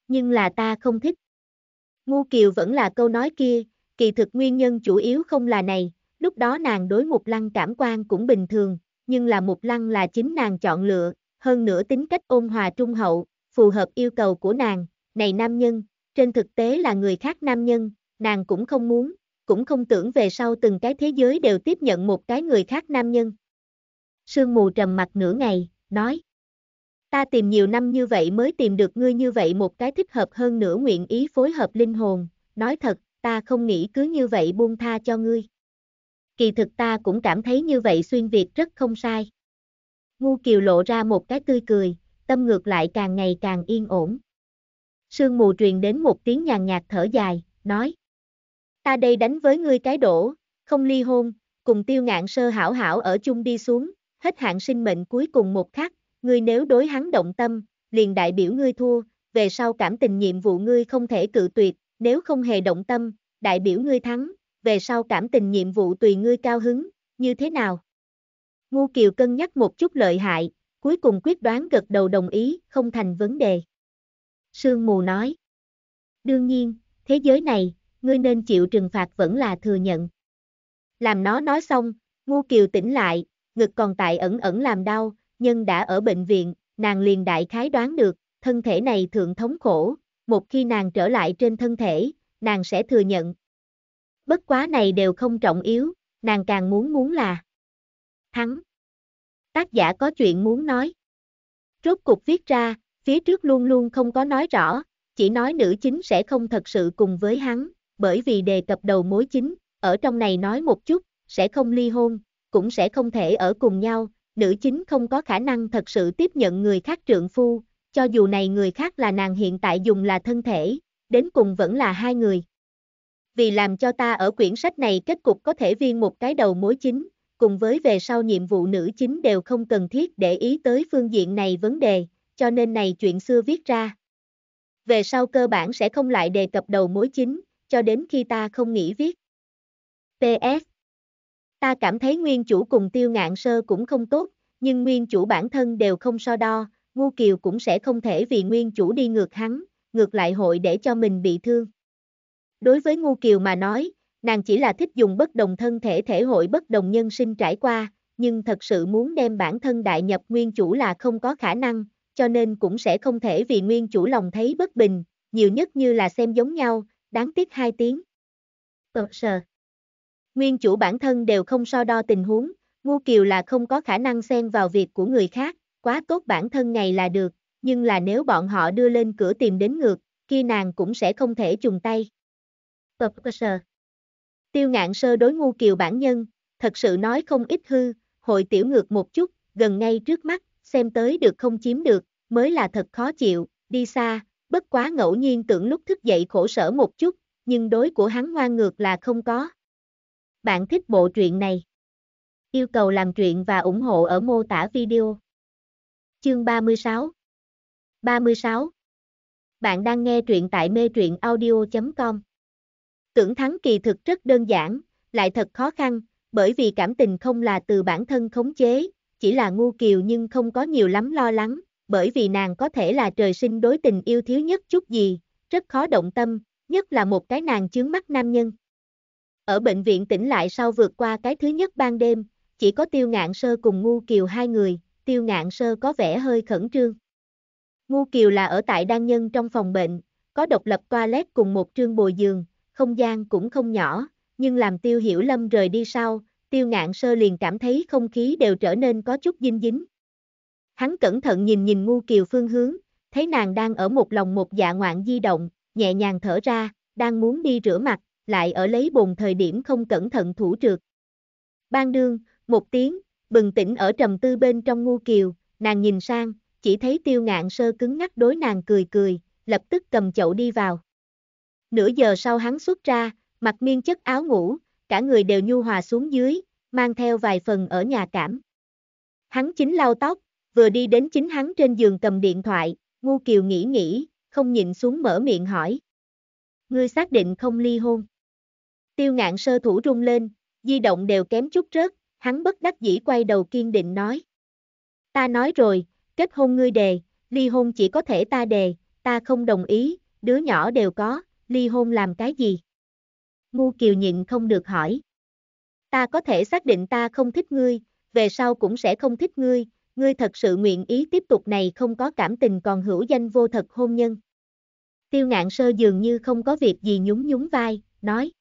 Nhưng là ta không thích. Ngu Kiều vẫn là câu nói kia, kỳ thực nguyên nhân chủ yếu không là này, Lúc đó nàng đối Mục Lăng cảm quan cũng bình thường, nhưng là Mục Lăng là chính nàng chọn lựa, hơn nữa tính cách ôn hòa trung hậu, phù hợp yêu cầu của nàng, này nam nhân, trên thực tế là người khác nam nhân, nàng cũng không muốn, cũng không tưởng về sau từng cái thế giới đều tiếp nhận một cái người khác nam nhân. Sương mù trầm mặt nửa ngày, nói. Ta tìm nhiều năm như vậy mới tìm được ngươi như vậy một cái thích hợp hơn nữa nguyện ý phối hợp linh hồn, nói thật, ta không nghĩ cứ như vậy buông tha cho ngươi kỳ thực ta cũng cảm thấy như vậy xuyên Việt rất không sai. Ngu kiều lộ ra một cái tươi cười, tâm ngược lại càng ngày càng yên ổn. Sương mù truyền đến một tiếng nhàn nhạt thở dài, nói. Ta đây đánh với ngươi cái đổ, không ly hôn, cùng tiêu ngạn sơ hảo hảo ở chung đi xuống, hết hạn sinh mệnh cuối cùng một khắc, ngươi nếu đối hắn động tâm, liền đại biểu ngươi thua, về sau cảm tình nhiệm vụ ngươi không thể cự tuyệt, nếu không hề động tâm, đại biểu ngươi thắng, về sau cảm tình nhiệm vụ tùy ngươi cao hứng, như thế nào? Ngu Kiều cân nhắc một chút lợi hại, cuối cùng quyết đoán gật đầu đồng ý, không thành vấn đề. Sương mù nói. Đương nhiên, thế giới này, ngươi nên chịu trừng phạt vẫn là thừa nhận. Làm nó nói xong, ngu kiều tỉnh lại, ngực còn tại ẩn ẩn làm đau, nhưng đã ở bệnh viện, nàng liền đại khái đoán được, thân thể này thượng thống khổ, một khi nàng trở lại trên thân thể, nàng sẽ thừa nhận, bất quá này đều không trọng yếu, nàng càng muốn muốn là Thắng Tác giả có chuyện muốn nói Rốt cục viết ra, phía trước luôn luôn không có nói rõ, chỉ nói nữ chính sẽ không thật sự cùng với hắn, bởi vì đề cập đầu mối chính, ở trong này nói một chút, sẽ không ly hôn, cũng sẽ không thể ở cùng nhau, nữ chính không có khả năng thật sự tiếp nhận người khác trượng phu, cho dù này người khác là nàng hiện tại dùng là thân thể, đến cùng vẫn là hai người vì làm cho ta ở quyển sách này kết cục có thể viên một cái đầu mối chính, cùng với về sau nhiệm vụ nữ chính đều không cần thiết để ý tới phương diện này vấn đề, cho nên này chuyện xưa viết ra. Về sau cơ bản sẽ không lại đề cập đầu mối chính, cho đến khi ta không nghĩ viết. PS. Ta cảm thấy nguyên chủ cùng tiêu ngạn sơ cũng không tốt, nhưng nguyên chủ bản thân đều không so đo, ngu kiều cũng sẽ không thể vì nguyên chủ đi ngược hắn, ngược lại hội để cho mình bị thương. Đối với Ngu Kiều mà nói, nàng chỉ là thích dùng bất đồng thân thể thể hội bất đồng nhân sinh trải qua, nhưng thật sự muốn đem bản thân đại nhập nguyên chủ là không có khả năng, cho nên cũng sẽ không thể vì nguyên chủ lòng thấy bất bình, nhiều nhất như là xem giống nhau, đáng tiếc hai tiếng. Ờ sờ. Nguyên chủ bản thân đều không so đo tình huống, Ngu Kiều là không có khả năng xen vào việc của người khác, quá tốt bản thân ngày là được, nhưng là nếu bọn họ đưa lên cửa tìm đến ngược, khi nàng cũng sẽ không thể trùng tay. Purpose. Tiêu ngạn sơ đối ngu kiều bản nhân, thật sự nói không ít hư, hội tiểu ngược một chút, gần ngay trước mắt, xem tới được không chiếm được, mới là thật khó chịu, đi xa, bất quá ngẫu nhiên tưởng lúc thức dậy khổ sở một chút, nhưng đối của hắn ngoan ngược là không có. Bạn thích bộ truyện này? Yêu cầu làm truyện và ủng hộ ở mô tả video. Chương 36 36 Bạn đang nghe truyện tại mê truyện audio.com Tưởng thắng kỳ thực rất đơn giản, lại thật khó khăn, bởi vì cảm tình không là từ bản thân khống chế, chỉ là ngu kiều nhưng không có nhiều lắm lo lắng, bởi vì nàng có thể là trời sinh đối tình yêu thiếu nhất chút gì, rất khó động tâm, nhất là một cái nàng chướng mắt nam nhân. Ở bệnh viện tỉnh lại sau vượt qua cái thứ nhất ban đêm, chỉ có tiêu ngạn sơ cùng ngu kiều hai người, tiêu ngạn sơ có vẻ hơi khẩn trương. Ngu kiều là ở tại đan nhân trong phòng bệnh, có độc lập toilet cùng một trương bồi giường, không gian cũng không nhỏ, nhưng làm tiêu hiểu lâm rời đi sau, tiêu ngạn sơ liền cảm thấy không khí đều trở nên có chút dinh dính. Hắn cẩn thận nhìn nhìn ngu kiều phương hướng, thấy nàng đang ở một lòng một dạ ngoạn di động, nhẹ nhàng thở ra, đang muốn đi rửa mặt, lại ở lấy bồn thời điểm không cẩn thận thủ trượt. Ban đương, một tiếng, bừng tỉnh ở trầm tư bên trong ngu kiều, nàng nhìn sang, chỉ thấy tiêu ngạn sơ cứng ngắc đối nàng cười cười, lập tức cầm chậu đi vào. Nửa giờ sau hắn xuất ra, mặc miên chất áo ngủ, cả người đều nhu hòa xuống dưới, mang theo vài phần ở nhà cảm. Hắn chính lau tóc, vừa đi đến chính hắn trên giường cầm điện thoại, ngu kiều nghĩ nghĩ, không nhìn xuống mở miệng hỏi. Ngươi xác định không ly hôn. Tiêu ngạn sơ thủ rung lên, di động đều kém chút rớt, hắn bất đắc dĩ quay đầu kiên định nói. Ta nói rồi, kết hôn ngươi đề, ly hôn chỉ có thể ta đề, ta không đồng ý, đứa nhỏ đều có, ly hôn làm cái gì? Ngu kiều nhịn không được hỏi. Ta có thể xác định ta không thích ngươi, về sau cũng sẽ không thích ngươi, ngươi thật sự nguyện ý tiếp tục này không có cảm tình còn hữu danh vô thật hôn nhân. Tiêu ngạn sơ dường như không có việc gì nhún nhún vai, nói.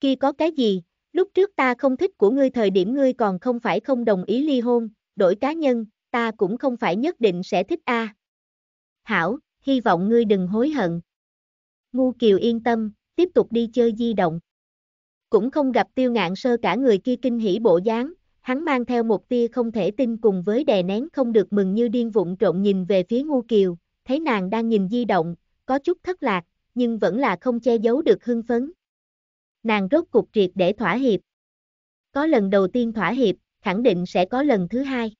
Khi có cái gì, lúc trước ta không thích của ngươi thời điểm ngươi còn không phải không đồng ý ly hôn, đổi cá nhân, ta cũng không phải nhất định sẽ thích a. À. Hảo, hy vọng ngươi đừng hối hận. Ngu Kiều yên tâm, tiếp tục đi chơi di động. Cũng không gặp tiêu ngạn sơ cả người kia kinh hỉ bộ dáng, hắn mang theo một tia không thể tin cùng với đè nén không được mừng như điên vụng trộn nhìn về phía Ngu Kiều, thấy nàng đang nhìn di động, có chút thất lạc, nhưng vẫn là không che giấu được hưng phấn. Nàng rốt cục triệt để thỏa hiệp. Có lần đầu tiên thỏa hiệp, khẳng định sẽ có lần thứ hai.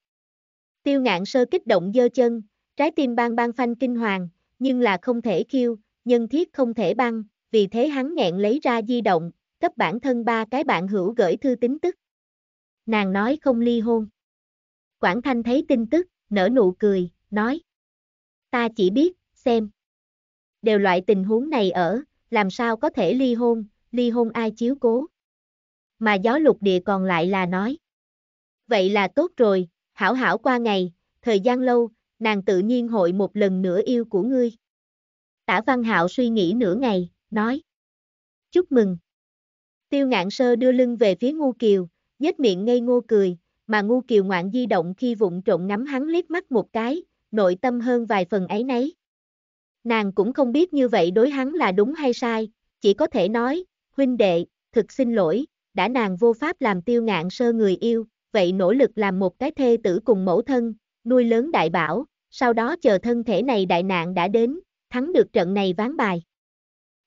Tiêu ngạn sơ kích động dơ chân, trái tim bang bang phanh kinh hoàng, nhưng là không thể khiêu, nhân thiết không thể băng, vì thế hắn nghẹn lấy ra di động, cấp bản thân ba cái bạn hữu gửi thư tin tức. Nàng nói không ly hôn. Quảng Thanh thấy tin tức, nở nụ cười, nói. Ta chỉ biết, xem. Đều loại tình huống này ở, làm sao có thể ly hôn, ly hôn ai chiếu cố. Mà gió lục địa còn lại là nói. Vậy là tốt rồi, hảo hảo qua ngày, thời gian lâu, nàng tự nhiên hội một lần nữa yêu của ngươi. Tả Văn Hạo suy nghĩ nửa ngày, nói. Chúc mừng. Tiêu ngạn sơ đưa lưng về phía Ngô Kiều, nhếch miệng ngây ngô cười, mà Ngô Kiều ngoạn di động khi vụng trộn ngắm hắn liếc mắt một cái, nội tâm hơn vài phần ấy nấy. Nàng cũng không biết như vậy đối hắn là đúng hay sai, chỉ có thể nói, huynh đệ, thực xin lỗi, đã nàng vô pháp làm tiêu ngạn sơ người yêu, vậy nỗ lực làm một cái thê tử cùng mẫu thân, nuôi lớn đại bảo, sau đó chờ thân thể này đại nạn đã đến, thắng được trận này ván bài.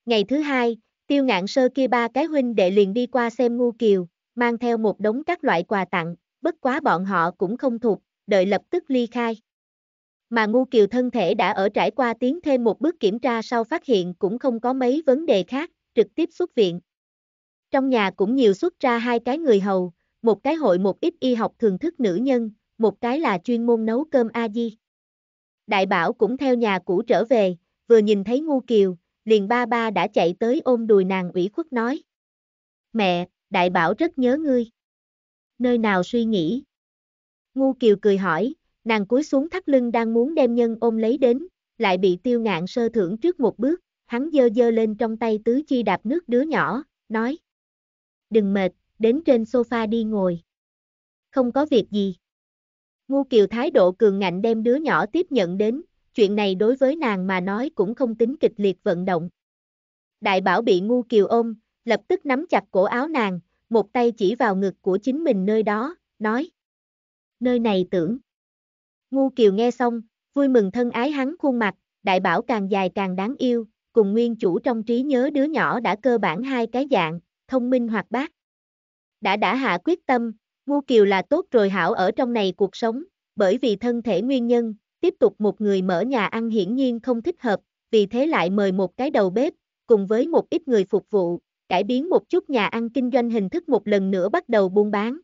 Ngày thứ hai, tiêu ngạn sơ kia ba cái huynh đệ liền đi qua xem ngu kiều, mang theo một đống các loại quà tặng, bất quá bọn họ cũng không thuộc, đợi lập tức ly khai. Mà ngu kiều thân thể đã ở trải qua tiến thêm một bước kiểm tra sau phát hiện cũng không có mấy vấn đề khác, trực tiếp xuất viện. Trong nhà cũng nhiều xuất ra hai cái người hầu, một cái hội một ít y học thường thức nữ nhân, một cái là chuyên môn nấu cơm A-di. Đại bảo cũng theo nhà cũ trở về, vừa nhìn thấy Ngu Kiều, liền ba ba đã chạy tới ôm đùi nàng ủy khuất nói. Mẹ, đại bảo rất nhớ ngươi. Nơi nào suy nghĩ? Ngu Kiều cười hỏi, nàng cúi xuống thắt lưng đang muốn đem nhân ôm lấy đến, lại bị tiêu ngạn sơ thưởng trước một bước, hắn dơ dơ lên trong tay tứ chi đạp nước đứa nhỏ, nói. Đừng mệt, đến trên sofa đi ngồi. Không có việc gì. Ngu Kiều thái độ cường ngạnh đem đứa nhỏ tiếp nhận đến, chuyện này đối với nàng mà nói cũng không tính kịch liệt vận động. Đại bảo bị ngu kiều ôm, lập tức nắm chặt cổ áo nàng, một tay chỉ vào ngực của chính mình nơi đó, nói. Nơi này tưởng. Ngu kiều nghe xong, vui mừng thân ái hắn khuôn mặt, đại bảo càng dài càng đáng yêu, cùng nguyên chủ trong trí nhớ đứa nhỏ đã cơ bản hai cái dạng, thông minh hoạt bát. Đã đã hạ quyết tâm, ngu kiều là tốt rồi hảo ở trong này cuộc sống, bởi vì thân thể nguyên nhân, tiếp tục một người mở nhà ăn hiển nhiên không thích hợp, vì thế lại mời một cái đầu bếp, cùng với một ít người phục vụ, cải biến một chút nhà ăn kinh doanh hình thức một lần nữa bắt đầu buôn bán.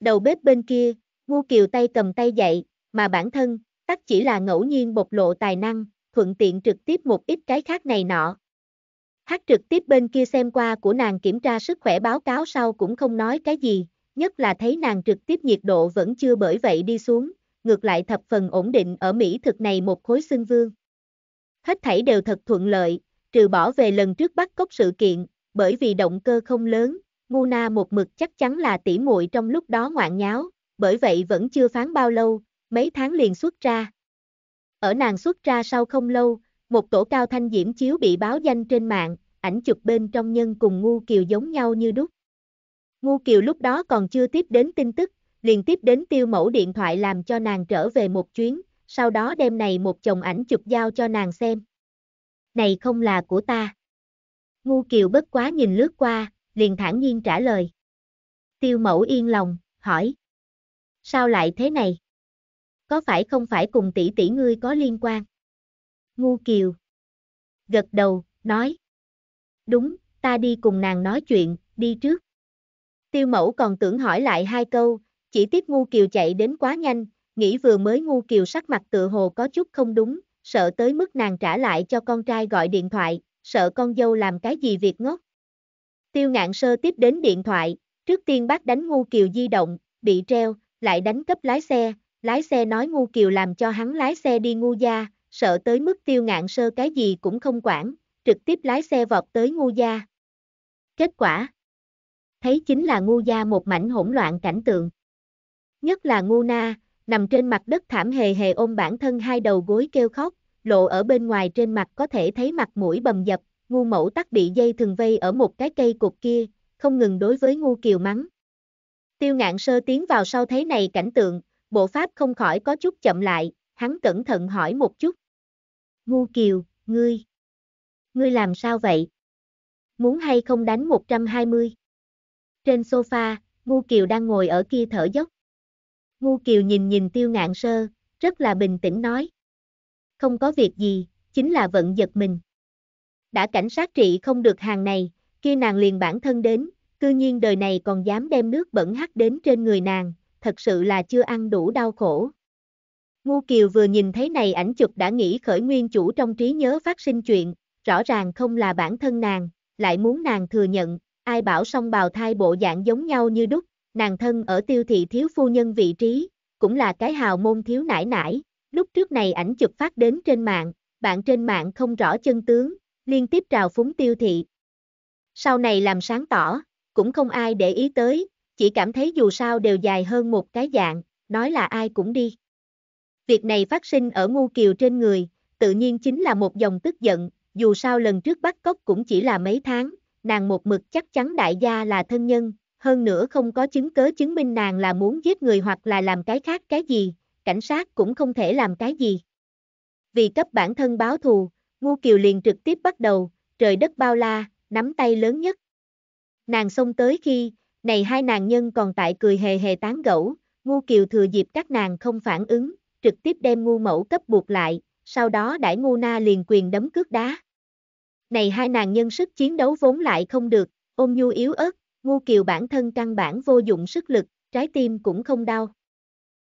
Đầu bếp bên kia, Ngu Kiều tay cầm tay dậy, mà bản thân, tắc chỉ là ngẫu nhiên bộc lộ tài năng, thuận tiện trực tiếp một ít cái khác này nọ. Hát trực tiếp bên kia xem qua của nàng kiểm tra sức khỏe báo cáo sau cũng không nói cái gì, nhất là thấy nàng trực tiếp nhiệt độ vẫn chưa bởi vậy đi xuống, ngược lại thập phần ổn định ở Mỹ thực này một khối xưng vương. Hết thảy đều thật thuận lợi, trừ bỏ về lần trước bắt cóc sự kiện, bởi vì động cơ không lớn, Na một mực chắc chắn là tỉ muội trong lúc đó ngoạn nháo, bởi vậy vẫn chưa phán bao lâu, mấy tháng liền xuất ra. Ở nàng xuất ra sau không lâu, một tổ cao thanh diễm chiếu bị báo danh trên mạng, ảnh chụp bên trong nhân cùng Ngu Kiều giống nhau như đúc. Ngu Kiều lúc đó còn chưa tiếp đến tin tức, liền tiếp đến tiêu mẫu điện thoại làm cho nàng trở về một chuyến, sau đó đem này một chồng ảnh chụp giao cho nàng xem. Này không là của ta. Ngu kiều bất quá nhìn lướt qua, liền thản nhiên trả lời. Tiêu mẫu yên lòng, hỏi. Sao lại thế này? Có phải không phải cùng tỷ tỷ ngươi có liên quan? Ngu kiều. Gật đầu, nói. Đúng, ta đi cùng nàng nói chuyện, đi trước. Tiêu mẫu còn tưởng hỏi lại hai câu, chỉ tiếp ngu kiều chạy đến quá nhanh, nghĩ vừa mới ngu kiều sắc mặt tựa hồ có chút không đúng, sợ tới mức nàng trả lại cho con trai gọi điện thoại, sợ con dâu làm cái gì việc ngốc. Tiêu ngạn sơ tiếp đến điện thoại, trước tiên bác đánh ngu kiều di động, bị treo, lại đánh cấp lái xe, lái xe nói ngu kiều làm cho hắn lái xe đi ngu gia, sợ tới mức tiêu ngạn sơ cái gì cũng không quản, trực tiếp lái xe vọt tới ngu gia. Kết quả Thấy chính là ngu gia một mảnh hỗn loạn cảnh tượng. Nhất là ngu na, nằm trên mặt đất thảm hề hề ôm bản thân hai đầu gối kêu khóc, lộ ở bên ngoài trên mặt có thể thấy mặt mũi bầm dập, ngu mẫu tắc bị dây thường vây ở một cái cây cột kia, không ngừng đối với ngu kiều mắng. Tiêu ngạn sơ tiến vào sau thấy này cảnh tượng, bộ pháp không khỏi có chút chậm lại, hắn cẩn thận hỏi một chút. Ngu kiều, ngươi, ngươi làm sao vậy? Muốn hay không đánh 120? Trên sofa, ngu kiều đang ngồi ở kia thở dốc. Ngu Kiều nhìn nhìn tiêu ngạn sơ, rất là bình tĩnh nói. Không có việc gì, chính là vận giật mình. Đã cảnh sát trị không được hàng này, kia nàng liền bản thân đến, cư nhiên đời này còn dám đem nước bẩn hắt đến trên người nàng, thật sự là chưa ăn đủ đau khổ. Ngu Kiều vừa nhìn thấy này ảnh chụp đã nghĩ khởi nguyên chủ trong trí nhớ phát sinh chuyện, rõ ràng không là bản thân nàng, lại muốn nàng thừa nhận, ai bảo song bào thai bộ dạng giống nhau như đúc, nàng thân ở tiêu thị thiếu phu nhân vị trí, cũng là cái hào môn thiếu nải nải, lúc trước này ảnh chụp phát đến trên mạng, bạn trên mạng không rõ chân tướng, liên tiếp trào phúng tiêu thị. Sau này làm sáng tỏ, cũng không ai để ý tới, chỉ cảm thấy dù sao đều dài hơn một cái dạng, nói là ai cũng đi. Việc này phát sinh ở ngu kiều trên người, tự nhiên chính là một dòng tức giận, dù sao lần trước bắt cóc cũng chỉ là mấy tháng, nàng một mực chắc chắn đại gia là thân nhân, hơn nữa không có chứng cớ chứng minh nàng là muốn giết người hoặc là làm cái khác cái gì, cảnh sát cũng không thể làm cái gì. Vì cấp bản thân báo thù, Ngu Kiều liền trực tiếp bắt đầu, trời đất bao la, nắm tay lớn nhất. Nàng xông tới khi, này hai nàng nhân còn tại cười hề hề tán gẫu, Ngu Kiều thừa dịp các nàng không phản ứng, trực tiếp đem ngu mẫu cấp buộc lại, sau đó đãi ngu na liền quyền đấm cước đá. Này hai nàng nhân sức chiến đấu vốn lại không được, ôm nhu yếu ớt, Ngô Kiều bản thân căn bản vô dụng sức lực, trái tim cũng không đau.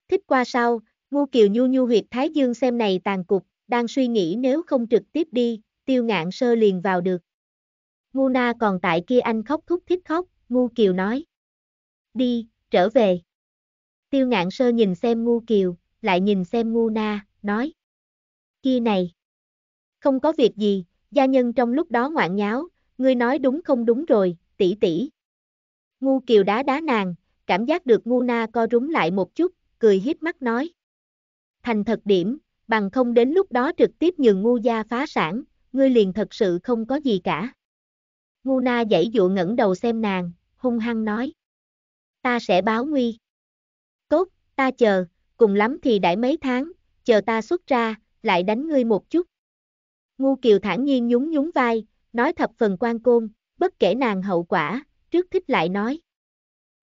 Thích qua sau, Ngô Kiều nhu nhu huyệt Thái Dương xem này tàn cục, đang suy nghĩ nếu không trực tiếp đi, tiêu ngạn sơ liền vào được. Ngô Na còn tại kia anh khóc thúc thích khóc, Ngô Kiều nói. Đi, trở về. Tiêu ngạn sơ nhìn xem Ngô Kiều, lại nhìn xem Ngô Na, nói. Kia này. Không có việc gì, gia nhân trong lúc đó ngoạn nháo, ngươi nói đúng không đúng rồi, tỷ tỷ. Ngu kiều đá đá nàng, cảm giác được ngu na co rúng lại một chút, cười hiếp mắt nói. Thành thật điểm, bằng không đến lúc đó trực tiếp nhường ngu gia phá sản, ngươi liền thật sự không có gì cả. Ngu na dãy dụa ngẩng đầu xem nàng, hung hăng nói. Ta sẽ báo nguy. Tốt, ta chờ, cùng lắm thì đãi mấy tháng, chờ ta xuất ra, lại đánh ngươi một chút. Ngu kiều thản nhiên nhún nhún vai, nói thập phần quan côn, bất kể nàng hậu quả, trước thích lại nói.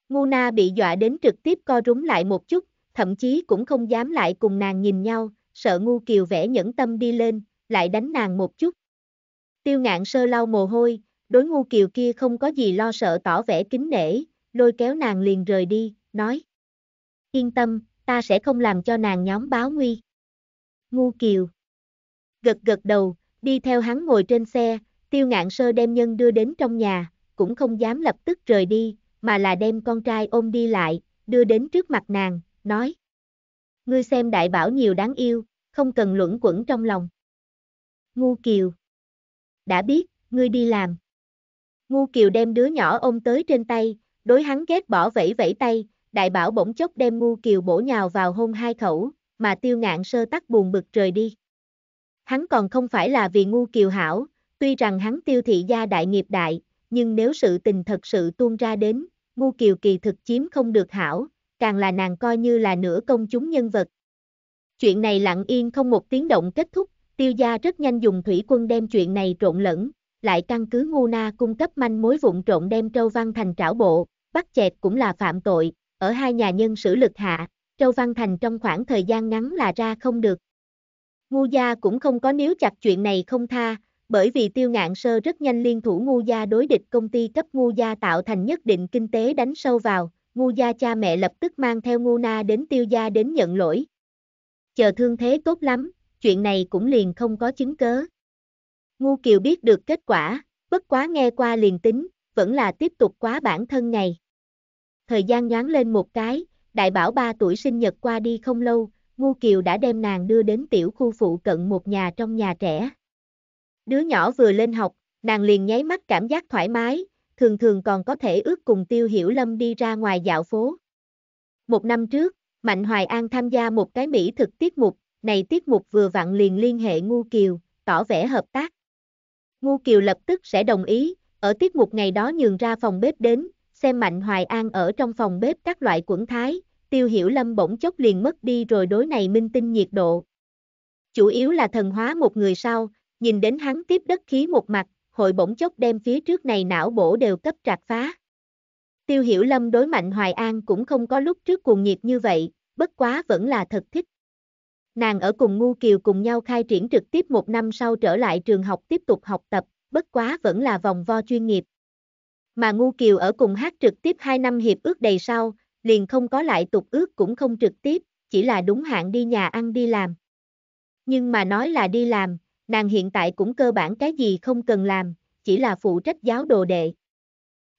Ngu na bị dọa đến trực tiếp co rúm lại một chút, thậm chí cũng không dám lại cùng nàng nhìn nhau, sợ ngu kiều vẽ nhẫn tâm đi lên, lại đánh nàng một chút. Tiêu ngạn sơ lau mồ hôi, đối ngu kiều kia không có gì lo sợ tỏ vẻ kính nể, lôi kéo nàng liền rời đi, nói. Yên tâm, ta sẽ không làm cho nàng nhóm báo nguy. Ngu kiều. Gật gật đầu, đi theo hắn ngồi trên xe, tiêu ngạn sơ đem nhân đưa đến trong nhà, cũng không dám lập tức rời đi, mà là đem con trai ôm đi lại, đưa đến trước mặt nàng, nói. Ngươi xem đại bảo nhiều đáng yêu, không cần luẩn quẩn trong lòng. Ngu Kiều. Đã biết, ngươi đi làm. Ngu Kiều đem đứa nhỏ ôm tới trên tay, đối hắn ghét bỏ vẫy vẫy tay, đại bảo bỗng chốc đem Ngu Kiều bổ nhào vào hôn hai khẩu, mà tiêu ngạn sơ tắc buồn bực trời đi. Hắn còn không phải là vì Ngu Kiều hảo, tuy rằng hắn tiêu thị gia đại nghiệp đại, nhưng nếu sự tình thật sự tuôn ra đến, Ngu Kiều kỳ thực chiếm không được hảo, càng là nàng coi như là nửa công chúng nhân vật. Chuyện này lặng yên không một tiếng động kết thúc, tiêu gia rất nhanh dùng thủy quân đem chuyện này trộn lẫn, lại căn cứ ngu na cung cấp manh mối vụn trộn đem Trâu Văn Thành trảo bộ, bắt chẹt cũng là phạm tội, ở hai nhà nhân sử lực hạ, Trâu Văn Thành trong khoảng thời gian ngắn là ra không được. Ngu gia cũng không có níu chặt chuyện này không tha, bởi vì tiêu ngạn sơ rất nhanh liên thủ ngu gia đối địch công ty cấp ngu gia tạo thành nhất định kinh tế đánh sâu vào, ngu gia cha mẹ lập tức mang theo ngu na đến tiêu gia đến nhận lỗi. Chờ thương thế tốt lắm, chuyện này cũng liền không có chứng cớ. Ngu kiều biết được kết quả, bất quá nghe qua liền tính, vẫn là tiếp tục quá bản thân ngày. Thời gian nhoáng lên một cái, đại bảo ba tuổi sinh nhật qua đi không lâu, ngu kiều đã đem nàng đưa đến tiểu khu phụ cận một nhà trong nhà trẻ, Đứa nhỏ vừa lên học, nàng liền nháy mắt cảm giác thoải mái, thường thường còn có thể ước cùng Tiêu Hiểu Lâm đi ra ngoài dạo phố. Một năm trước, Mạnh Hoài An tham gia một cái mỹ thực tiết mục, này tiết mục vừa vặn liền liên hệ Ngu Kiều, tỏ vẻ hợp tác. Ngu Kiều lập tức sẽ đồng ý, ở tiết mục ngày đó nhường ra phòng bếp đến, xem Mạnh Hoài An ở trong phòng bếp các loại quẩn thái, Tiêu Hiểu Lâm bỗng chốc liền mất đi rồi đối này minh tinh nhiệt độ. Chủ yếu là thần hóa một người sau, nhìn đến hắn tiếp đất khí một mặt, hội bỗng chốc đem phía trước này não bổ đều cấp trạc phá. Tiêu Hiểu Lâm đối Mạnh Hoài An cũng không có lúc trước cuồng nhiệt như vậy, bất quá vẫn là thật thích. Nàng ở cùng Ngu Kiều cùng nhau khai triển trực tiếp một năm sau trở lại trường học tiếp tục học tập, bất quá vẫn là vòng vo chuyên nghiệp. Mà Ngu Kiều ở cùng hát trực tiếp 2 năm hiệp ước đầy sau, liền không có lại tục ước cũng không trực tiếp, chỉ là đúng hạn đi nhà ăn đi làm. Nhưng mà nói là đi làm, Nàng hiện tại cũng cơ bản cái gì không cần làm, chỉ là phụ trách giáo đồ đệ.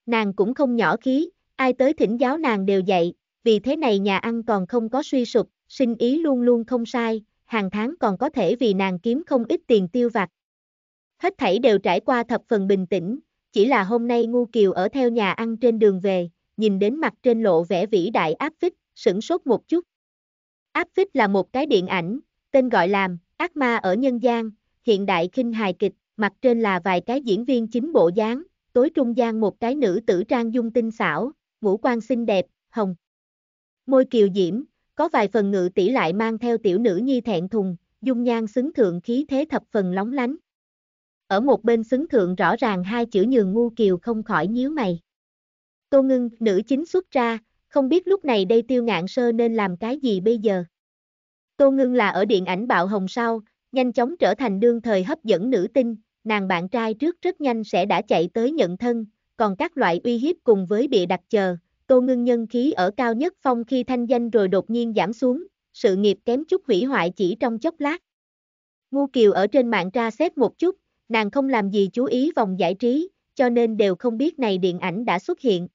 Nàng cũng không nhỏ khí, ai tới thỉnh giáo nàng đều dạy, vì thế này nhà ăn còn không có suy sụp, sinh ý luôn luôn không sai, hàng tháng còn có thể vì nàng kiếm không ít tiền tiêu vặt. Hết thảy đều trải qua thập phần bình tĩnh, chỉ là hôm nay Ngu Kiều ở theo nhà ăn trên đường về, nhìn đến mặt trên lộ vẻ vĩ đại áp phích, sửng sốt một chút. Áp phích là một cái điện ảnh, tên gọi làm Ác ma ở nhân gian, hiện đại kinh hài kịch, mặt trên là vài cái diễn viên chính bộ dáng, tối trung gian một cái nữ tử trang dung tinh xảo, ngũ quan xinh đẹp, hồng. Môi kiều diễm, có vài phần ngự tỷ lại mang theo tiểu nữ nhi thẹn thùng, dung nhan xứng thượng khí thế thập phần lóng lánh. Ở một bên xứng thượng rõ ràng hai chữ nhường ngu kiều không khỏi nhíu mày. Tô ngưng, nữ chính xuất ra, không biết lúc này đây tiêu ngạn sơ nên làm cái gì bây giờ. Tô ngưng là ở điện ảnh bạo hồng sau, nhanh chóng trở thành đương thời hấp dẫn nữ tinh, nàng bạn trai trước rất nhanh sẽ đã chạy tới nhận thân, còn các loại uy hiếp cùng với bị đặt chờ, Tô Ngưng nhân khí ở cao nhất phong khi thanh danh rồi đột nhiên giảm xuống, sự nghiệp kém chút hủy hoại chỉ trong chốc lát. Ngu Kiều ở trên mạng tra xét một chút, nàng không làm gì chú ý vòng giải trí, cho nên đều không biết này điện ảnh đã xuất hiện.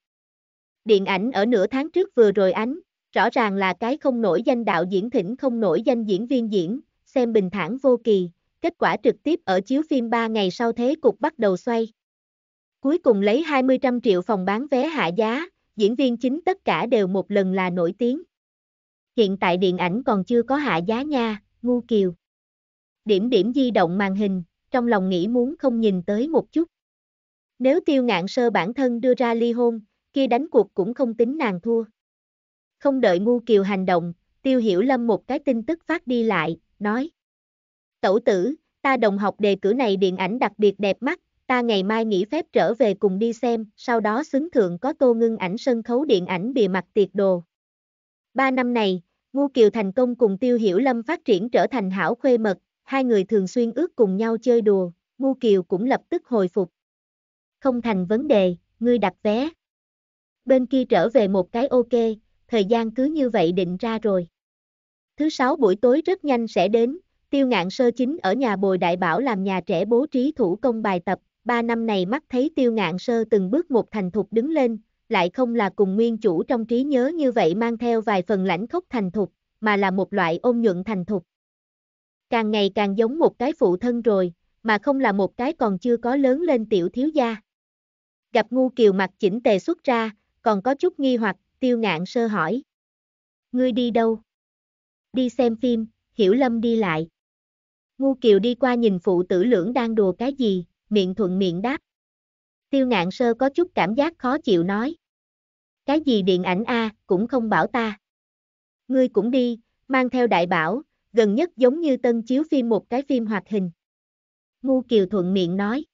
Điện ảnh ở nửa tháng trước vừa rồi ánh, rõ ràng là cái không nổi danh đạo diễn thỉnh không nổi danh diễn viên diễn, xem bình thản vô kỳ, kết quả trực tiếp ở chiếu phim 3 ngày sau thế cục bắt đầu xoay. Cuối cùng lấy 20 trăm triệu phòng bán vé hạ giá, diễn viên chính tất cả đều một lần là nổi tiếng. Hiện tại điện ảnh còn chưa có hạ giá nha, ngu kiều. Điểm điểm di động màn hình, trong lòng nghĩ muốn không nhìn tới một chút. Nếu tiêu ngạn sơ bản thân đưa ra ly hôn, kia đánh cuộc cũng không tính nàng thua. Không đợi ngu kiều hành động, tiêu hiểu lâm một cái tin tức phát đi lại, nói. Tẩu tử, ta đồng học đề cử này điện ảnh đặc biệt đẹp mắt, ta ngày mai nghỉ phép trở về cùng đi xem, sau đó xứng thượng có tô ngưng ảnh sân khấu điện ảnh bìa mặt tiệc đồ. Ba năm này, ngu Kiều thành công cùng Tiêu Hiểu Lâm phát triển trở thành hảo khuê mật, hai người thường xuyên ước cùng nhau chơi đùa, ngu Kiều cũng lập tức hồi phục. Không thành vấn đề, ngươi đặt vé. Bên kia trở về một cái ok, thời gian cứ như vậy định ra rồi. Thứ sáu buổi tối rất nhanh sẽ đến, tiêu ngạn sơ chính ở nhà bồi đại bảo làm nhà trẻ bố trí thủ công bài tập, ba năm này mắt thấy tiêu ngạn sơ từng bước một thành thục đứng lên, lại không là cùng nguyên chủ trong trí nhớ như vậy mang theo vài phần lãnh khốc thành thục, mà là một loại ôn nhuận thành thục. Càng ngày càng giống một cái phụ thân rồi, mà không là một cái còn chưa có lớn lên tiểu thiếu gia. Gặp ngu kiều mặt chỉnh tề xuất ra, còn có chút nghi hoặc, tiêu ngạn sơ hỏi. Ngươi đi đâu? đi xem phim, hiểu lâm đi lại. Ngu kiều đi qua nhìn phụ tử lưỡng đang đùa cái gì, miệng thuận miệng đáp. Tiêu ngạn sơ có chút cảm giác khó chịu nói. Cái gì điện ảnh a cũng không bảo ta. Ngươi cũng đi, mang theo đại bảo, gần nhất giống như tân chiếu phim một cái phim hoạt hình. Ngu kiều thuận miệng nói.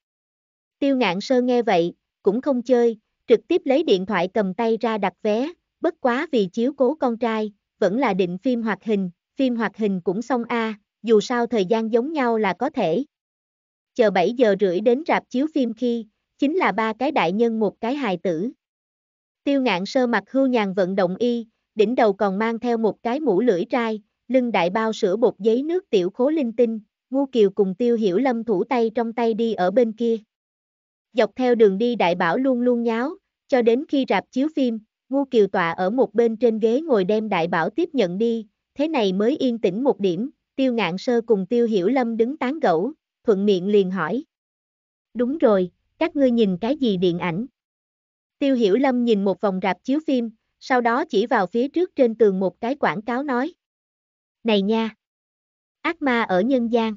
Tiêu ngạn sơ nghe vậy, cũng không chơi, trực tiếp lấy điện thoại cầm tay ra đặt vé, bất quá vì chiếu cố con trai, vẫn là định phim hoạt hình, phim hoạt hình cũng xong a, à, dù sao thời gian giống nhau là có thể. Chờ 7 giờ rưỡi đến rạp chiếu phim khi, chính là ba cái đại nhân một cái hài tử. Tiêu ngạn sơ mặt hưu nhàn vận động y, đỉnh đầu còn mang theo một cái mũ lưỡi trai, lưng đại bao sữa bột giấy nước tiểu khố linh tinh, ngu kiều cùng tiêu hiểu lâm thủ tay trong tay đi ở bên kia. Dọc theo đường đi đại bảo luôn luôn nháo, cho đến khi rạp chiếu phim, Ngô Kiều tọa ở một bên trên ghế ngồi đem đại bảo tiếp nhận đi, thế này mới yên tĩnh một điểm, tiêu ngạn sơ cùng tiêu hiểu lâm đứng tán gẫu, thuận miệng liền hỏi. Đúng rồi, các ngươi nhìn cái gì điện ảnh? Tiêu hiểu lâm nhìn một vòng rạp chiếu phim, sau đó chỉ vào phía trước trên tường một cái quảng cáo nói. Này nha! Ác ma ở nhân gian.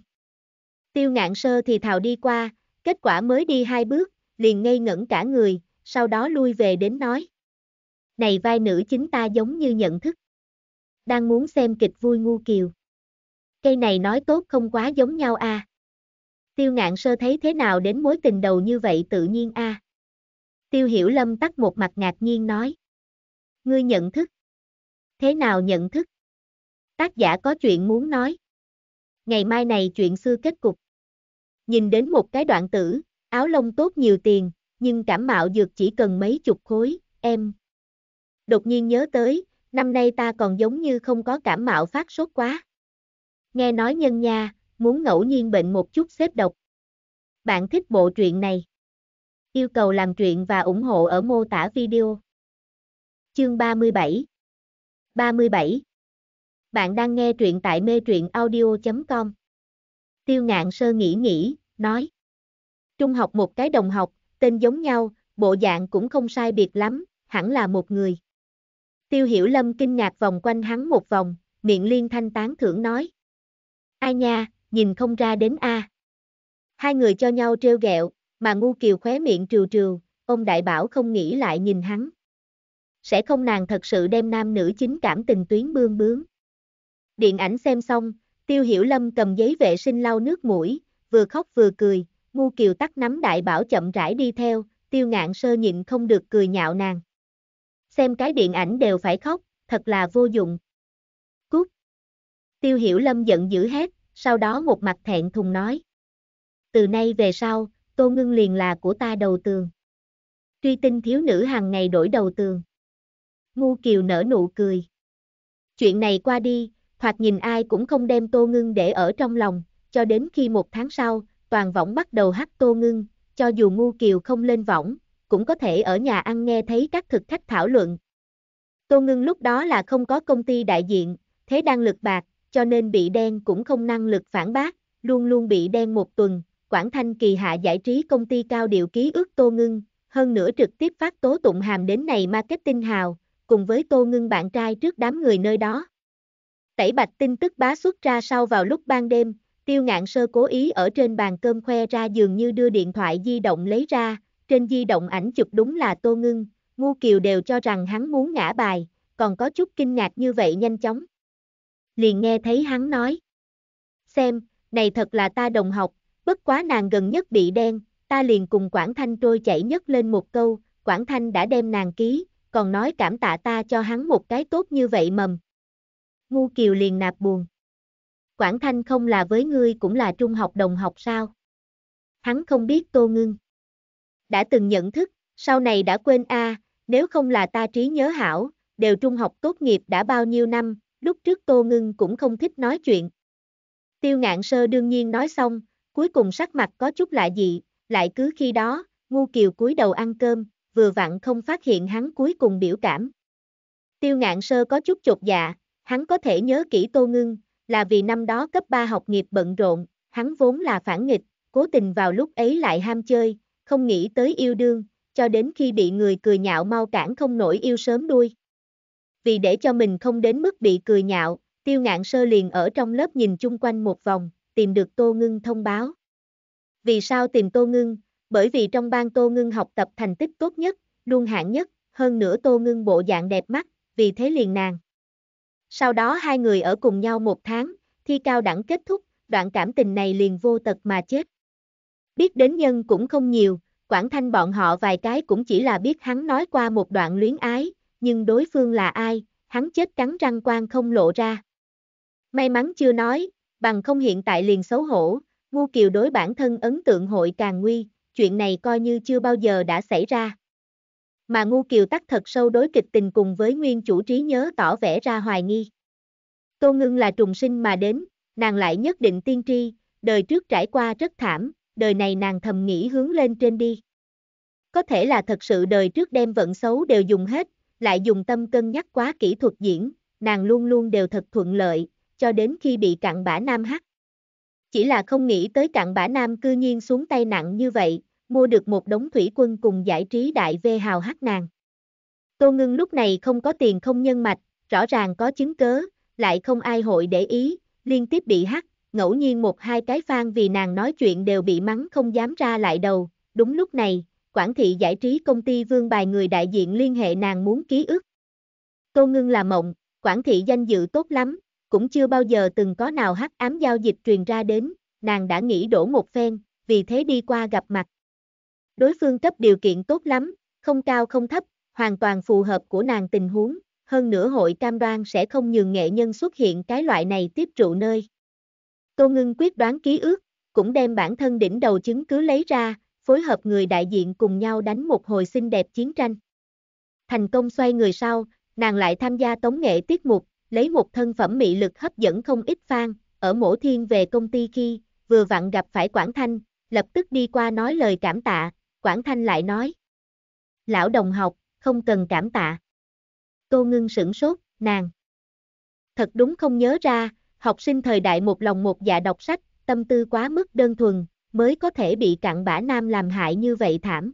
Tiêu ngạn sơ thì thào đi qua, kết quả mới đi hai bước, liền ngây ngẩn cả người, sau đó lui về đến nói này vai nữ chính ta giống như nhận thức. Đang muốn xem kịch vui ngu kiều. Cây này nói tốt không quá giống nhau a. À. Tiêu ngạn sơ thấy thế nào đến mối tình đầu như vậy tự nhiên a. À. Tiêu hiểu lâm tắt một mặt ngạc nhiên nói. Ngươi nhận thức. Thế nào nhận thức? Tác giả có chuyện muốn nói. Ngày mai này chuyện xưa kết cục. Nhìn đến một cái đoạn tử, áo lông tốt nhiều tiền, nhưng cảm mạo dược chỉ cần mấy chục khối, em, đột nhiên nhớ tới, năm nay ta còn giống như không có cảm mạo phát sốt quá. Nghe nói nhân nha, muốn ngẫu nhiên bệnh một chút xếp độc. Bạn thích bộ truyện này? Yêu cầu làm truyện và ủng hộ ở mô tả video. Chương 37 37 Bạn đang nghe truyện tại mê truyện audio.com Tiêu ngạn sơ nghĩ nghĩ, nói Trung học một cái đồng học, tên giống nhau, bộ dạng cũng không sai biệt lắm, hẳn là một người. Tiêu hiểu lâm kinh ngạc vòng quanh hắn một vòng, miệng liên thanh tán thưởng nói. Ai nha, nhìn không ra đến a. Hai người cho nhau trêu ghẹo, mà ngu kiều khóe miệng trừ trừ, ông đại bảo không nghĩ lại nhìn hắn. Sẽ không nàng thật sự đem nam nữ chính cảm tình tuyến bương bướng. Điện ảnh xem xong, tiêu hiểu lâm cầm giấy vệ sinh lau nước mũi, vừa khóc vừa cười, ngu kiều tắt nắm đại bảo chậm rãi đi theo, tiêu ngạn sơ nhịn không được cười nhạo nàng xem cái điện ảnh đều phải khóc, thật là vô dụng. Cút. Tiêu Hiểu Lâm giận dữ hết, sau đó một mặt thẹn thùng nói. Từ nay về sau, Tô Ngưng liền là của ta đầu tường. Truy tinh thiếu nữ hàng ngày đổi đầu tường. Ngu Kiều nở nụ cười. Chuyện này qua đi, thoạt nhìn ai cũng không đem Tô Ngưng để ở trong lòng, cho đến khi một tháng sau, toàn võng bắt đầu hắt Tô Ngưng, cho dù Ngu Kiều không lên võng, cũng có thể ở nhà ăn nghe thấy các thực khách thảo luận. Tô Ngưng lúc đó là không có công ty đại diện, thế đang lực bạc, cho nên bị đen cũng không năng lực phản bác, luôn luôn bị đen một tuần. Quảng Thanh kỳ hạ giải trí công ty cao điều ký ước Tô Ngưng, hơn nữa trực tiếp phát tố tụng hàm đến này marketing hào, cùng với Tô Ngưng bạn trai trước đám người nơi đó. Tẩy bạch tin tức bá xuất ra sau vào lúc ban đêm, tiêu ngạn sơ cố ý ở trên bàn cơm khoe ra dường như đưa điện thoại di động lấy ra, trên di động ảnh chụp đúng là Tô Ngưng, Ngu Kiều đều cho rằng hắn muốn ngã bài, còn có chút kinh ngạc như vậy nhanh chóng. Liền nghe thấy hắn nói. Xem, này thật là ta đồng học, bất quá nàng gần nhất bị đen, ta liền cùng Quảng Thanh trôi chảy nhất lên một câu, Quảng Thanh đã đem nàng ký, còn nói cảm tạ ta cho hắn một cái tốt như vậy mầm. Ngu Kiều liền nạp buồn. Quảng Thanh không là với ngươi cũng là trung học đồng học sao? Hắn không biết Tô Ngưng đã từng nhận thức, sau này đã quên a, à, nếu không là ta trí nhớ hảo, đều trung học tốt nghiệp đã bao nhiêu năm, lúc trước Tô Ngưng cũng không thích nói chuyện. Tiêu ngạn sơ đương nhiên nói xong, cuối cùng sắc mặt có chút lạ dị, lại cứ khi đó, ngu kiều cúi đầu ăn cơm, vừa vặn không phát hiện hắn cuối cùng biểu cảm. Tiêu ngạn sơ có chút chột dạ, hắn có thể nhớ kỹ Tô Ngưng, là vì năm đó cấp 3 học nghiệp bận rộn, hắn vốn là phản nghịch, cố tình vào lúc ấy lại ham chơi, không nghĩ tới yêu đương, cho đến khi bị người cười nhạo mau cản không nổi yêu sớm đuôi. Vì để cho mình không đến mức bị cười nhạo, tiêu ngạn sơ liền ở trong lớp nhìn chung quanh một vòng, tìm được Tô Ngưng thông báo. Vì sao tìm Tô Ngưng? Bởi vì trong ban Tô Ngưng học tập thành tích tốt nhất, luôn hạng nhất, hơn nữa Tô Ngưng bộ dạng đẹp mắt, vì thế liền nàng. Sau đó hai người ở cùng nhau một tháng, thi cao đẳng kết thúc, đoạn cảm tình này liền vô tật mà chết. Biết đến nhân cũng không nhiều, Quảng Thanh bọn họ vài cái cũng chỉ là biết hắn nói qua một đoạn luyến ái, nhưng đối phương là ai, hắn chết cắn răng quan không lộ ra. May mắn chưa nói, bằng không hiện tại liền xấu hổ, Ngu Kiều đối bản thân ấn tượng hội càng nguy, chuyện này coi như chưa bao giờ đã xảy ra. Mà Ngu Kiều tắc thật sâu đối kịch tình cùng với nguyên chủ trí nhớ tỏ vẻ ra hoài nghi. Tô Ngưng là trùng sinh mà đến, nàng lại nhất định tiên tri, đời trước trải qua rất thảm, đời này nàng thầm nghĩ hướng lên trên đi. Có thể là thật sự đời trước đem vận xấu đều dùng hết, lại dùng tâm cân nhắc quá kỹ thuật diễn, nàng luôn luôn đều thật thuận lợi, cho đến khi bị cặn bã nam hắt. Chỉ là không nghĩ tới cặn bã nam cư nhiên xuống tay nặng như vậy, mua được một đống thủy quân cùng giải trí đại vê hào hắc nàng. Tô ngưng lúc này không có tiền không nhân mạch, rõ ràng có chứng cớ, lại không ai hội để ý, liên tiếp bị hắc, ngẫu nhiên một hai cái fan vì nàng nói chuyện đều bị mắng không dám ra lại đầu, đúng lúc này, quản thị giải trí công ty vương bài người đại diện liên hệ nàng muốn ký ức. Tô ngưng là mộng, quản thị danh dự tốt lắm, cũng chưa bao giờ từng có nào hắc ám giao dịch truyền ra đến, nàng đã nghĩ đổ một phen, vì thế đi qua gặp mặt. Đối phương cấp điều kiện tốt lắm, không cao không thấp, hoàn toàn phù hợp của nàng tình huống, hơn nữa hội cam đoan sẽ không nhường nghệ nhân xuất hiện cái loại này tiếp trụ nơi. Tô Ngưng quyết đoán ký ức, cũng đem bản thân đỉnh đầu chứng cứ lấy ra, phối hợp người đại diện cùng nhau đánh một hồi xinh đẹp chiến tranh. Thành công xoay người sau, nàng lại tham gia tống nghệ tiết mục, lấy một thân phẩm mị lực hấp dẫn không ít fan, ở mổ thiên về công ty khi, vừa vặn gặp phải Quảng Thanh, lập tức đi qua nói lời cảm tạ, Quảng Thanh lại nói. Lão đồng học, không cần cảm tạ. Tô ngưng sửng sốt, nàng. Thật đúng không nhớ ra, Học sinh thời đại một lòng một dạ đọc sách, tâm tư quá mức đơn thuần, mới có thể bị cặn bã nam làm hại như vậy thảm.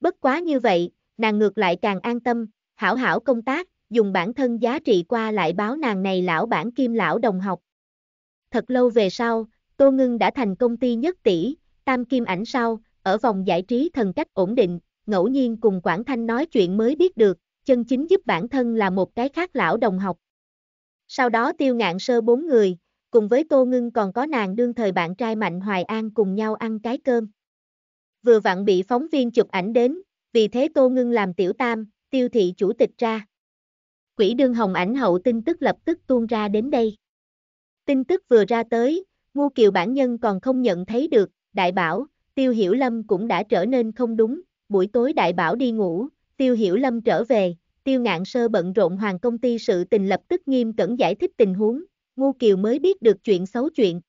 Bất quá như vậy, nàng ngược lại càng an tâm, hảo hảo công tác, dùng bản thân giá trị qua lại báo nàng này lão bản kim lão đồng học. Thật lâu về sau, Tô Ngưng đã thành công ty nhất tỷ, tam kim ảnh sau, ở vòng giải trí thần cách ổn định, ngẫu nhiên cùng Quảng Thanh nói chuyện mới biết được, chân chính giúp bản thân là một cái khác lão đồng học. Sau đó tiêu ngạn sơ bốn người, cùng với Tô Ngưng còn có nàng đương thời bạn trai Mạnh Hoài An cùng nhau ăn cái cơm. Vừa vặn bị phóng viên chụp ảnh đến, vì thế Tô Ngưng làm tiểu tam, tiêu thị chủ tịch ra. Quỹ đương hồng ảnh hậu tin tức lập tức tuôn ra đến đây. Tin tức vừa ra tới, Ngô Kiều bản nhân còn không nhận thấy được, đại bảo, tiêu hiểu lâm cũng đã trở nên không đúng, buổi tối đại bảo đi ngủ, tiêu hiểu lâm trở về, tiêu ngạn sơ bận rộn hoàn công ty sự tình lập tức nghiêm cẩn giải thích tình huống, Ngô Kiều mới biết được chuyện xấu chuyện.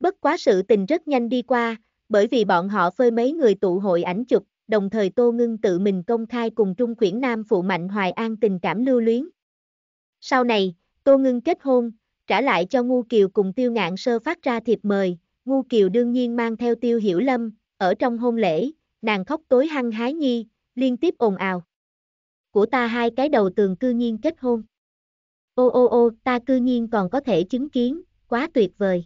Bất quá sự tình rất nhanh đi qua, bởi vì bọn họ phơi mấy người tụ hội ảnh chụp, đồng thời Tô Ngưng tự mình công khai cùng Trung Quyển Nam phụ mạnh Hoài An tình cảm lưu luyến. Sau này, Tô Ngưng kết hôn, trả lại cho Ngu Kiều cùng Tiêu Ngạn Sơ phát ra thiệp mời, Ngu Kiều đương nhiên mang theo Tiêu Hiểu Lâm, ở trong hôn lễ, nàng khóc tối hăng hái nhi, liên tiếp ồn ào của ta hai cái đầu tường cư nhiên kết hôn. Ô ô ô, ta cư nhiên còn có thể chứng kiến, quá tuyệt vời.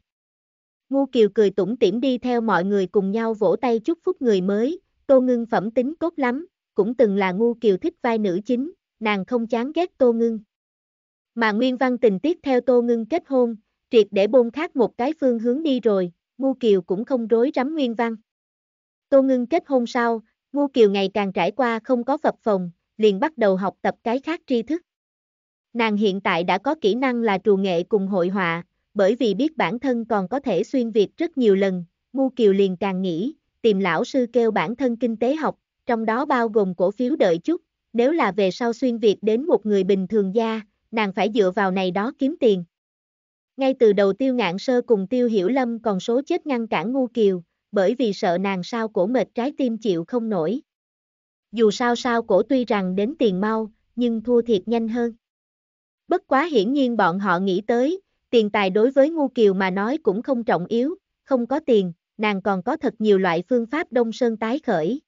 Ngu Kiều cười tủm tỉm đi theo mọi người cùng nhau vỗ tay chúc phúc người mới, Tô Ngưng phẩm tính cốt lắm, cũng từng là Ngu Kiều thích vai nữ chính, nàng không chán ghét Tô Ngưng. Mà Nguyên Văn tình tiết theo Tô Ngưng kết hôn, triệt để bôn khác một cái phương hướng đi rồi, Ngu Kiều cũng không rối rắm Nguyên Văn. Tô Ngưng kết hôn sau, Ngu Kiều ngày càng trải qua không có phập phồng, liền bắt đầu học tập cái khác tri thức. Nàng hiện tại đã có kỹ năng là trù nghệ cùng hội họa, bởi vì biết bản thân còn có thể xuyên việt rất nhiều lần, Ngu Kiều liền càng nghĩ, tìm lão sư kêu bản thân kinh tế học, trong đó bao gồm cổ phiếu đợi chút, nếu là về sau xuyên việt đến một người bình thường gia, nàng phải dựa vào này đó kiếm tiền. Ngay từ đầu tiêu ngạn sơ cùng tiêu hiểu lâm còn số chết ngăn cản Ngu Kiều, bởi vì sợ nàng sao cổ mệt trái tim chịu không nổi dù sao sao cổ tuy rằng đến tiền mau, nhưng thua thiệt nhanh hơn. Bất quá hiển nhiên bọn họ nghĩ tới, tiền tài đối với Ngu Kiều mà nói cũng không trọng yếu, không có tiền, nàng còn có thật nhiều loại phương pháp đông sơn tái khởi.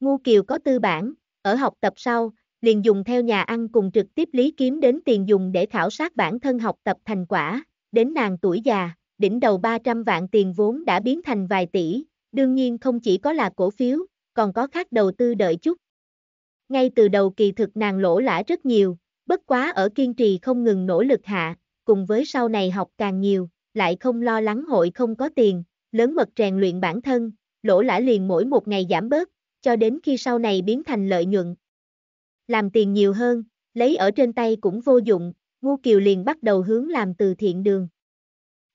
Ngu Kiều có tư bản, ở học tập sau, liền dùng theo nhà ăn cùng trực tiếp lý kiếm đến tiền dùng để khảo sát bản thân học tập thành quả, đến nàng tuổi già, đỉnh đầu 300 vạn tiền vốn đã biến thành vài tỷ, đương nhiên không chỉ có là cổ phiếu, còn có khác đầu tư đợi chút. Ngay từ đầu kỳ thực nàng lỗ lã rất nhiều, bất quá ở kiên trì không ngừng nỗ lực hạ, cùng với sau này học càng nhiều, lại không lo lắng hội không có tiền, lớn mật rèn luyện bản thân, lỗ lã liền mỗi một ngày giảm bớt, cho đến khi sau này biến thành lợi nhuận. Làm tiền nhiều hơn, lấy ở trên tay cũng vô dụng, Ngu Kiều liền bắt đầu hướng làm từ thiện đường.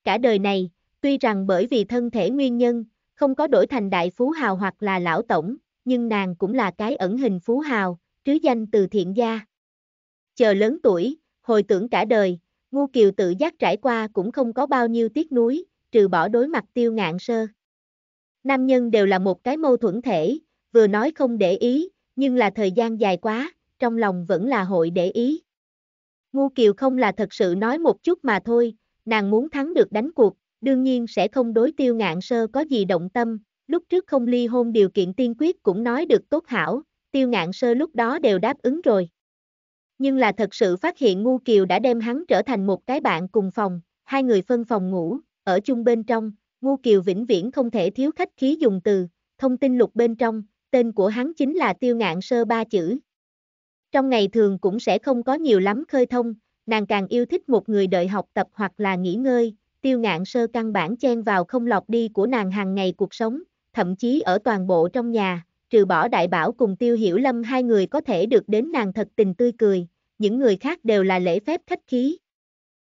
Cả đời này, tuy rằng bởi vì thân thể nguyên nhân, không có đổi thành đại phú hào hoặc là lão tổng, nhưng nàng cũng là cái ẩn hình phú hào, trứ danh từ thiện gia. Chờ lớn tuổi, hồi tưởng cả đời, Ngu Kiều tự giác trải qua cũng không có bao nhiêu tiếc nuối, trừ bỏ đối mặt tiêu ngạn sơ. Nam nhân đều là một cái mâu thuẫn thể, vừa nói không để ý, nhưng là thời gian dài quá, trong lòng vẫn là hội để ý. Ngu Kiều không là thật sự nói một chút mà thôi, nàng muốn thắng được đánh cuộc, đương nhiên sẽ không đối tiêu ngạn sơ có gì động tâm, lúc trước không ly hôn điều kiện tiên quyết cũng nói được tốt hảo, tiêu ngạn sơ lúc đó đều đáp ứng rồi. Nhưng là thật sự phát hiện Ngu Kiều đã đem hắn trở thành một cái bạn cùng phòng, hai người phân phòng ngủ, ở chung bên trong, Ngu Kiều vĩnh viễn không thể thiếu khách khí dùng từ, thông tin lục bên trong, tên của hắn chính là tiêu ngạn sơ ba chữ. Trong ngày thường cũng sẽ không có nhiều lắm khơi thông, nàng càng yêu thích một người đợi học tập hoặc là nghỉ ngơi, tiêu ngạn sơ căn bản chen vào không lọt đi của nàng hàng ngày cuộc sống, thậm chí ở toàn bộ trong nhà, trừ bỏ đại bảo cùng tiêu hiểu lâm hai người có thể được đến nàng thật tình tươi cười, những người khác đều là lễ phép khách khí.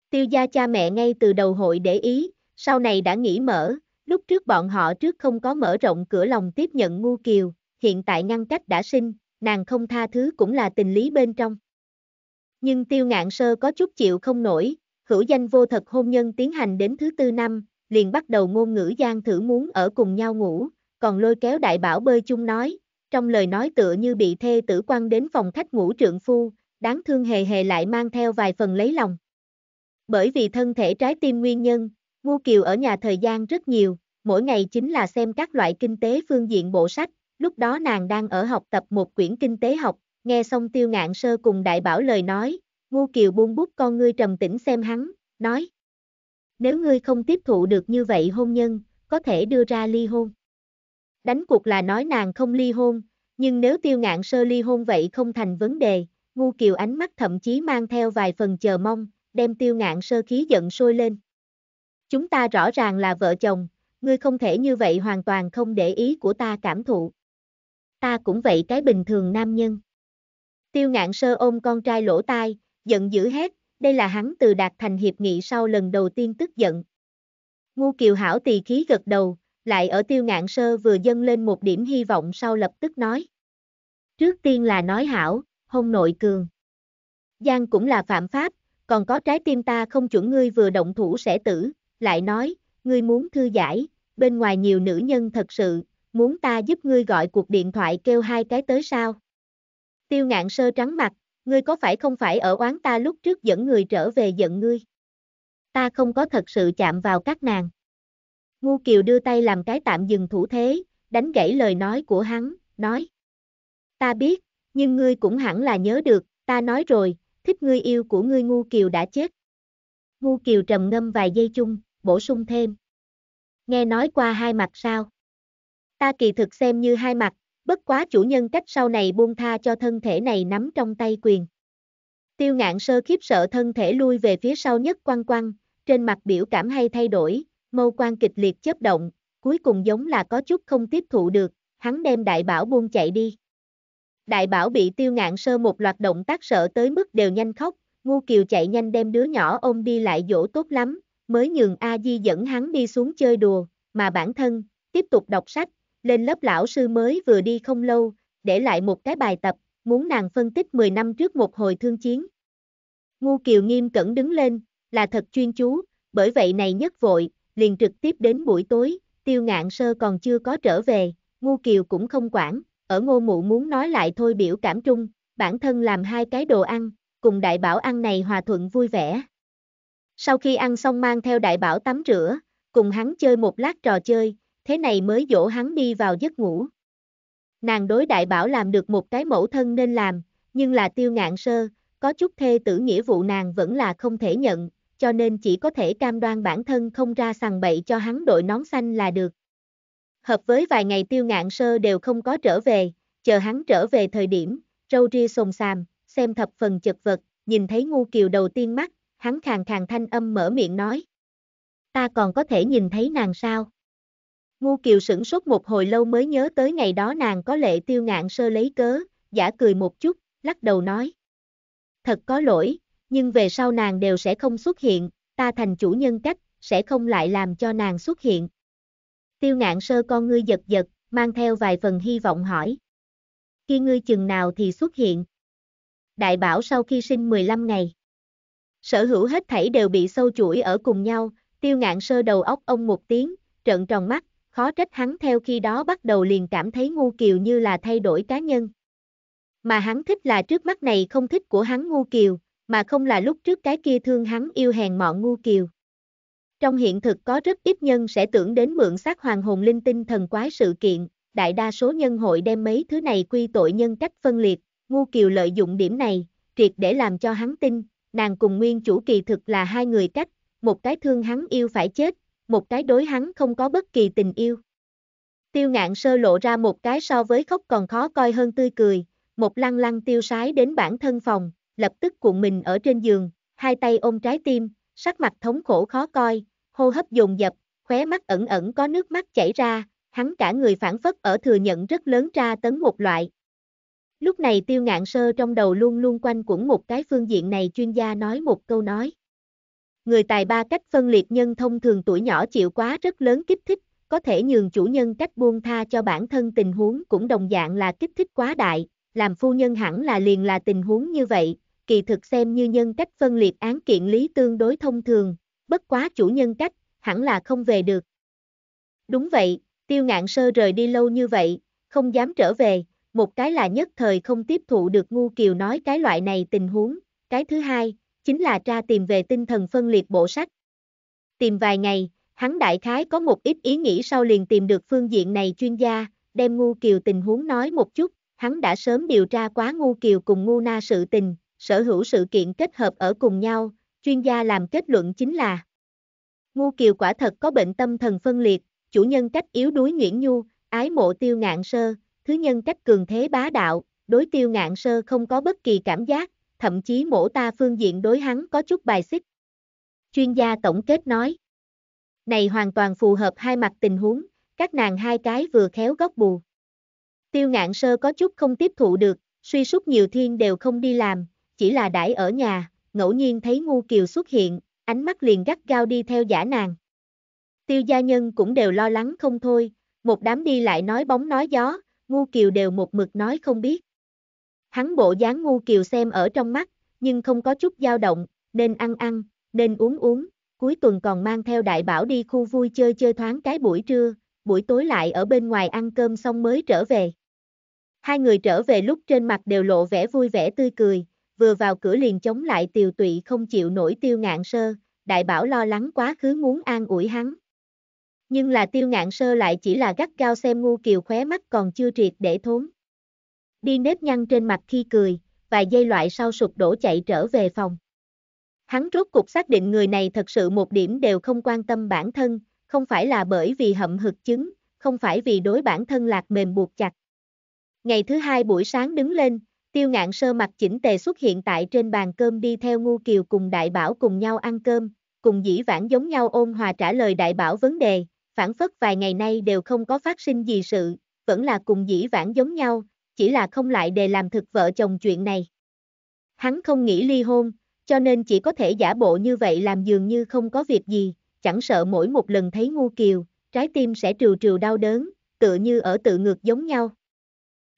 Tiêu gia cha mẹ ngay từ đầu hội để ý, sau này đã nghĩ mở, lúc trước bọn họ trước không có mở rộng cửa lòng tiếp nhận ngu kiều, hiện tại ngăn cách đã sinh, nàng không tha thứ cũng là tình lý bên trong. Nhưng tiêu ngạn sơ có chút chịu không nổi, hữu danh vô thật hôn nhân tiến hành đến thứ tư năm, liền bắt đầu ngôn ngữ gian thử muốn ở cùng nhau ngủ, còn lôi kéo đại bảo bơi chung nói, trong lời nói tựa như bị thê tử quan đến phòng khách ngủ trượng phu, đáng thương hề hề lại mang theo vài phần lấy lòng. Bởi vì thân thể trái tim nguyên nhân, ngu Kiều ở nhà thời gian rất nhiều, mỗi ngày chính là xem các loại kinh tế phương diện bộ sách, lúc đó nàng đang ở học tập một quyển kinh tế học, nghe xong tiêu ngạn sơ cùng đại bảo lời nói, Ngô Kiều buông bút con ngươi trầm tĩnh xem hắn, nói. Nếu ngươi không tiếp thụ được như vậy hôn nhân, có thể đưa ra ly hôn. Đánh cuộc là nói nàng không ly hôn, nhưng nếu tiêu ngạn sơ ly hôn vậy không thành vấn đề, Ngô Kiều ánh mắt thậm chí mang theo vài phần chờ mong, đem tiêu ngạn sơ khí giận sôi lên. Chúng ta rõ ràng là vợ chồng, ngươi không thể như vậy hoàn toàn không để ý của ta cảm thụ. Ta cũng vậy cái bình thường nam nhân. Tiêu ngạn sơ ôm con trai lỗ tai, Giận dữ hết, đây là hắn từ đạt thành hiệp nghị sau lần đầu tiên tức giận. Ngu kiều hảo tỳ khí gật đầu, lại ở tiêu ngạn sơ vừa dâng lên một điểm hy vọng sau lập tức nói. Trước tiên là nói hảo, hôn nội cường. Giang cũng là phạm pháp, còn có trái tim ta không chuẩn ngươi vừa động thủ sẽ tử, lại nói, ngươi muốn thư giải, bên ngoài nhiều nữ nhân thật sự, muốn ta giúp ngươi gọi cuộc điện thoại kêu hai cái tới sao. Tiêu ngạn sơ trắng mặt, ngươi có phải không phải ở oán ta lúc trước dẫn người trở về giận ngươi? Ta không có thật sự chạm vào các nàng. Ngu Kiều đưa tay làm cái tạm dừng thủ thế, đánh gãy lời nói của hắn, nói. Ta biết, nhưng ngươi cũng hẳn là nhớ được, ta nói rồi, thích ngươi yêu của ngươi Ngu Kiều đã chết. Ngu Kiều trầm ngâm vài giây chung, bổ sung thêm. Nghe nói qua hai mặt sao? Ta kỳ thực xem như hai mặt, bất quá chủ nhân cách sau này buông tha cho thân thể này nắm trong tay quyền. Tiêu ngạn sơ khiếp sợ thân thể lui về phía sau nhất quăng quăng, trên mặt biểu cảm hay thay đổi, mâu quan kịch liệt chớp động, cuối cùng giống là có chút không tiếp thụ được, hắn đem đại bảo buông chạy đi. Đại bảo bị tiêu ngạn sơ một loạt động tác sợ tới mức đều nhanh khóc, ngu kiều chạy nhanh đem đứa nhỏ ôm đi lại dỗ tốt lắm, mới nhường A Di dẫn hắn đi xuống chơi đùa, mà bản thân, tiếp tục đọc sách, lên lớp lão sư mới vừa đi không lâu, để lại một cái bài tập, muốn nàng phân tích 10 năm trước một hồi thương chiến. Ngu Kiều nghiêm cẩn đứng lên, là thật chuyên chú, bởi vậy này nhất vội, liền trực tiếp đến buổi tối, tiêu ngạn sơ còn chưa có trở về, Ngu Kiều cũng không quản, ở ngô mụ muốn nói lại thôi biểu cảm trung, bản thân làm hai cái đồ ăn, cùng đại bảo ăn này hòa thuận vui vẻ. Sau khi ăn xong mang theo đại bảo tắm rửa, cùng hắn chơi một lát trò chơi, thế này mới dỗ hắn đi vào giấc ngủ. Nàng đối đại bảo làm được một cái mẫu thân nên làm, nhưng là tiêu ngạn sơ, có chút thê tử nghĩa vụ nàng vẫn là không thể nhận, cho nên chỉ có thể cam đoan bản thân không ra sằng bậy cho hắn đội nón xanh là được. Hợp với vài ngày tiêu ngạn sơ đều không có trở về, chờ hắn trở về thời điểm, râu ria sồn sàm, xem thập phần chật vật, nhìn thấy ngu kiều đầu tiên mắt, hắn khàn khàn thanh âm mở miệng nói. Ta còn có thể nhìn thấy nàng sao? Ngu Kiều sửng sốt một hồi lâu mới nhớ tới ngày đó nàng có lệ tiêu ngạn sơ lấy cớ, giả cười một chút, lắc đầu nói. Thật có lỗi, nhưng về sau nàng đều sẽ không xuất hiện, ta thành chủ nhân cách, sẽ không lại làm cho nàng xuất hiện. Tiêu ngạn sơ con ngươi giật giật, mang theo vài phần hy vọng hỏi. Khi ngươi chừng nào thì xuất hiện? Đại bảo sau khi sinh 15 ngày. Sở hữu hết thảy đều bị sâu chuỗi ở cùng nhau, tiêu ngạn sơ đầu óc ông một tiếng, trợn tròn mắt, khó trách hắn theo khi đó bắt đầu liền cảm thấy ngu kiều như là thay đổi cá nhân. Mà hắn thích là trước mắt này không thích của hắn ngu kiều, mà không là lúc trước cái kia thương hắn yêu hèn mọn ngu kiều. Trong hiện thực có rất ít nhân sẽ tưởng đến mượn sát hoàng hồn linh tinh thần quái sự kiện, đại đa số nhân hội đem mấy thứ này quy tội nhân cách phân liệt, ngu kiều lợi dụng điểm này, triệt để làm cho hắn tin, nàng cùng nguyên chủ kỳ thực là hai người cách, một cái thương hắn yêu phải chết, một cái đối hắn không có bất kỳ tình yêu. Tiêu ngạn sơ lộ ra một cái so với khóc còn khó coi hơn tươi cười, một lăng lăng tiêu sái đến bản thân phòng, lập tức cuộn mình ở trên giường, hai tay ôm trái tim, sắc mặt thống khổ khó coi, hô hấp dồn dập, khóe mắt ẩn ẩn có nước mắt chảy ra, hắn cả người phản phất ở thừa nhận rất lớn tra tấn một loại. Lúc này tiêu ngạn sơ trong đầu luôn luôn quanh quẩn một cái phương diện này chuyên gia nói một câu nói người tài ba cách phân liệt nhân thông thường tuổi nhỏ chịu quá rất lớn kích thích, có thể nhường chủ nhân cách buông tha cho bản thân tình huống cũng đồng dạng là kích thích quá đại, làm phu nhân hẳn là liền là tình huống như vậy, kỳ thực xem như nhân cách phân liệt án kiện lý tương đối thông thường, bất quá chủ nhân cách, hẳn là không về được. Đúng vậy, tiêu ngạn sơ rời đi lâu như vậy, không dám trở về, một cái là nhất thời không tiếp thụ được ngu kiều nói cái loại này tình huống, cái thứ hai, chính là tra tìm về tinh thần phân liệt bộ sách. Tìm vài ngày, hắn đại khái có một ít ý nghĩ sau liền tìm được phương diện này chuyên gia, đem Ngu Kiều tình huống nói một chút, hắn đã sớm điều tra quá Ngu Kiều cùng Ngu Na sự tình, sở hữu sự kiện kết hợp ở cùng nhau, chuyên gia làm kết luận chính là Ngu Kiều quả thật có bệnh tâm thần phân liệt, chủ nhân cách yếu đuối Nguyễn Nhu, ái mộ tiêu ngạn sơ, thứ nhân cách cường thế bá đạo, đối tiêu ngạn sơ không có bất kỳ cảm giác, thậm chí mổ ta phương diện đối hắn có chút bài xích. Chuyên gia tổng kết nói, này hoàn toàn phù hợp hai mặt tình huống, các nàng hai cái vừa khéo góc bù. Tiêu ngạn sơ có chút không tiếp thụ được, suy sút nhiều thiên đều không đi làm, chỉ là đãi ở nhà, ngẫu nhiên thấy ngu kiều xuất hiện, ánh mắt liền gắt gao đi theo giả nàng. Tiêu gia nhân cũng đều lo lắng không thôi, một đám đi lại nói bóng nói gió, ngu kiều đều một mực nói không biết. Hắn bộ dáng ngu kiều xem ở trong mắt, nhưng không có chút dao động, nên ăn ăn, nên uống uống, cuối tuần còn mang theo đại bảo đi khu vui chơi chơi thoáng cái buổi trưa, buổi tối lại ở bên ngoài ăn cơm xong mới trở về. Hai người trở về lúc trên mặt đều lộ vẻ vui vẻ tươi cười, vừa vào cửa liền chống lại tiều tụy không chịu nổi tiêu ngạn sơ, đại bảo lo lắng quá khứ muốn an ủi hắn. Nhưng là tiêu ngạn sơ lại chỉ là gắt gao xem ngu kiều khóe mắt còn chưa triệt để thốn đi nếp nhăn trên mặt khi cười, vài giây loại sau sụp đổ chạy trở về phòng. Hắn rốt cục xác định người này thật sự một điểm đều không quan tâm bản thân, không phải là bởi vì hậm hực chứng, không phải vì đối bản thân lạc mềm buộc chặt. Ngày thứ hai buổi sáng đứng lên, tiêu ngạn sơ mặt chỉnh tề xuất hiện tại trên bàn cơm đi theo ngu kiều cùng đại bảo cùng nhau ăn cơm, cùng dĩ vãng giống nhau ôn hòa trả lời đại bảo vấn đề, phản phất vài ngày nay đều không có phát sinh gì sự, vẫn là cùng dĩ vãng giống nhau, chỉ là không lại đề làm thực vợ chồng chuyện này. Hắn không nghĩ ly hôn, cho nên chỉ có thể giả bộ như vậy làm dường như không có việc gì, chẳng sợ mỗi một lần thấy Ngu Kiều, trái tim sẽ trừ trừ đau đớn, tựa như ở tự ngược giống nhau.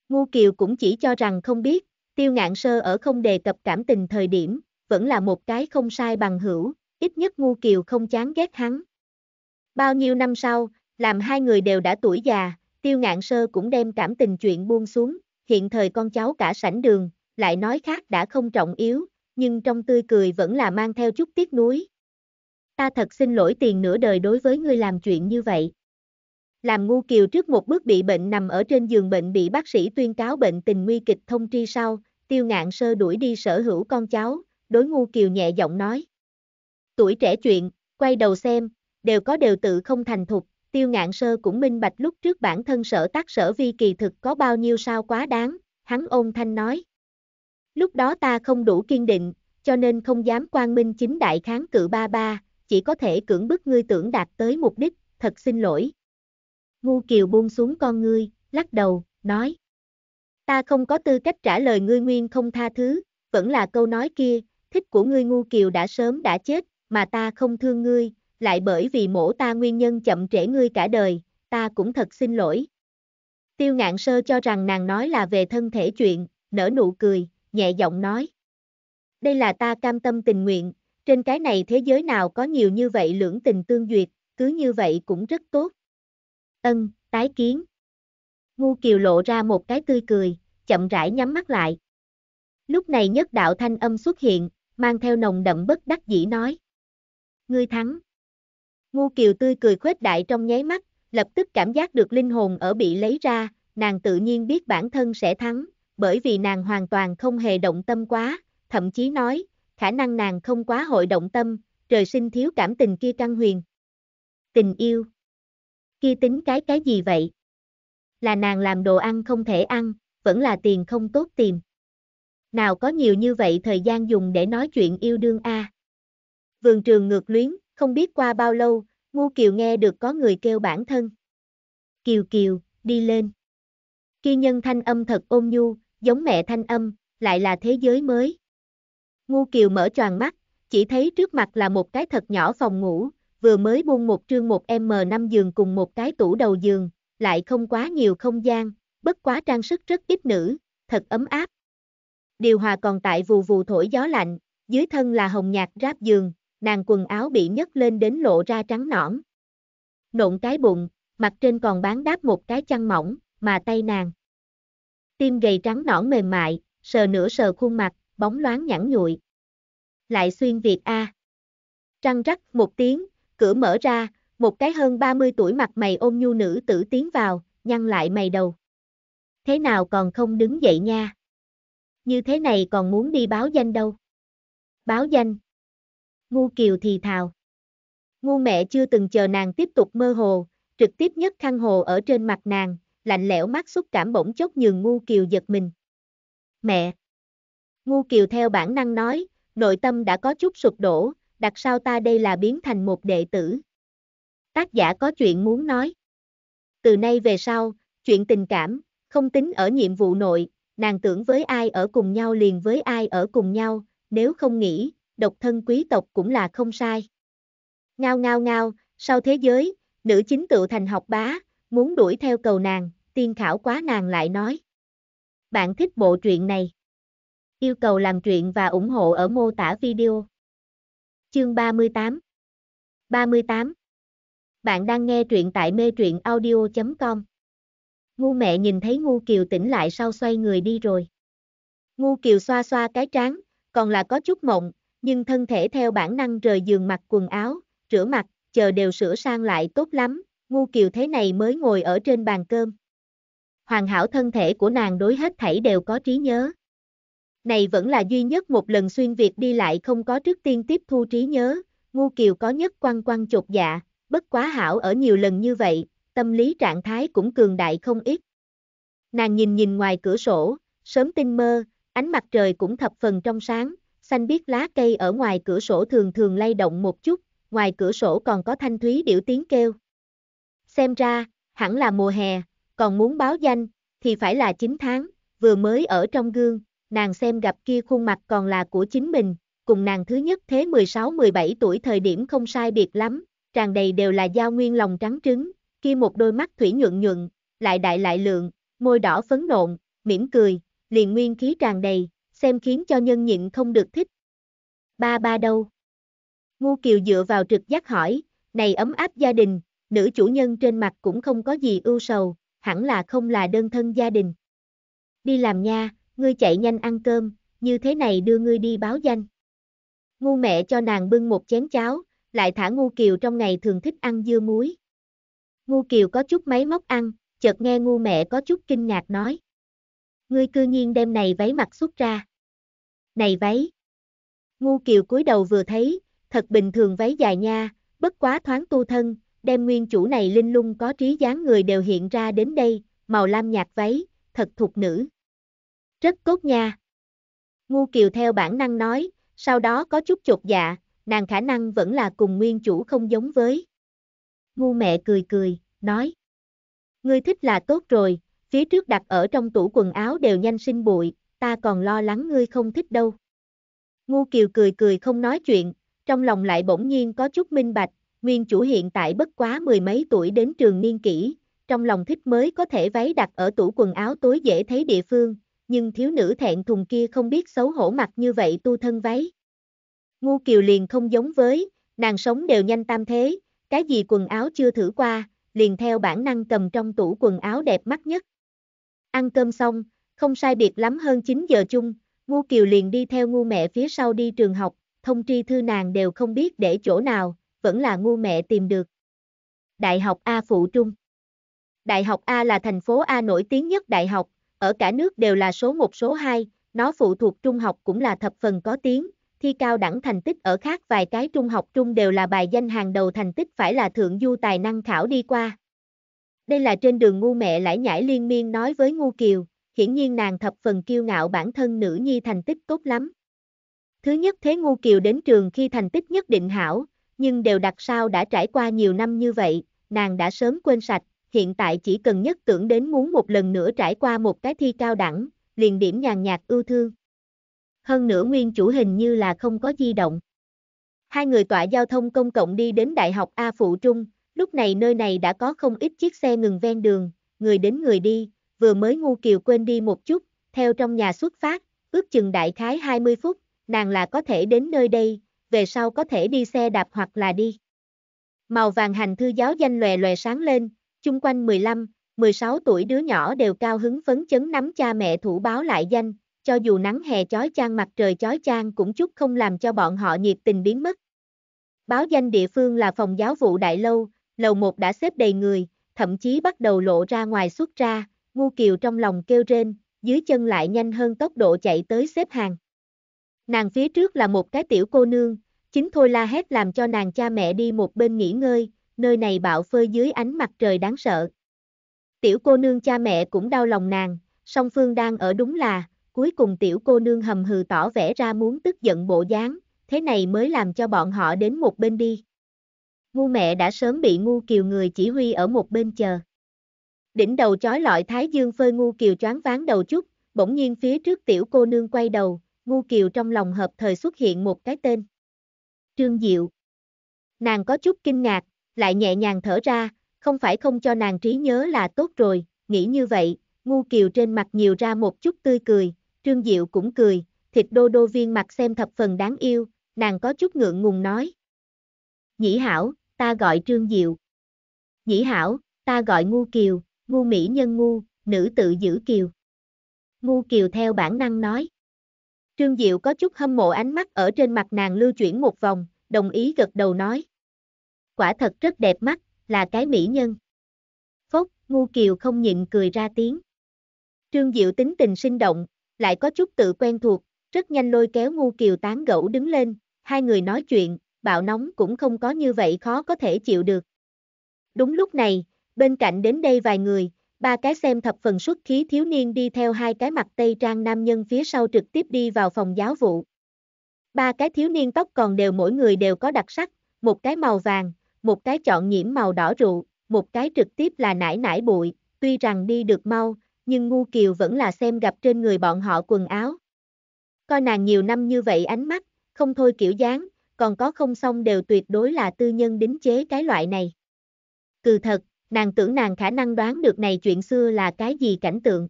Ngu Kiều cũng chỉ cho rằng không biết, tiêu ngạn sơ ở không đề cập cảm tình thời điểm, vẫn là một cái không sai bằng hữu, ít nhất Ngu Kiều không chán ghét hắn. Bao nhiêu năm sau, làm hai người đều đã tuổi già, tiêu ngạn sơ cũng đem cảm tình chuyện buông xuống, hiện thời con cháu cả sảnh đường, lại nói khác đã không trọng yếu, nhưng trong tươi cười vẫn là mang theo chút tiếc nuối. Ta thật xin lỗi tiền nửa đời đối với ngươi làm chuyện như vậy. Làm ngu kiều trước một bước bị bệnh nằm ở trên giường bệnh bị bác sĩ tuyên cáo bệnh tình nguy kịch thông tri sau, tiêu ngạn sơ đuổi đi sở hữu con cháu, đối ngu kiều nhẹ giọng nói. Tuổi trẻ chuyện, quay đầu xem, đều có đều tự không thành thục, tiêu ngạn sơ cũng minh bạch lúc trước bản thân sở tác sở vi kỳ thực có bao nhiêu sao quá đáng, hắn ôn thanh nói. Lúc đó ta không đủ kiên định, cho nên không dám quan minh chính đại kháng cự ba ba, chỉ có thể cưỡng bức ngươi tưởng đạt tới mục đích, thật xin lỗi. Ngu kiều buông xuống con ngươi, lắc đầu, nói. Ta không có tư cách trả lời ngươi nguyên không tha thứ, vẫn là câu nói kia, thích của ngươi ngu kiều đã sớm đã chết, mà ta không thương ngươi, lại bởi vì mổ ta nguyên nhân chậm trễ ngươi cả đời, ta cũng thật xin lỗi. Tiêu ngạn sơ cho rằng nàng nói là về thân thể chuyện, nở nụ cười, nhẹ giọng nói. Đây là ta cam tâm tình nguyện, trên cái này thế giới nào có nhiều như vậy lưỡng tình tương duyệt, cứ như vậy cũng rất tốt. Ân, tái kiến. Ngu kiều lộ ra một cái tươi cười, chậm rãi nhắm mắt lại. Lúc này nhất đạo thanh âm xuất hiện, mang theo nồng đậm bất đắc dĩ nói. Ngươi thắng. Ngu Kiều tươi cười khuếch đại trong nháy mắt, lập tức cảm giác được linh hồn ở bị lấy ra, nàng tự nhiên biết bản thân sẽ thắng, bởi vì nàng hoàn toàn không hề động tâm quá, thậm chí nói, khả năng nàng không quá hội động tâm, trời sinh thiếu cảm tình kia căn huyền. Tình yêu. Kia tính cái cái gì vậy? Là nàng làm đồ ăn không thể ăn, vẫn là tiền không tốt tìm. Nào có nhiều như vậy thời gian dùng để nói chuyện yêu đương a. Vườn trường ngược luyến, không biết qua bao lâu, Ngu Kiều nghe được có người kêu bản thân. Kiều Kiều, đi lên. Kỳ nhân thanh âm thật ôn nhu, giống mẹ thanh âm, lại là thế giới mới. Ngu Kiều mở tròn mắt, chỉ thấy trước mặt là một cái thật nhỏ phòng ngủ, vừa mới buông một trương một m 5 giường cùng một cái tủ đầu giường, lại không quá nhiều không gian, bất quá trang sức rất ít nữ, thật ấm áp. Điều hòa còn tại vù vù thổi gió lạnh, dưới thân là hồng nhạt ráp giường, nàng quần áo bị nhấc lên đến lộ ra trắng nõn. Nộn cái bụng, mặt trên còn bán đáp một cái chăn mỏng, mà tay nàng. Tim gầy trắng nõn mềm mại, sờ nửa sờ khuôn mặt, bóng loáng nhẵn nhụi. Lại xuyên Việt A. Trăng rắc một tiếng, cửa mở ra, một cái hơn 30 tuổi mặt mày ôm nhu nữ tử tiến vào, nhăn lại mày đầu. Thế nào còn không đứng dậy nha? Như thế này còn muốn đi báo danh đâu? Báo danh? ngu kiều thì thào. Ngu mẹ chưa từng chờ nàng tiếp tục mơ hồ, trực tiếp nhất khăn hồ ở trên mặt nàng, lạnh lẽo mắt xúc cảm bỗng chốc nhường ngu kiều giật mình. Mẹ! Ngu kiều theo bản năng nói, nội tâm đã có chút sụp đổ, đặt sao ta đây là biến thành một đệ tử. Tác giả có chuyện muốn nói. Từ nay về sau, chuyện tình cảm, không tính ở nhiệm vụ nội, nàng tưởng với ai ở cùng nhau liền với ai ở cùng nhau, nếu không nghĩ, độc thân quý tộc cũng là không sai. Ngao ngao ngao, sau thế giới, nữ chính tự thành học bá, muốn đuổi theo cầu nàng, tiên khảo quá nàng lại nói. Bạn thích bộ truyện này? Yêu cầu làm truyện và ủng hộ ở mô tả video. Chương 38 38 Bạn đang nghe truyện tại mê truyện audio.com Ngu mẹ nhìn thấy ngu kiều tỉnh lại sau xoay người đi rồi. Ngu kiều xoa xoa cái trán, còn là có chút mộng, nhưng thân thể theo bản năng rời giường mặc quần áo, rửa mặt, chờ đều sửa sang lại tốt lắm, ngu kiều thế này mới ngồi ở trên bàn cơm. Hoàn hảo thân thể của nàng đối hết thảy đều có trí nhớ. Này vẫn là duy nhất một lần xuyên Việt đi lại không có trước tiên tiếp thu trí nhớ, ngu kiều có nhất quan quan chột dạ, bất quá hảo ở nhiều lần như vậy, tâm lý trạng thái cũng cường đại không ít. Nàng nhìn nhìn ngoài cửa sổ, sớm tinh mơ, ánh mặt trời cũng thập phần trong sáng, xanh biết lá cây ở ngoài cửa sổ thường thường lay động một chút, ngoài cửa sổ còn có thanh thúy điểu tiếng kêu. Xem ra, hẳn là mùa hè, còn muốn báo danh, thì phải là 9 tháng, vừa mới ở trong gương, nàng xem gặp kia khuôn mặt còn là của chính mình, cùng nàng thứ nhất thế 16-17 tuổi thời điểm không sai biệt lắm, tràn đầy đều là giao nguyên lòng trắng trứng, kia một đôi mắt thủy nhuận nhuận, lại đại lại lượng, môi đỏ phấn nộn, mỉm cười, liền nguyên khí tràn đầy, xem khiến cho nhân nhịn không được thích. Ba ba đâu? Ngu kiều dựa vào trực giác hỏi, này ấm áp gia đình, nữ chủ nhân trên mặt cũng không có gì ưu sầu, hẳn là không là đơn thân gia đình. Đi làm nha, ngươi chạy nhanh ăn cơm, như thế này đưa ngươi đi báo danh. Ngu mẹ cho nàng bưng một chén cháo, lại thả ngu kiều trong ngày thường thích ăn dưa muối. Ngu kiều có chút máy móc ăn, chợt nghe ngu mẹ có chút kinh ngạc nói ngươi cư nhiên đem này váy mặc xuất ra. Này váy! Ngu kiều cúi đầu vừa thấy, thật bình thường váy dài nha, bất quá thoáng tu thân, đem nguyên chủ này linh lung có trí dáng người đều hiện ra đến đây, màu lam nhạt váy, thật thuộc nữ. Rất tốt nha. Ngu kiều theo bản năng nói, sau đó có chút chột dạ, nàng khả năng vẫn là cùng nguyên chủ không giống với. Ngu mẹ cười cười, nói. Ngươi thích là tốt rồi, phía trước đặt ở trong tủ quần áo đều nhanh sinh bụi, ta còn lo lắng ngươi không thích đâu. Ngu Kiều cười cười không nói chuyện, trong lòng lại bỗng nhiên có chút minh bạch, nguyên chủ hiện tại bất quá mười mấy tuổi đến trường niên kỷ, trong lòng thích mới có thể váy đặt ở tủ quần áo tối dễ thấy địa phương, nhưng thiếu nữ thẹn thùng kia không biết xấu hổ mặt như vậy tu thân váy. Ngu Kiều liền không giống với, nàng sống đều nhanh tam thế, cái gì quần áo chưa thử qua, liền theo bản năng cầm trong tủ quần áo đẹp mắt nhất. Ăn cơm xong, không sai biệt lắm hơn 9 giờ chung, Ngu Kiều liền đi theo ngu mẹ phía sau đi trường học, thông tri thư nàng đều không biết để chỗ nào, vẫn là ngu mẹ tìm được. Đại học A Phụ Trung Đại học A là thành phố A nổi tiếng nhất đại học, ở cả nước đều là số 1 số 2, nó phụ thuộc trung học cũng là thập phần có tiếng, thi cao đẳng thành tích ở khác vài cái trung học trung đều là bài danh hàng đầu thành tích phải là thượng du tài năng khảo đi qua. Đây là trên đường ngu mẹ lải nhải liên miên nói với ngu kiều, hiển nhiên nàng thập phần kiêu ngạo bản thân nữ nhi thành tích tốt lắm. Thứ nhất thế ngu kiều đến trường khi thành tích nhất định hảo, nhưng đều đặt sao đã trải qua nhiều năm như vậy, nàng đã sớm quên sạch, hiện tại chỉ cần nhất tưởng đến muốn một lần nữa trải qua một cái thi cao đẳng, liền điểm nhàn nhạt ưu thương. Hơn nữa nguyên chủ hình như là không có di động. Hai người tọa giao thông công cộng đi đến Đại học A Phụ Trung, Lúc này nơi này đã có không ít chiếc xe ngừng ven đường, người đến người đi, vừa mới ngu kiều quên đi một chút, theo trong nhà xuất phát, ước chừng đại khái 20 phút, nàng là có thể đến nơi đây, về sau có thể đi xe đạp hoặc là đi. Màu vàng hành thư giáo danh lòe lòe sáng lên, chung quanh 15, 16 tuổi đứa nhỏ đều cao hứng phấn chấn nắm cha mẹ thủ báo lại danh, cho dù nắng hè chói chang mặt trời chói chang cũng chút không làm cho bọn họ nhiệt tình biến mất. Báo danh địa phương là phòng giáo vụ Đại Lâu, lầu một đã xếp đầy người, thậm chí bắt đầu lộ ra ngoài xuất ra, ngu kiều trong lòng kêu rên, dưới chân lại nhanh hơn tốc độ chạy tới xếp hàng. Nàng phía trước là một cái tiểu cô nương, chính thôi la hét làm cho nàng cha mẹ đi một bên nghỉ ngơi, nơi này bạo phơi dưới ánh mặt trời đáng sợ. Tiểu cô nương cha mẹ cũng đau lòng nàng, song phương đang ở đúng là, cuối cùng tiểu cô nương hầm hừ tỏ vẻ ra muốn tức giận bộ dáng, thế này mới làm cho bọn họ đến một bên đi ngu mẹ đã sớm bị ngu kiều người chỉ huy ở một bên chờ. Đỉnh đầu chói lọi thái dương phơi ngu kiều choáng ván đầu chút, bỗng nhiên phía trước tiểu cô nương quay đầu, ngu kiều trong lòng hợp thời xuất hiện một cái tên. Trương Diệu. Nàng có chút kinh ngạc, lại nhẹ nhàng thở ra, không phải không cho nàng trí nhớ là tốt rồi, nghĩ như vậy, ngu kiều trên mặt nhiều ra một chút tươi cười, Trương Diệu cũng cười, thịt đô đô viên mặt xem thập phần đáng yêu, nàng có chút ngượng ngùng nói. Nhĩ hảo, ta gọi Trương Diệu. Nhĩ Hảo, ta gọi Ngu Kiều, Ngu Mỹ Nhân Ngu, nữ tự giữ Kiều. Ngu Kiều theo bản năng nói. Trương Diệu có chút hâm mộ ánh mắt ở trên mặt nàng lưu chuyển một vòng, đồng ý gật đầu nói. Quả thật rất đẹp mắt, là cái mỹ nhân. Phốc, Ngu Kiều không nhịn cười ra tiếng. Trương Diệu tính tình sinh động, lại có chút tự quen thuộc, rất nhanh lôi kéo Ngu Kiều tán gẫu đứng lên, hai người nói chuyện, bạo nóng cũng không có như vậy khó có thể chịu được. Đúng lúc này, bên cạnh đến đây vài người, ba cái xem thập phần xuất khí thiếu niên đi theo hai cái mặt tây trang nam nhân phía sau trực tiếp đi vào phòng giáo vụ. Ba cái thiếu niên tóc còn đều mỗi người đều có đặc sắc, một cái màu vàng, một cái chọn nhiễm màu đỏ rượu, một cái trực tiếp là nải nải bụi, tuy rằng đi được mau, nhưng ngu kiều vẫn là xem gặp trên người bọn họ quần áo. Coi nàng nhiều năm như vậy ánh mắt, không thôi kiểu dáng, còn có không xong đều tuyệt đối là tư nhân đính chế cái loại này. Cừ thật, nàng tưởng nàng khả năng đoán được này chuyện xưa là cái gì cảnh tượng.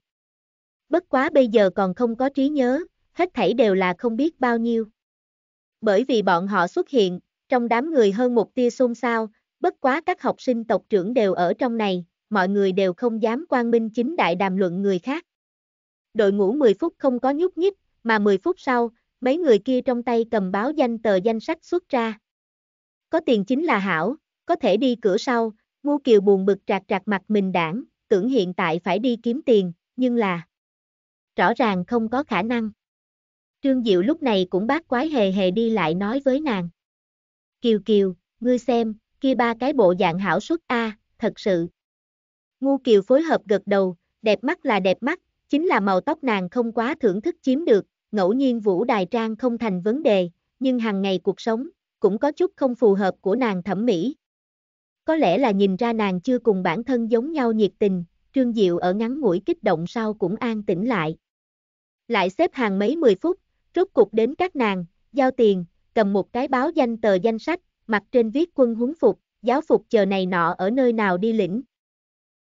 Bất quá bây giờ còn không có trí nhớ, hết thảy đều là không biết bao nhiêu. Bởi vì bọn họ xuất hiện, trong đám người hơn một tia xôn xao, bất quá các học sinh tộc trưởng đều ở trong này, mọi người đều không dám quan minh chính đại đàm luận người khác. Đội ngũ 10 phút không có nhúc nhích, mà 10 phút sau, mấy người kia trong tay cầm báo danh tờ danh sách xuất ra. Có tiền chính là hảo, có thể đi cửa sau, ngu kiều buồn bực trạc trạc mặt mình đảng, tưởng hiện tại phải đi kiếm tiền, nhưng là rõ ràng không có khả năng. Trương Diệu lúc này cũng bác quái hề hề đi lại nói với nàng. Kiều Kiều, ngươi xem, kia ba cái bộ dạng hảo xuất A, thật sự. Ngu Kiều phối hợp gật đầu, đẹp mắt là đẹp mắt, chính là màu tóc nàng không quá thưởng thức chiếm được, ngẫu nhiên vũ đài trang không thành vấn đề, nhưng hàng ngày cuộc sống, cũng có chút không phù hợp của nàng thẩm mỹ. Có lẽ là nhìn ra nàng chưa cùng bản thân giống nhau nhiệt tình, Trương Diệu ở ngắn mũi kích động sau cũng an tĩnh lại. Lại xếp hàng mấy mười phút, rốt cục đến các nàng, giao tiền, cầm một cái báo danh tờ danh sách, mặt trên viết quân huấn phục, giáo phục chờ này nọ ở nơi nào đi lĩnh.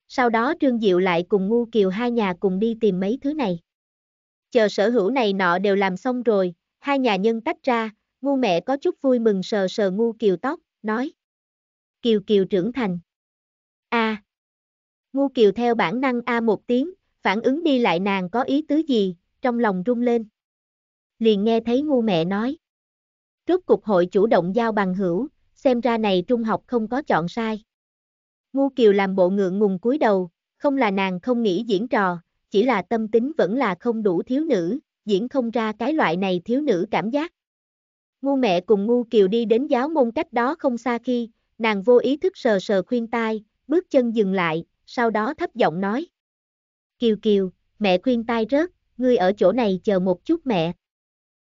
Sau đó Trương Diệu lại cùng Ngu Kiều hai nhà cùng đi tìm mấy thứ này chờ sở hữu này nọ đều làm xong rồi, hai nhà nhân tách ra, ngu mẹ có chút vui mừng sờ sờ ngu kiều tóc, nói. Kiều kiều trưởng thành. a à. Ngu kiều theo bản năng a một tiếng, phản ứng đi lại nàng có ý tứ gì, trong lòng rung lên. Liền nghe thấy ngu mẹ nói. Rốt cục hội chủ động giao bằng hữu, xem ra này trung học không có chọn sai. Ngu kiều làm bộ ngượng ngùng cúi đầu, không là nàng không nghĩ diễn trò, chỉ là tâm tính vẫn là không đủ thiếu nữ, diễn không ra cái loại này thiếu nữ cảm giác. Ngu mẹ cùng ngu kiều đi đến giáo môn cách đó không xa khi, nàng vô ý thức sờ sờ khuyên tai, bước chân dừng lại, sau đó thấp giọng nói. Kiều kiều, mẹ khuyên tai rớt, ngươi ở chỗ này chờ một chút mẹ.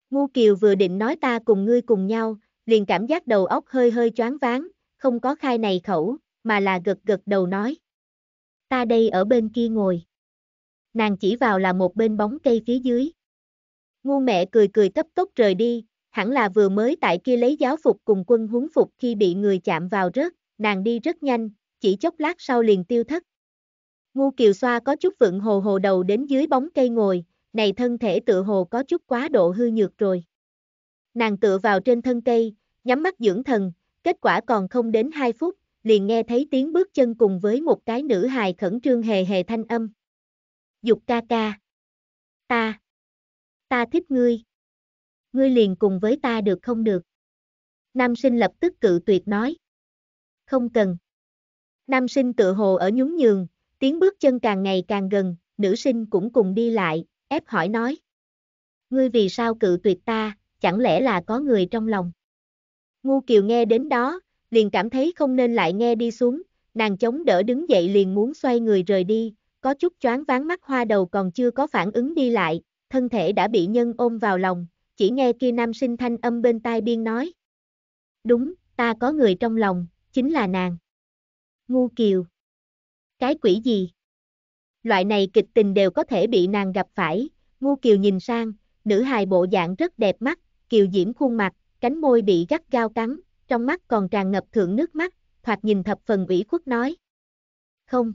Ngu kiều vừa định nói ta cùng ngươi cùng nhau, liền cảm giác đầu óc hơi hơi choáng váng, không có khai này khẩu, mà là gật gật đầu nói. Ta đây ở bên kia ngồi nàng chỉ vào là một bên bóng cây phía dưới. Ngu mẹ cười cười cấp tốc rời đi, hẳn là vừa mới tại kia lấy giáo phục cùng quân huấn phục khi bị người chạm vào rớt, nàng đi rất nhanh, chỉ chốc lát sau liền tiêu thất. Ngu kiều xoa có chút vượng hồ hồ đầu đến dưới bóng cây ngồi, này thân thể tựa hồ có chút quá độ hư nhược rồi. Nàng tựa vào trên thân cây, nhắm mắt dưỡng thần, kết quả còn không đến 2 phút, liền nghe thấy tiếng bước chân cùng với một cái nữ hài khẩn trương hề hề thanh âm. Dục ca ca. Ta. Ta thích ngươi. Ngươi liền cùng với ta được không được? Nam sinh lập tức cự tuyệt nói. Không cần. Nam sinh tự hồ ở nhún nhường, tiếng bước chân càng ngày càng gần, nữ sinh cũng cùng đi lại, ép hỏi nói. Ngươi vì sao cự tuyệt ta, chẳng lẽ là có người trong lòng? Ngu kiều nghe đến đó, liền cảm thấy không nên lại nghe đi xuống, nàng chống đỡ đứng dậy liền muốn xoay người rời đi, có chút choáng váng mắt hoa đầu còn chưa có phản ứng đi lại, thân thể đã bị nhân ôm vào lòng, chỉ nghe kia nam sinh thanh âm bên tai biên nói. Đúng, ta có người trong lòng, chính là nàng. Ngu kiều. Cái quỷ gì? Loại này kịch tình đều có thể bị nàng gặp phải, ngu kiều nhìn sang, nữ hài bộ dạng rất đẹp mắt, kiều diễm khuôn mặt, cánh môi bị gắt gao cắn, trong mắt còn tràn ngập thượng nước mắt, thoạt nhìn thập phần ủy khuất nói. Không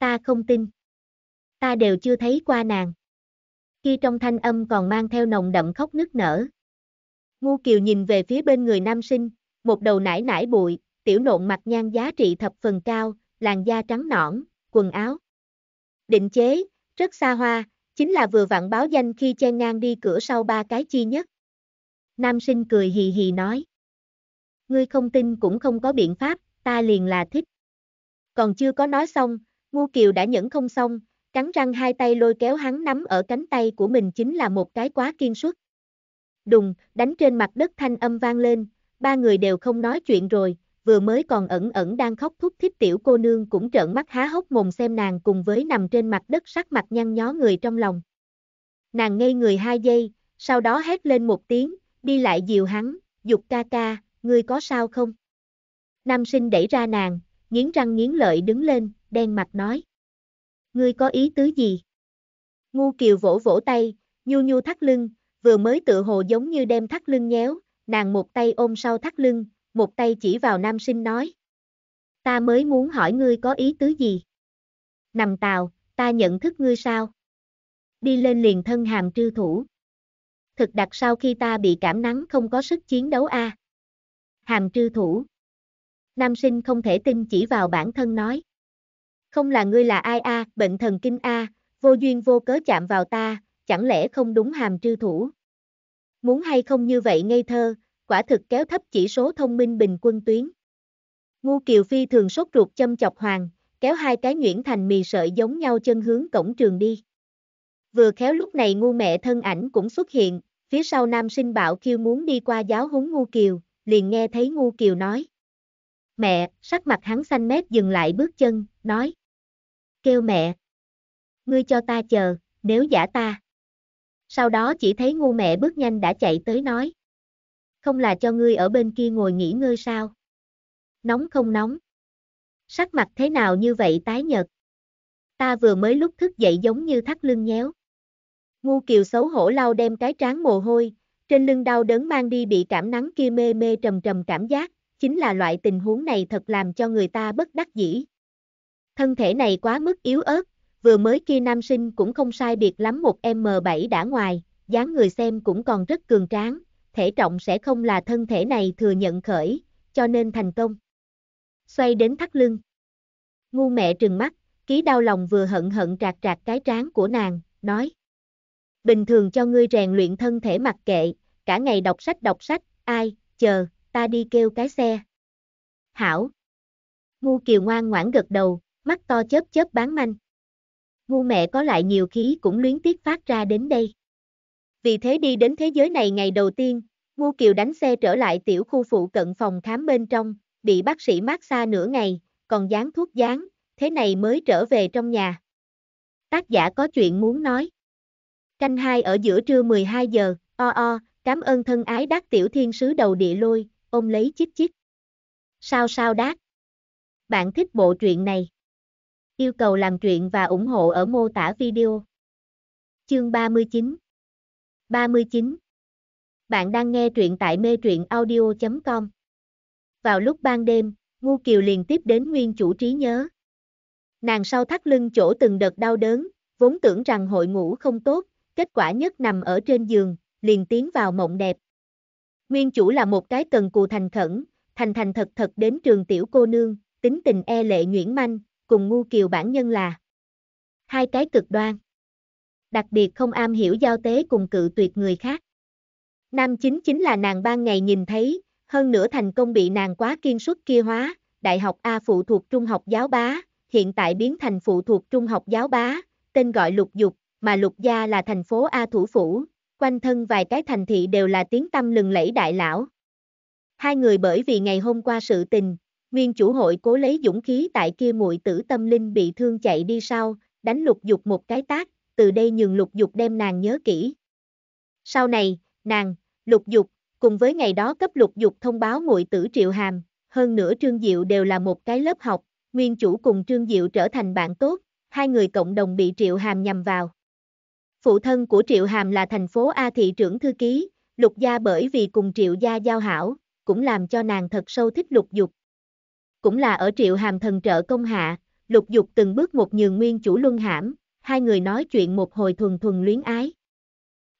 ta không tin. Ta đều chưa thấy qua nàng. Khi trong thanh âm còn mang theo nồng đậm khóc nức nở. Ngu kiều nhìn về phía bên người nam sinh, một đầu nải nải bụi, tiểu nộn mặt nhan giá trị thập phần cao, làn da trắng nõn, quần áo. Định chế, rất xa hoa, chính là vừa vặn báo danh khi chen ngang đi cửa sau ba cái chi nhất. Nam sinh cười hì hì nói. Ngươi không tin cũng không có biện pháp, ta liền là thích. Còn chưa có nói xong, Ngu Kiều đã nhẫn không xong, cắn răng hai tay lôi kéo hắn nắm ở cánh tay của mình chính là một cái quá kiên suất. Đùng, đánh trên mặt đất thanh âm vang lên, ba người đều không nói chuyện rồi, vừa mới còn ẩn ẩn đang khóc thúc thích tiểu cô nương cũng trợn mắt há hốc mồm xem nàng cùng với nằm trên mặt đất sắc mặt nhăn nhó người trong lòng. Nàng ngây người hai giây, sau đó hét lên một tiếng, đi lại dìu hắn, dục ca ca, ngươi có sao không? Nam sinh đẩy ra nàng, nghiến răng nghiến lợi đứng lên, đen mặt nói. Ngươi có ý tứ gì? Ngu kiều vỗ vỗ tay, nhu nhu thắt lưng, vừa mới tự hồ giống như đem thắt lưng nhéo, nàng một tay ôm sau thắt lưng, một tay chỉ vào nam sinh nói. Ta mới muốn hỏi ngươi có ý tứ gì? Nằm tàu, ta nhận thức ngươi sao? Đi lên liền thân hàm trư thủ. Thực đặc sau khi ta bị cảm nắng không có sức chiến đấu a. À? Hàm trư thủ. Nam sinh không thể tin chỉ vào bản thân nói. Không là ngươi là ai a, bệnh thần kinh a, vô duyên vô cớ chạm vào ta, chẳng lẽ không đúng hàm trư thủ. Muốn hay không như vậy ngây thơ, quả thực kéo thấp chỉ số thông minh bình quân tuyến. Ngu Kiều Phi thường sốt ruột châm chọc hoàng, kéo hai cái nhuyễn thành mì sợi giống nhau chân hướng cổng trường đi. Vừa khéo lúc này ngu mẹ thân ảnh cũng xuất hiện, phía sau nam sinh bảo kêu muốn đi qua giáo huấn ngu kiều, liền nghe thấy ngu kiều nói. Mẹ, sắc mặt hắn xanh mét dừng lại bước chân, nói kêu mẹ. Ngươi cho ta chờ, nếu giả ta. Sau đó chỉ thấy ngu mẹ bước nhanh đã chạy tới nói. Không là cho ngươi ở bên kia ngồi nghỉ ngơi sao? Nóng không nóng? Sắc mặt thế nào như vậy tái nhật? Ta vừa mới lúc thức dậy giống như thắt lưng nhéo. Ngu kiều xấu hổ lau đem cái trán mồ hôi, trên lưng đau đớn mang đi bị cảm nắng kia mê mê trầm trầm cảm giác, chính là loại tình huống này thật làm cho người ta bất đắc dĩ, Thân thể này quá mức yếu ớt, vừa mới kia nam sinh cũng không sai biệt lắm một M7 đã ngoài, dáng người xem cũng còn rất cường tráng, thể trọng sẽ không là thân thể này thừa nhận khởi, cho nên thành công. Xoay đến thắt lưng. Ngu mẹ trừng mắt, ký đau lòng vừa hận hận trạc trạc cái trán của nàng, nói. Bình thường cho ngươi rèn luyện thân thể mặc kệ, cả ngày đọc sách đọc sách, ai, chờ, ta đi kêu cái xe. Hảo. Ngu kiều ngoan ngoãn gật đầu, mắt to chớp chớp bán manh. Ngu mẹ có lại nhiều khí cũng luyến tiếc phát ra đến đây. Vì thế đi đến thế giới này ngày đầu tiên, Ngu Kiều đánh xe trở lại tiểu khu phụ cận phòng khám bên trong, bị bác sĩ mát xa nửa ngày, còn dán thuốc dán, thế này mới trở về trong nhà. Tác giả có chuyện muốn nói. Canh hai ở giữa trưa 12 giờ, o o, cảm ơn thân ái đắc tiểu thiên sứ đầu địa lôi, ôm lấy chiếc chiếc. Sao sao đát? Bạn thích bộ truyện này? Yêu cầu làm chuyện và ủng hộ ở mô tả video. Chương 39 39 Bạn đang nghe truyện tại mê truyện audio.com Vào lúc ban đêm, Ngu Kiều liền tiếp đến nguyên chủ trí nhớ. Nàng sau thắt lưng chỗ từng đợt đau đớn, vốn tưởng rằng hội ngủ không tốt, kết quả nhất nằm ở trên giường, liền tiến vào mộng đẹp. Nguyên chủ là một cái cần cù thành khẩn, thành thành thật thật đến trường tiểu cô nương, tính tình e lệ nguyễn manh, cùng ngu kiều bản nhân là hai cái cực đoan. Đặc biệt không am hiểu giao tế cùng cự tuyệt người khác. Nam chính chính là nàng ban ngày nhìn thấy, hơn nữa thành công bị nàng quá kiên suất kia hóa, đại học A phụ thuộc trung học giáo bá, hiện tại biến thành phụ thuộc trung học giáo bá, tên gọi lục dục, mà lục gia là thành phố A thủ phủ, quanh thân vài cái thành thị đều là tiếng tâm lừng lẫy đại lão. Hai người bởi vì ngày hôm qua sự tình, Nguyên chủ hội cố lấy dũng khí tại kia muội tử tâm linh bị thương chạy đi sau, đánh lục dục một cái tác, từ đây nhường lục dục đem nàng nhớ kỹ. Sau này, nàng, lục dục, cùng với ngày đó cấp lục dục thông báo muội tử triệu hàm, hơn nữa Trương Diệu đều là một cái lớp học, nguyên chủ cùng Trương Diệu trở thành bạn tốt, hai người cộng đồng bị triệu hàm nhằm vào. Phụ thân của triệu hàm là thành phố A thị trưởng thư ký, lục gia bởi vì cùng triệu gia giao hảo, cũng làm cho nàng thật sâu thích lục dục, cũng là ở triệu hàm thần trợ công hạ, lục dục từng bước một nhường nguyên chủ luân hãm, hai người nói chuyện một hồi thuần thuần luyến ái.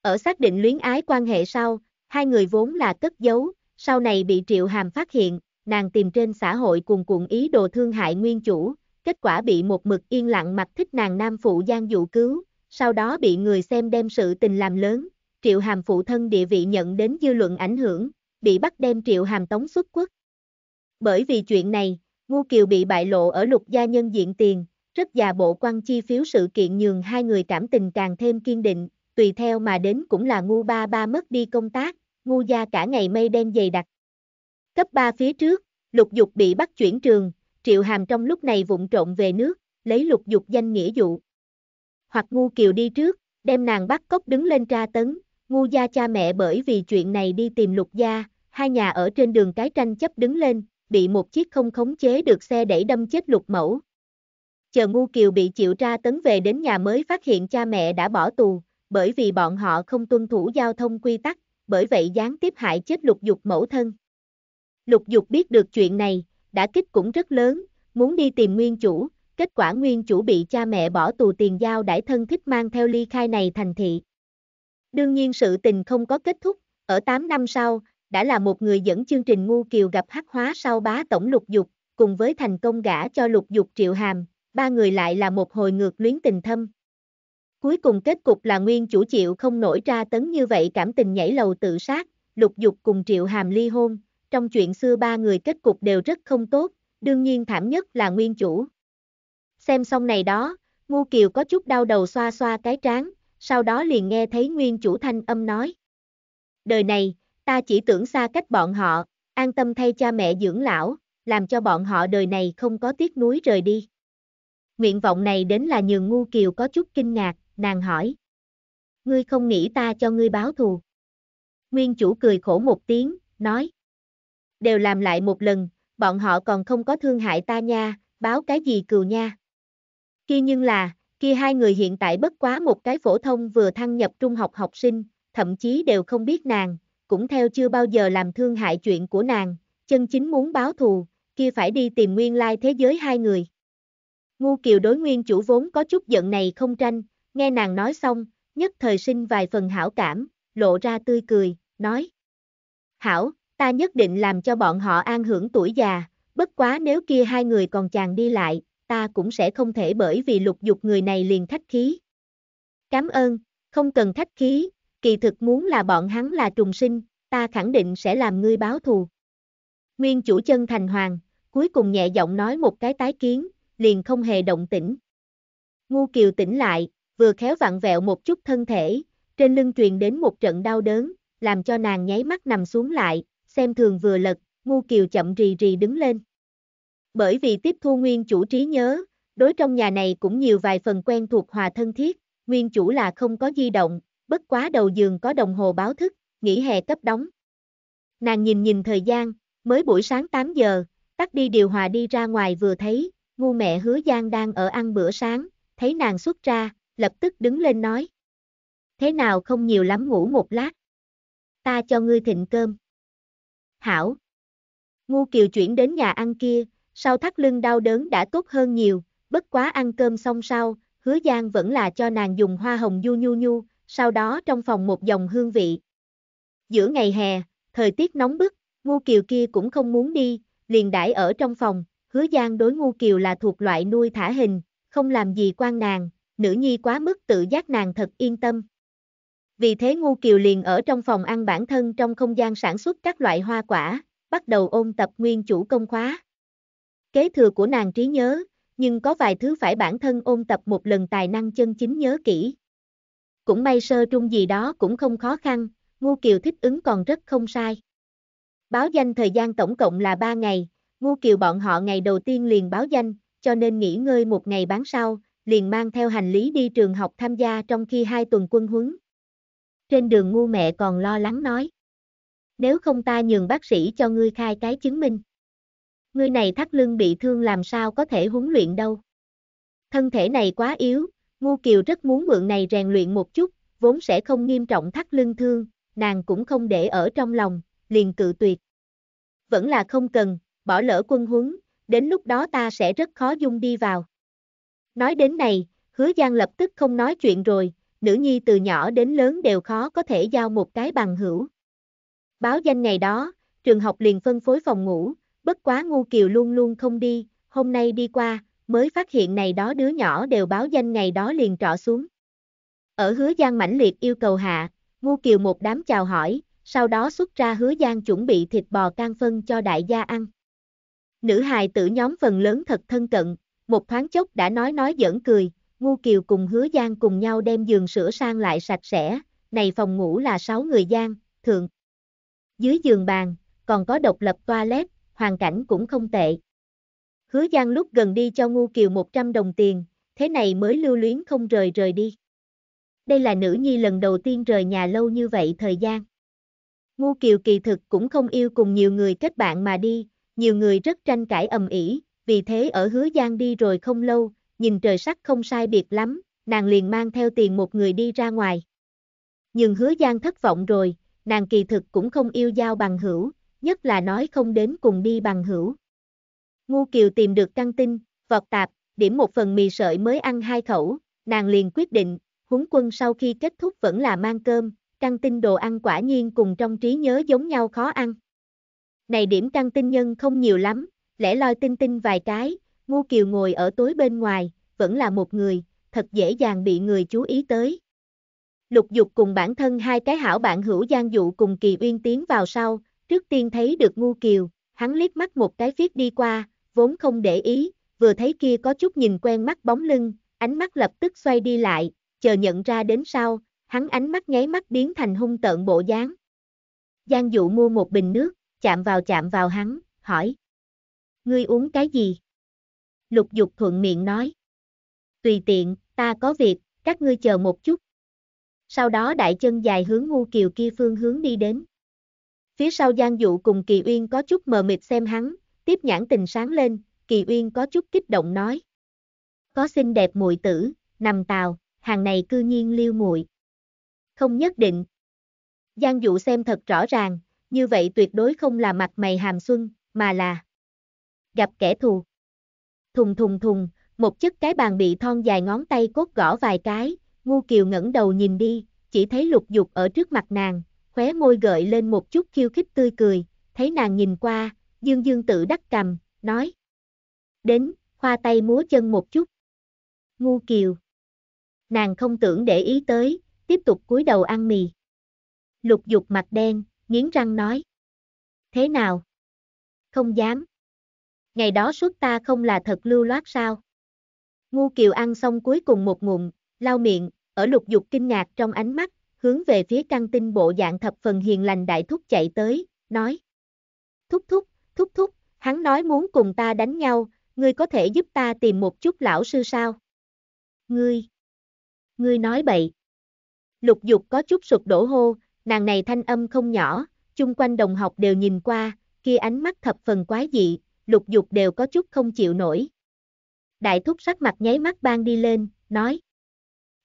Ở xác định luyến ái quan hệ sau, hai người vốn là cất giấu, sau này bị triệu hàm phát hiện, nàng tìm trên xã hội cuồn cuộn ý đồ thương hại nguyên chủ, kết quả bị một mực yên lặng mặt thích nàng nam phụ gian dụ cứu, sau đó bị người xem đem sự tình làm lớn, triệu hàm phụ thân địa vị nhận đến dư luận ảnh hưởng, bị bắt đem triệu hàm tống xuất quốc. Bởi vì chuyện này, Ngu Kiều bị bại lộ ở lục gia nhân diện tiền, rất già bộ quan chi phiếu sự kiện nhường hai người cảm tình càng thêm kiên định, tùy theo mà đến cũng là ngu ba ba mất đi công tác, ngu gia cả ngày mây đen dày đặc. Cấp 3 phía trước, lục dục bị bắt chuyển trường, triệu hàm trong lúc này vụng trộn về nước, lấy lục dục danh nghĩa dụ. Hoặc ngu kiều đi trước, đem nàng bắt cóc đứng lên tra tấn, ngu gia cha mẹ bởi vì chuyện này đi tìm lục gia, hai nhà ở trên đường cái tranh chấp đứng lên, bị một chiếc không khống chế được xe đẩy đâm chết lục mẫu. Chờ Ngu Kiều bị chịu tra tấn về đến nhà mới phát hiện cha mẹ đã bỏ tù, bởi vì bọn họ không tuân thủ giao thông quy tắc, bởi vậy gián tiếp hại chết lục dục mẫu thân. Lục dục biết được chuyện này, đã kích cũng rất lớn, muốn đi tìm nguyên chủ, kết quả nguyên chủ bị cha mẹ bỏ tù tiền giao đãi thân thích mang theo ly khai này thành thị. Đương nhiên sự tình không có kết thúc, ở 8 năm sau, đã là một người dẫn chương trình Ngu Kiều gặp hắc hóa sau bá tổng lục dục, cùng với thành công gả cho lục dục triệu hàm, ba người lại là một hồi ngược luyến tình thâm. Cuối cùng kết cục là nguyên chủ chịu không nổi tra tấn như vậy cảm tình nhảy lầu tự sát, lục dục cùng triệu hàm ly hôn, trong chuyện xưa ba người kết cục đều rất không tốt, đương nhiên thảm nhất là nguyên chủ. Xem xong này đó, Ngu Kiều có chút đau đầu xoa xoa cái trán, sau đó liền nghe thấy nguyên chủ thanh âm nói. Đời này, ta chỉ tưởng xa cách bọn họ, an tâm thay cha mẹ dưỡng lão, làm cho bọn họ đời này không có tiếc nuối rời đi. Nguyện vọng này đến là nhường ngu kiều có chút kinh ngạc, nàng hỏi. Ngươi không nghĩ ta cho ngươi báo thù. Nguyên chủ cười khổ một tiếng, nói. Đều làm lại một lần, bọn họ còn không có thương hại ta nha, báo cái gì cừu nha. Kia nhưng là, kia hai người hiện tại bất quá một cái phổ thông vừa thăng nhập trung học học sinh, thậm chí đều không biết nàng, cũng theo chưa bao giờ làm thương hại chuyện của nàng, chân chính muốn báo thù, kia phải đi tìm nguyên lai thế giới hai người. Ngu kiều đối nguyên chủ vốn có chút giận này không tranh, nghe nàng nói xong, nhất thời sinh vài phần hảo cảm, lộ ra tươi cười, nói. Hảo, ta nhất định làm cho bọn họ an hưởng tuổi già, bất quá nếu kia hai người còn chàng đi lại, ta cũng sẽ không thể bởi vì lục dục người này liền thách khí. Cám ơn, không cần thách khí, kỳ thực muốn là bọn hắn là trùng sinh, ta khẳng định sẽ làm ngươi báo thù. Nguyên chủ chân thành hoàng, cuối cùng nhẹ giọng nói một cái tái kiến, liền không hề động tĩnh. Ngu kiều tỉnh lại, vừa khéo vặn vẹo một chút thân thể, trên lưng truyền đến một trận đau đớn, làm cho nàng nháy mắt nằm xuống lại, xem thường vừa lật, ngu kiều chậm rì rì đứng lên. Bởi vì tiếp thu nguyên chủ trí nhớ, đối trong nhà này cũng nhiều vài phần quen thuộc hòa thân thiết, nguyên chủ là không có di động, bất quá đầu giường có đồng hồ báo thức, nghỉ hè cấp đóng. Nàng nhìn nhìn thời gian, mới buổi sáng 8 giờ, tắt đi điều hòa đi ra ngoài vừa thấy, ngu mẹ hứa Giang đang ở ăn bữa sáng, thấy nàng xuất ra, lập tức đứng lên nói. Thế nào không nhiều lắm ngủ một lát. Ta cho ngươi thịnh cơm. Hảo. Ngu kiều chuyển đến nhà ăn kia, sau thắt lưng đau đớn đã tốt hơn nhiều, bất quá ăn cơm xong sau, hứa Giang vẫn là cho nàng dùng hoa hồng du nhu nhu, sau đó trong phòng một dòng hương vị. Giữa ngày hè, thời tiết nóng bức, Ngu Kiều kia cũng không muốn đi, liền đãi ở trong phòng, hứa giang đối Ngu Kiều là thuộc loại nuôi thả hình, không làm gì quan nàng, nữ nhi quá mức tự giác nàng thật yên tâm. Vì thế Ngu Kiều liền ở trong phòng ăn bản thân trong không gian sản xuất các loại hoa quả, bắt đầu ôn tập nguyên chủ công khóa. Kế thừa của nàng trí nhớ, nhưng có vài thứ phải bản thân ôn tập một lần tài năng chân chính nhớ kỹ cũng may sơ trung gì đó cũng không khó khăn, Ngu Kiều thích ứng còn rất không sai. Báo danh thời gian tổng cộng là 3 ngày, Ngu Kiều bọn họ ngày đầu tiên liền báo danh, cho nên nghỉ ngơi một ngày bán sau, liền mang theo hành lý đi trường học tham gia trong khi hai tuần quân huấn. Trên đường ngu mẹ còn lo lắng nói. Nếu không ta nhường bác sĩ cho ngươi khai cái chứng minh. Ngươi này thắt lưng bị thương làm sao có thể huấn luyện đâu. Thân thể này quá yếu, Ngu Kiều rất muốn mượn này rèn luyện một chút, vốn sẽ không nghiêm trọng thắt lưng thương, nàng cũng không để ở trong lòng, liền cự tuyệt. Vẫn là không cần, bỏ lỡ quân huấn, đến lúc đó ta sẽ rất khó dung đi vào. Nói đến này, hứa Giang lập tức không nói chuyện rồi, nữ nhi từ nhỏ đến lớn đều khó có thể giao một cái bằng hữu. Báo danh ngày đó, trường học liền phân phối phòng ngủ, bất quá ngu kiều luôn luôn không đi, hôm nay đi qua, mới phát hiện này đó đứa nhỏ đều báo danh ngày đó liền trọ xuống. Ở hứa giang mãnh liệt yêu cầu hạ, ngu kiều một đám chào hỏi, sau đó xuất ra hứa giang chuẩn bị thịt bò can phân cho đại gia ăn. Nữ hài tử nhóm phần lớn thật thân cận, một thoáng chốc đã nói nói giỡn cười, ngu kiều cùng hứa giang cùng nhau đem giường sửa sang lại sạch sẽ, này phòng ngủ là 6 người giang, thượng. Dưới giường bàn, còn có độc lập toilet, hoàn cảnh cũng không tệ. Hứa Giang lúc gần đi cho Ngu Kiều 100 đồng tiền, thế này mới lưu luyến không rời rời đi. Đây là nữ nhi lần đầu tiên rời nhà lâu như vậy thời gian. Ngu Kiều kỳ thực cũng không yêu cùng nhiều người kết bạn mà đi, nhiều người rất tranh cãi ầm ĩ, vì thế ở Hứa Giang đi rồi không lâu, nhìn trời sắc không sai biệt lắm, nàng liền mang theo tiền một người đi ra ngoài. Nhưng Hứa Giang thất vọng rồi, nàng kỳ thực cũng không yêu giao bằng hữu, nhất là nói không đến cùng đi bằng hữu. Ngu Kiều tìm được căng tin, vọt tạp, điểm một phần mì sợi mới ăn hai khẩu, nàng liền quyết định, huấn quân sau khi kết thúc vẫn là mang cơm, căng tin đồ ăn quả nhiên cùng trong trí nhớ giống nhau khó ăn. Này điểm căng tin nhân không nhiều lắm, lẽ loi tinh tinh vài cái, Ngu Kiều ngồi ở tối bên ngoài, vẫn là một người, thật dễ dàng bị người chú ý tới. Lục dục cùng bản thân hai cái hảo bạn hữu gian dụ cùng kỳ uyên tiến vào sau, trước tiên thấy được Ngu Kiều, hắn liếc mắt một cái viết đi qua, vốn không để ý, vừa thấy kia có chút nhìn quen mắt bóng lưng, ánh mắt lập tức xoay đi lại, chờ nhận ra đến sau, hắn ánh mắt nháy mắt biến thành hung tợn bộ dáng. Giang dụ mua một bình nước, chạm vào chạm vào hắn, hỏi. Ngươi uống cái gì? Lục dục thuận miệng nói. Tùy tiện, ta có việc, các ngươi chờ một chút. Sau đó đại chân dài hướng ngu kiều kia phương hướng đi đến. Phía sau Giang Dụ cùng Kỳ Uyên có chút mờ mịt xem hắn, tiếp nhãn tình sáng lên, Kỳ Uyên có chút kích động nói. Có xinh đẹp muội tử, nằm tàu, hàng này cư nhiên liêu muội. Không nhất định. Giang dụ xem thật rõ ràng, như vậy tuyệt đối không là mặt mày hàm xuân, mà là gặp kẻ thù. Thùng thùng thùng, một chất cái bàn bị thon dài ngón tay cốt gõ vài cái, ngu kiều ngẩng đầu nhìn đi, chỉ thấy lục dục ở trước mặt nàng, khóe môi gợi lên một chút khiêu khích tươi cười, thấy nàng nhìn qua, Dương Dương tự đắc cầm, nói. Đến, khoa tay múa chân một chút. Ngu kiều. Nàng không tưởng để ý tới, tiếp tục cúi đầu ăn mì. Lục dục mặt đen, nghiến răng nói. Thế nào? Không dám. Ngày đó suốt ta không là thật lưu loát sao? Ngu kiều ăn xong cuối cùng một ngụm, lau miệng, ở lục dục kinh ngạc trong ánh mắt, hướng về phía căng tinh bộ dạng thập phần hiền lành đại thúc chạy tới, nói. Thúc thúc, thúc thúc, hắn nói muốn cùng ta đánh nhau, ngươi có thể giúp ta tìm một chút lão sư sao? Ngươi! Ngươi nói bậy! Lục dục có chút sụt đổ hô, nàng này thanh âm không nhỏ, chung quanh đồng học đều nhìn qua, kia ánh mắt thập phần quái dị, lục dục đều có chút không chịu nổi. Đại thúc sắc mặt nháy mắt ban đi lên, nói.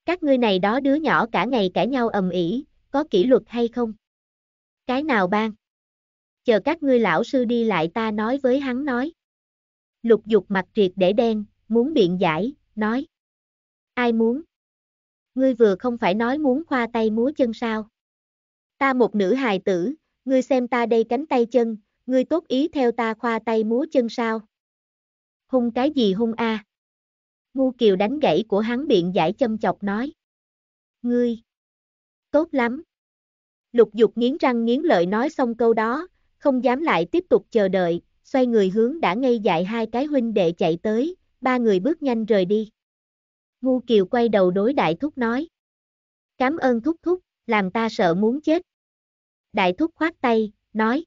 Các ngươi này đó đứa nhỏ cả ngày cãi nhau ầm ĩ, có kỷ luật hay không? Cái nào ban? chờ các ngươi lão sư đi lại ta nói với hắn nói. Lục dục mặt triệt để đen, muốn biện giải, nói. Ai muốn? Ngươi vừa không phải nói muốn khoa tay múa chân sao? Ta một nữ hài tử, ngươi xem ta đây cánh tay chân, ngươi tốt ý theo ta khoa tay múa chân sao? Hung cái gì hung a? À? Ngu kiều đánh gãy của hắn biện giải châm chọc nói. Ngươi! Tốt lắm! Lục dục nghiến răng nghiến lợi nói xong câu đó, không dám lại tiếp tục chờ đợi, xoay người hướng đã ngây dại hai cái huynh đệ chạy tới, ba người bước nhanh rời đi. Ngu Kiều quay đầu đối đại thúc nói. Cám ơn thúc thúc, làm ta sợ muốn chết. Đại thúc khoát tay, nói.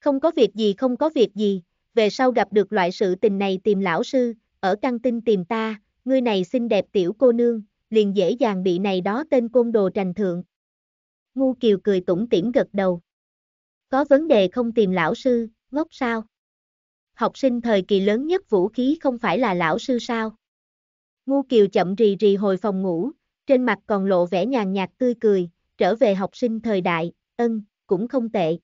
Không có việc gì không có việc gì, về sau gặp được loại sự tình này tìm lão sư, ở căn tin tìm ta, người này xinh đẹp tiểu cô nương, liền dễ dàng bị này đó tên côn đồ trành thượng. Ngu Kiều cười tủm tỉm gật đầu. Có vấn đề không tìm lão sư, ngốc sao? Học sinh thời kỳ lớn nhất vũ khí không phải là lão sư sao? Ngu Kiều chậm rì rì hồi phòng ngủ, trên mặt còn lộ vẻ nhàn nhạt tươi cười, trở về học sinh thời đại, ân, cũng không tệ.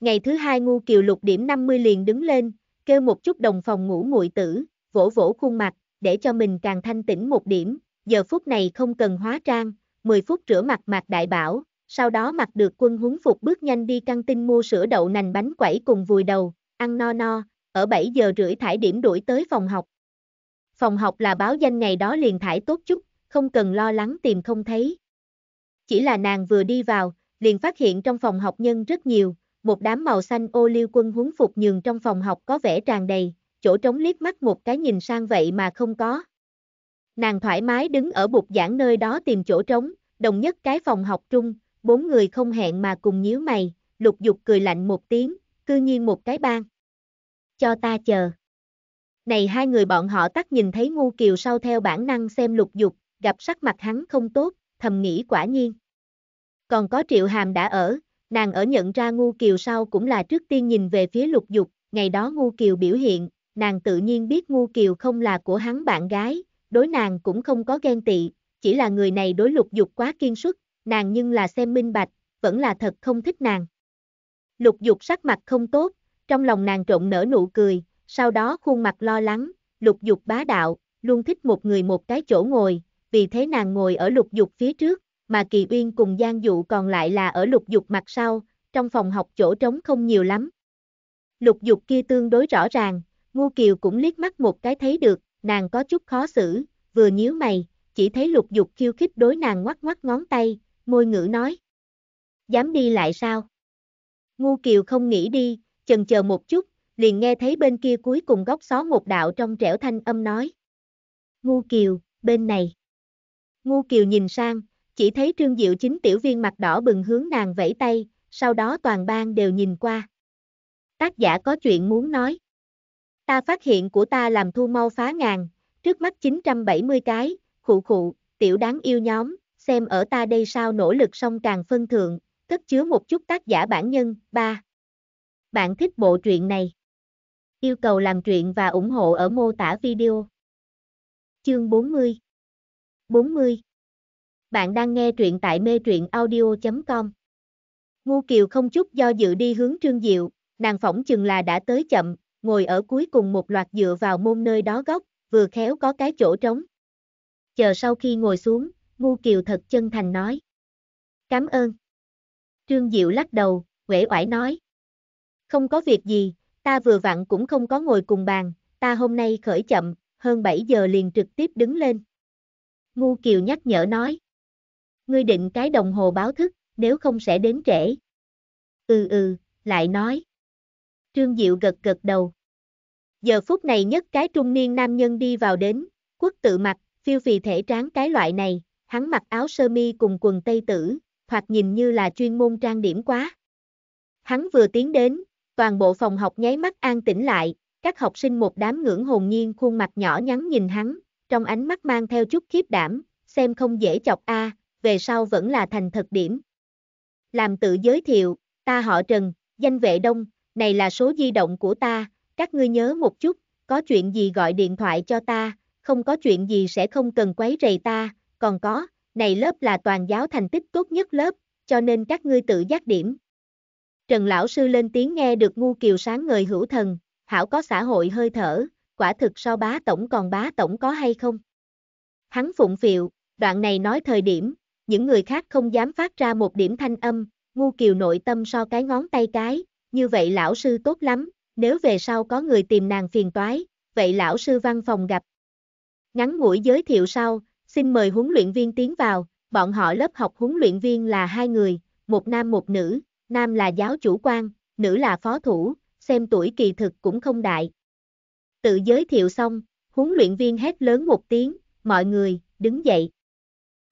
Ngày thứ hai Ngu Kiều lục điểm 50 liền đứng lên, kêu một chút đồng phòng ngủ muội tử, vỗ vỗ khuôn mặt, để cho mình càng thanh tĩnh một điểm, giờ phút này không cần hóa trang, 10 phút rửa mặt mặt đại bảo, sau đó mặc được quân huấn phục bước nhanh đi căng tin mua sữa đậu nành bánh quẩy cùng vùi đầu, ăn no no, ở 7 giờ rưỡi thải điểm đuổi tới phòng học. Phòng học là báo danh ngày đó liền thải tốt chút, không cần lo lắng tìm không thấy. Chỉ là nàng vừa đi vào, liền phát hiện trong phòng học nhân rất nhiều, một đám màu xanh ô liu quân huấn phục nhường trong phòng học có vẻ tràn đầy, chỗ trống liếc mắt một cái nhìn sang vậy mà không có. Nàng thoải mái đứng ở bục giảng nơi đó tìm chỗ trống, đồng nhất cái phòng học trung, bốn người không hẹn mà cùng nhíu mày, lục dục cười lạnh một tiếng, cư nhiên một cái bang. Cho ta chờ. Này hai người bọn họ tắt nhìn thấy ngu kiều sau theo bản năng xem lục dục, gặp sắc mặt hắn không tốt, thầm nghĩ quả nhiên. Còn có triệu hàm đã ở, nàng ở nhận ra ngu kiều sau cũng là trước tiên nhìn về phía lục dục, ngày đó ngu kiều biểu hiện, nàng tự nhiên biết ngu kiều không là của hắn bạn gái, đối nàng cũng không có ghen tị, chỉ là người này đối lục dục quá kiên suất, nàng nhưng là xem minh bạch, vẫn là thật không thích nàng. Lục dục sắc mặt không tốt, trong lòng nàng trộn nở nụ cười, sau đó khuôn mặt lo lắng, lục dục bá đạo, luôn thích một người một cái chỗ ngồi, vì thế nàng ngồi ở lục dục phía trước, mà kỳ uyên cùng Giang Dụ còn lại là ở lục dục mặt sau, trong phòng học chỗ trống không nhiều lắm. Lục dục kia tương đối rõ ràng, ngu kiều cũng liếc mắt một cái thấy được, nàng có chút khó xử, vừa nhíu mày, chỉ thấy lục dục khiêu khích đối nàng ngoắt ngoắt ngón tay, môi ngữ nói. Dám đi lại sao? Ngu kiều không nghĩ đi, chần chờ một chút, liền nghe thấy bên kia cuối cùng góc xó một đạo trong trẻo thanh âm nói. Ngu kiều, bên này. Ngu kiều nhìn sang, chỉ thấy trương diệu chính tiểu viên mặt đỏ bừng hướng nàng vẫy tay, sau đó toàn bang đều nhìn qua. Tác giả có chuyện muốn nói. Ta phát hiện của ta làm thu mau phá ngàn, trước mắt 970 cái, khụ khụ, tiểu đáng yêu nhóm, xem ở ta đây sao nỗ lực song càng phân thượng, cất chứa một chút tác giả bản nhân, 3. Bạn thích bộ truyện này? Yêu cầu làm truyện và ủng hộ ở mô tả video. Chương 40 40 Bạn đang nghe truyện tại mê truyện audio.com Ngu Kiều không chút do dự đi hướng Trương Diệu, nàng phỏng chừng là đã tới chậm, ngồi ở cuối cùng một loạt dựa vào môn nơi đó góc, vừa khéo có cái chỗ trống. Chờ sau khi ngồi xuống, Ngu Kiều thật chân thành nói. Cảm ơn. Trương Diệu lắc đầu, uể oải nói. Không có việc gì, ta vừa vặn cũng không có ngồi cùng bàn, ta hôm nay khởi chậm, hơn 7 giờ liền trực tiếp đứng lên. Ngu Kiều nhắc nhở nói. Ngươi định cái đồng hồ báo thức, nếu không sẽ đến trễ. Ừ ừ, lại nói. Trương Diệu gật gật đầu. Giờ phút này nhất cái trung niên nam nhân đi vào đến, quốc tự mặt phiêu phì thể tráng cái loại này, hắn mặc áo sơ mi cùng quần tây tử, hoặc nhìn như là chuyên môn trang điểm quá. Hắn vừa tiến đến, toàn bộ phòng học nháy mắt an tĩnh lại, các học sinh một đám ngưỡng hồn nhiên khuôn mặt nhỏ nhắn nhìn hắn, trong ánh mắt mang theo chút khiếp đảm, xem không dễ chọc a, về sau vẫn là thành thật điểm. Làm tự giới thiệu, ta họ Trần, danh vệ đông, này là số di động của ta, các ngươi nhớ một chút, có chuyện gì gọi điện thoại cho ta, không có chuyện gì sẽ không cần quấy rầy ta, còn có, này lớp là toàn giáo thành tích tốt nhất lớp, cho nên các ngươi tự giác điểm. Trần Lão Sư lên tiếng nghe được ngu kiều sáng ngời hữu thần, hảo có xã hội hơi thở, quả thực so bá tổng còn bá tổng có hay không? Hắn phụng phiệu, đoạn này nói thời điểm, những người khác không dám phát ra một điểm thanh âm, ngu kiều nội tâm so cái ngón tay cái, như vậy lão sư tốt lắm, nếu về sau có người tìm nàng phiền toái, vậy lão sư văn phòng gặp. Ngắn ngủi giới thiệu sau, Xin mời huấn luyện viên tiến vào, bọn họ lớp học huấn luyện viên là hai người, một nam một nữ, nam là giáo chủ quan, nữ là phó thủ, xem tuổi kỳ thực cũng không đại. Tự giới thiệu xong, huấn luyện viên hét lớn một tiếng, mọi người, đứng dậy.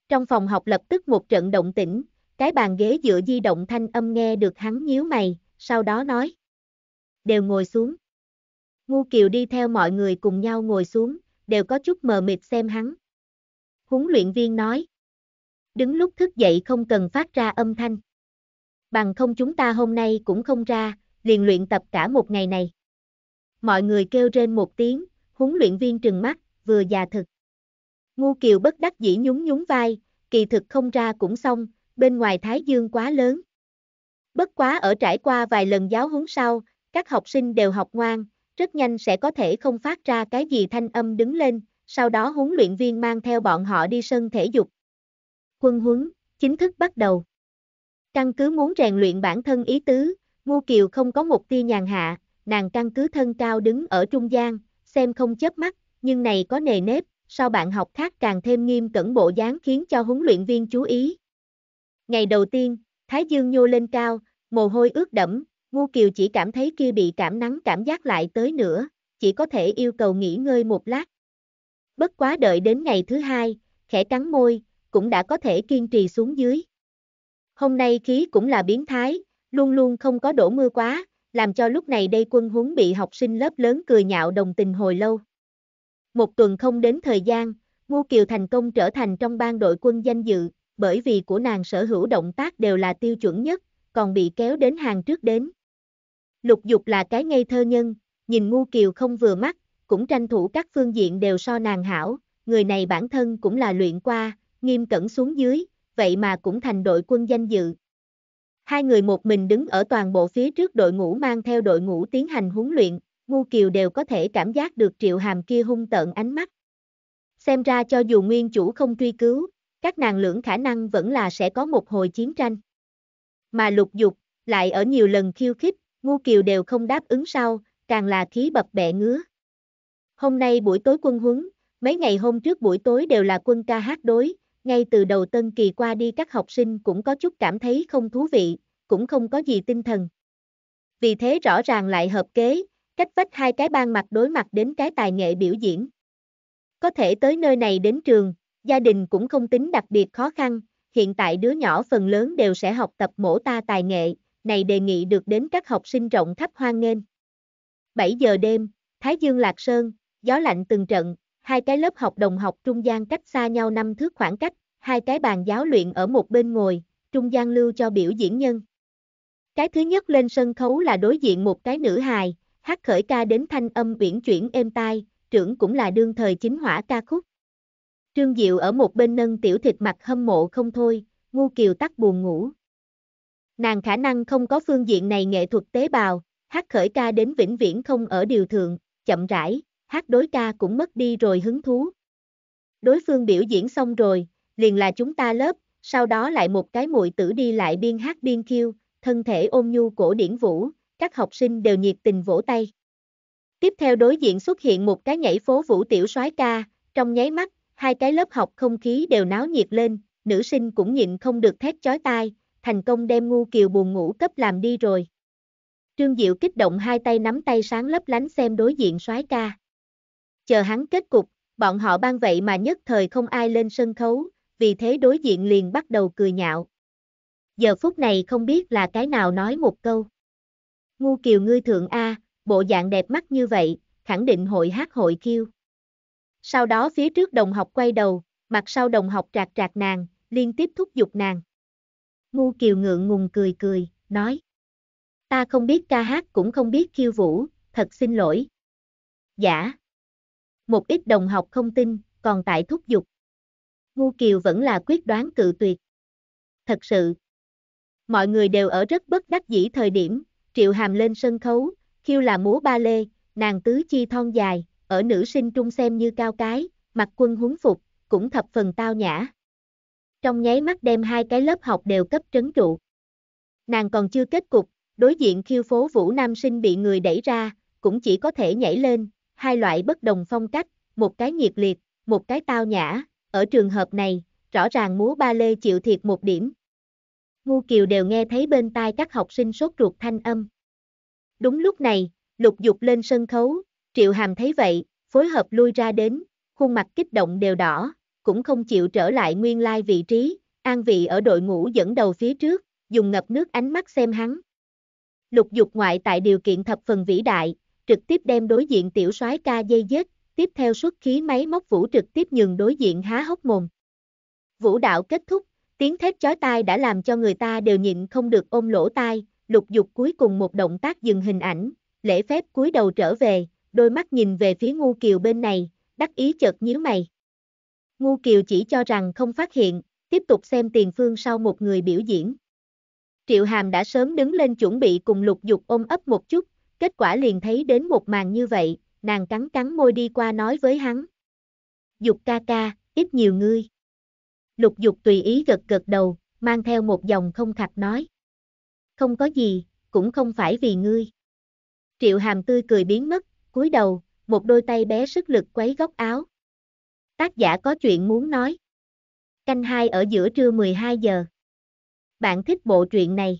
Trong phòng học lập tức một trận động tĩnh, cái bàn ghế dựa di động thanh âm nghe được hắn nhíu mày, sau đó nói. Đều ngồi xuống. Ngu Kiều đi theo mọi người cùng nhau ngồi xuống, đều có chút mờ mịt xem hắn. Huấn luyện viên nói. Đứng lúc thức dậy không cần phát ra âm thanh. Bằng không chúng ta hôm nay cũng không ra, liền luyện tập cả một ngày này. Mọi người kêu trên một tiếng, huấn luyện viên trừng mắt, vừa già thực. Ngu kiều bất đắc dĩ nhún nhún vai, kỳ thực không ra cũng xong, bên ngoài Thái Dương quá lớn. Bất quá ở trải qua vài lần giáo huấn sau, các học sinh đều học ngoan, rất nhanh sẽ có thể không phát ra cái gì thanh âm đứng lên, sau đó huấn luyện viên mang theo bọn họ đi sân thể dục. Quân huấn, chính thức bắt đầu. Căn cứ muốn rèn luyện bản thân ý tứ, ngu Kiều không có một tia nhàn hạ, nàng căn cứ thân cao đứng ở trung gian, xem không chớp mắt, nhưng này có nề nếp, sau bạn học khác càng thêm nghiêm cẩn bộ dáng khiến cho huấn luyện viên chú ý. Ngày đầu tiên, Thái Dương nhô lên cao, mồ hôi ướt đẫm, ngu Kiều chỉ cảm thấy kia bị cảm nắng cảm giác lại tới nữa, chỉ có thể yêu cầu nghỉ ngơi một lát. Bất quá đợi đến ngày thứ hai, khẽ cắn môi, cũng đã có thể kiên trì xuống dưới. Hôm nay khí cũng là biến thái, luôn luôn không có đổ mưa quá, làm cho lúc này đây quân huấn bị học sinh lớp lớn cười nhạo đồng tình hồi lâu. Một tuần không đến thời gian, Ngô Kiều thành công trở thành trong ban đội quân danh dự, bởi vì của nàng sở hữu động tác đều là tiêu chuẩn nhất, còn bị kéo đến hàng trước đến. Lục dục là cái ngây thơ nhân, nhìn Ngô Kiều không vừa mắt, cũng tranh thủ các phương diện đều so nàng hảo, người này bản thân cũng là luyện qua, nghiêm cẩn xuống dưới, vậy mà cũng thành đội quân danh dự. Hai người một mình đứng ở toàn bộ phía trước đội ngũ mang theo đội ngũ tiến hành huấn luyện, Ngu Kiều đều có thể cảm giác được triệu hàm kia hung tợn ánh mắt. Xem ra cho dù nguyên chủ không truy cứu, các nàng lưỡng khả năng vẫn là sẽ có một hồi chiến tranh. Mà lục dục, lại ở nhiều lần khiêu khích, Ngu Kiều đều không đáp ứng sau, càng là khí bập bẹ ngứa. Hôm nay buổi tối quân huấn, mấy ngày hôm trước buổi tối đều là quân ca hát đối, ngay từ đầu tân kỳ qua đi các học sinh cũng có chút cảm thấy không thú vị, cũng không có gì tinh thần. Vì thế rõ ràng lại hợp kế, cách vách hai cái ban mặt đối mặt đến cái tài nghệ biểu diễn. Có thể tới nơi này đến trường, gia đình cũng không tính đặc biệt khó khăn, hiện tại đứa nhỏ phần lớn đều sẽ học tập mổ ta tài nghệ, này đề nghị được đến các học sinh rộng khắp hoan nghênh. 7 giờ đêm, Thái Dương Lạc Sơn, gió lạnh từng trận, hai cái lớp học đồng học trung gian cách xa nhau năm thước khoảng cách, hai cái bàn giáo luyện ở một bên ngồi, trung gian lưu cho biểu diễn nhân. Cái thứ nhất lên sân khấu là đối diện một cái nữ hài, hát khởi ca đến thanh âm uyển chuyển êm tai, trưởng cũng là đương thời chính hỏa ca khúc. Trương Diệu ở một bên nâng tiểu thịt mặt hâm mộ không thôi, ngu kiều tắt buồn ngủ. Nàng khả năng không có phương diện này nghệ thuật tế bào, hát khởi ca đến vĩnh viễn không ở điều thường, chậm rãi, hát đối ca cũng mất đi rồi hứng thú. Đối phương biểu diễn xong rồi, liền là chúng ta lớp, sau đó lại một cái muội tử đi lại biên hát biên khiêu, thân thể ôm nhu cổ điển vũ, các học sinh đều nhiệt tình vỗ tay. Tiếp theo đối diện xuất hiện một cái nhảy phố vũ tiểu soái ca, trong nháy mắt, hai cái lớp học không khí đều náo nhiệt lên, nữ sinh cũng nhịn không được thét chói tai, thành công đem ngu kiều buồn ngủ cấp làm đi rồi. Trương Diệu kích động hai tay nắm tay sáng lấp lánh xem đối diện soái ca chờ hắn kết cục, bọn họ ban vậy mà nhất thời không ai lên sân khấu, vì thế đối diện liền bắt đầu cười nhạo. Giờ phút này không biết là cái nào nói một câu. Ngu kiều ngươi thượng A, bộ dạng đẹp mắt như vậy, khẳng định hội hát hội khiêu. Sau đó phía trước đồng học quay đầu, mặt sau đồng học trạc trạc nàng, liên tiếp thúc giục nàng. Ngu kiều ngượng ngùng cười cười, nói. Ta không biết ca hát cũng không biết khiêu vũ, thật xin lỗi. Dạ một ít đồng học không tin, còn tại thúc giục. Ngu Kiều vẫn là quyết đoán cự tuyệt. Thật sự, mọi người đều ở rất bất đắc dĩ thời điểm, Triệu Hàm lên sân khấu, khiêu là múa ba lê, nàng tứ chi thon dài, ở nữ sinh trung xem như cao cái, mặc quân huấn phục, cũng thập phần tao nhã. Trong nháy mắt đem hai cái lớp học đều cấp trấn trụ. Nàng còn chưa kết cục, đối diện khiêu phố vũ nam sinh bị người đẩy ra, cũng chỉ có thể nhảy lên, hai loại bất đồng phong cách, một cái nhiệt liệt, một cái tao nhã, ở trường hợp này, rõ ràng múa ba lê chịu thiệt một điểm. Ngu Kiều đều nghe thấy bên tai các học sinh sốt ruột thanh âm. Đúng lúc này, lục dục lên sân khấu, triệu hàm thấy vậy, phối hợp lui ra đến, khuôn mặt kích động đều đỏ, cũng không chịu trở lại nguyên lai vị trí, an vị ở đội ngũ dẫn đầu phía trước, dùng ngập nước ánh mắt xem hắn. Lục dục ngoại tại điều kiện thập phần vĩ đại, trực tiếp đem đối diện tiểu soái ca dây dết, tiếp theo xuất khí máy móc vũ trực tiếp nhường đối diện há hốc mồm. Vũ đạo kết thúc, tiếng thét chói tai đã làm cho người ta đều nhịn không được ôm lỗ tai, lục dục cuối cùng một động tác dừng hình ảnh, lễ phép cúi đầu trở về, đôi mắt nhìn về phía ngu kiều bên này, đắc ý chợt nhíu mày. Ngu kiều chỉ cho rằng không phát hiện, tiếp tục xem tiền phương sau một người biểu diễn. Triệu Hàm đã sớm đứng lên chuẩn bị cùng lục dục ôm ấp một chút, kết quả liền thấy đến một màn như vậy, nàng cắn cắn môi đi qua nói với hắn. Dục ca ca, ít nhiều ngươi. Lục dục tùy ý gật gật đầu, mang theo một dòng không khạc nói. Không có gì, cũng không phải vì ngươi. Triệu hàm tươi cười biến mất, cúi đầu, một đôi tay bé sức lực quấy góc áo. Tác giả có chuyện muốn nói. Canh hai ở giữa trưa 12 giờ. Bạn thích bộ truyện này?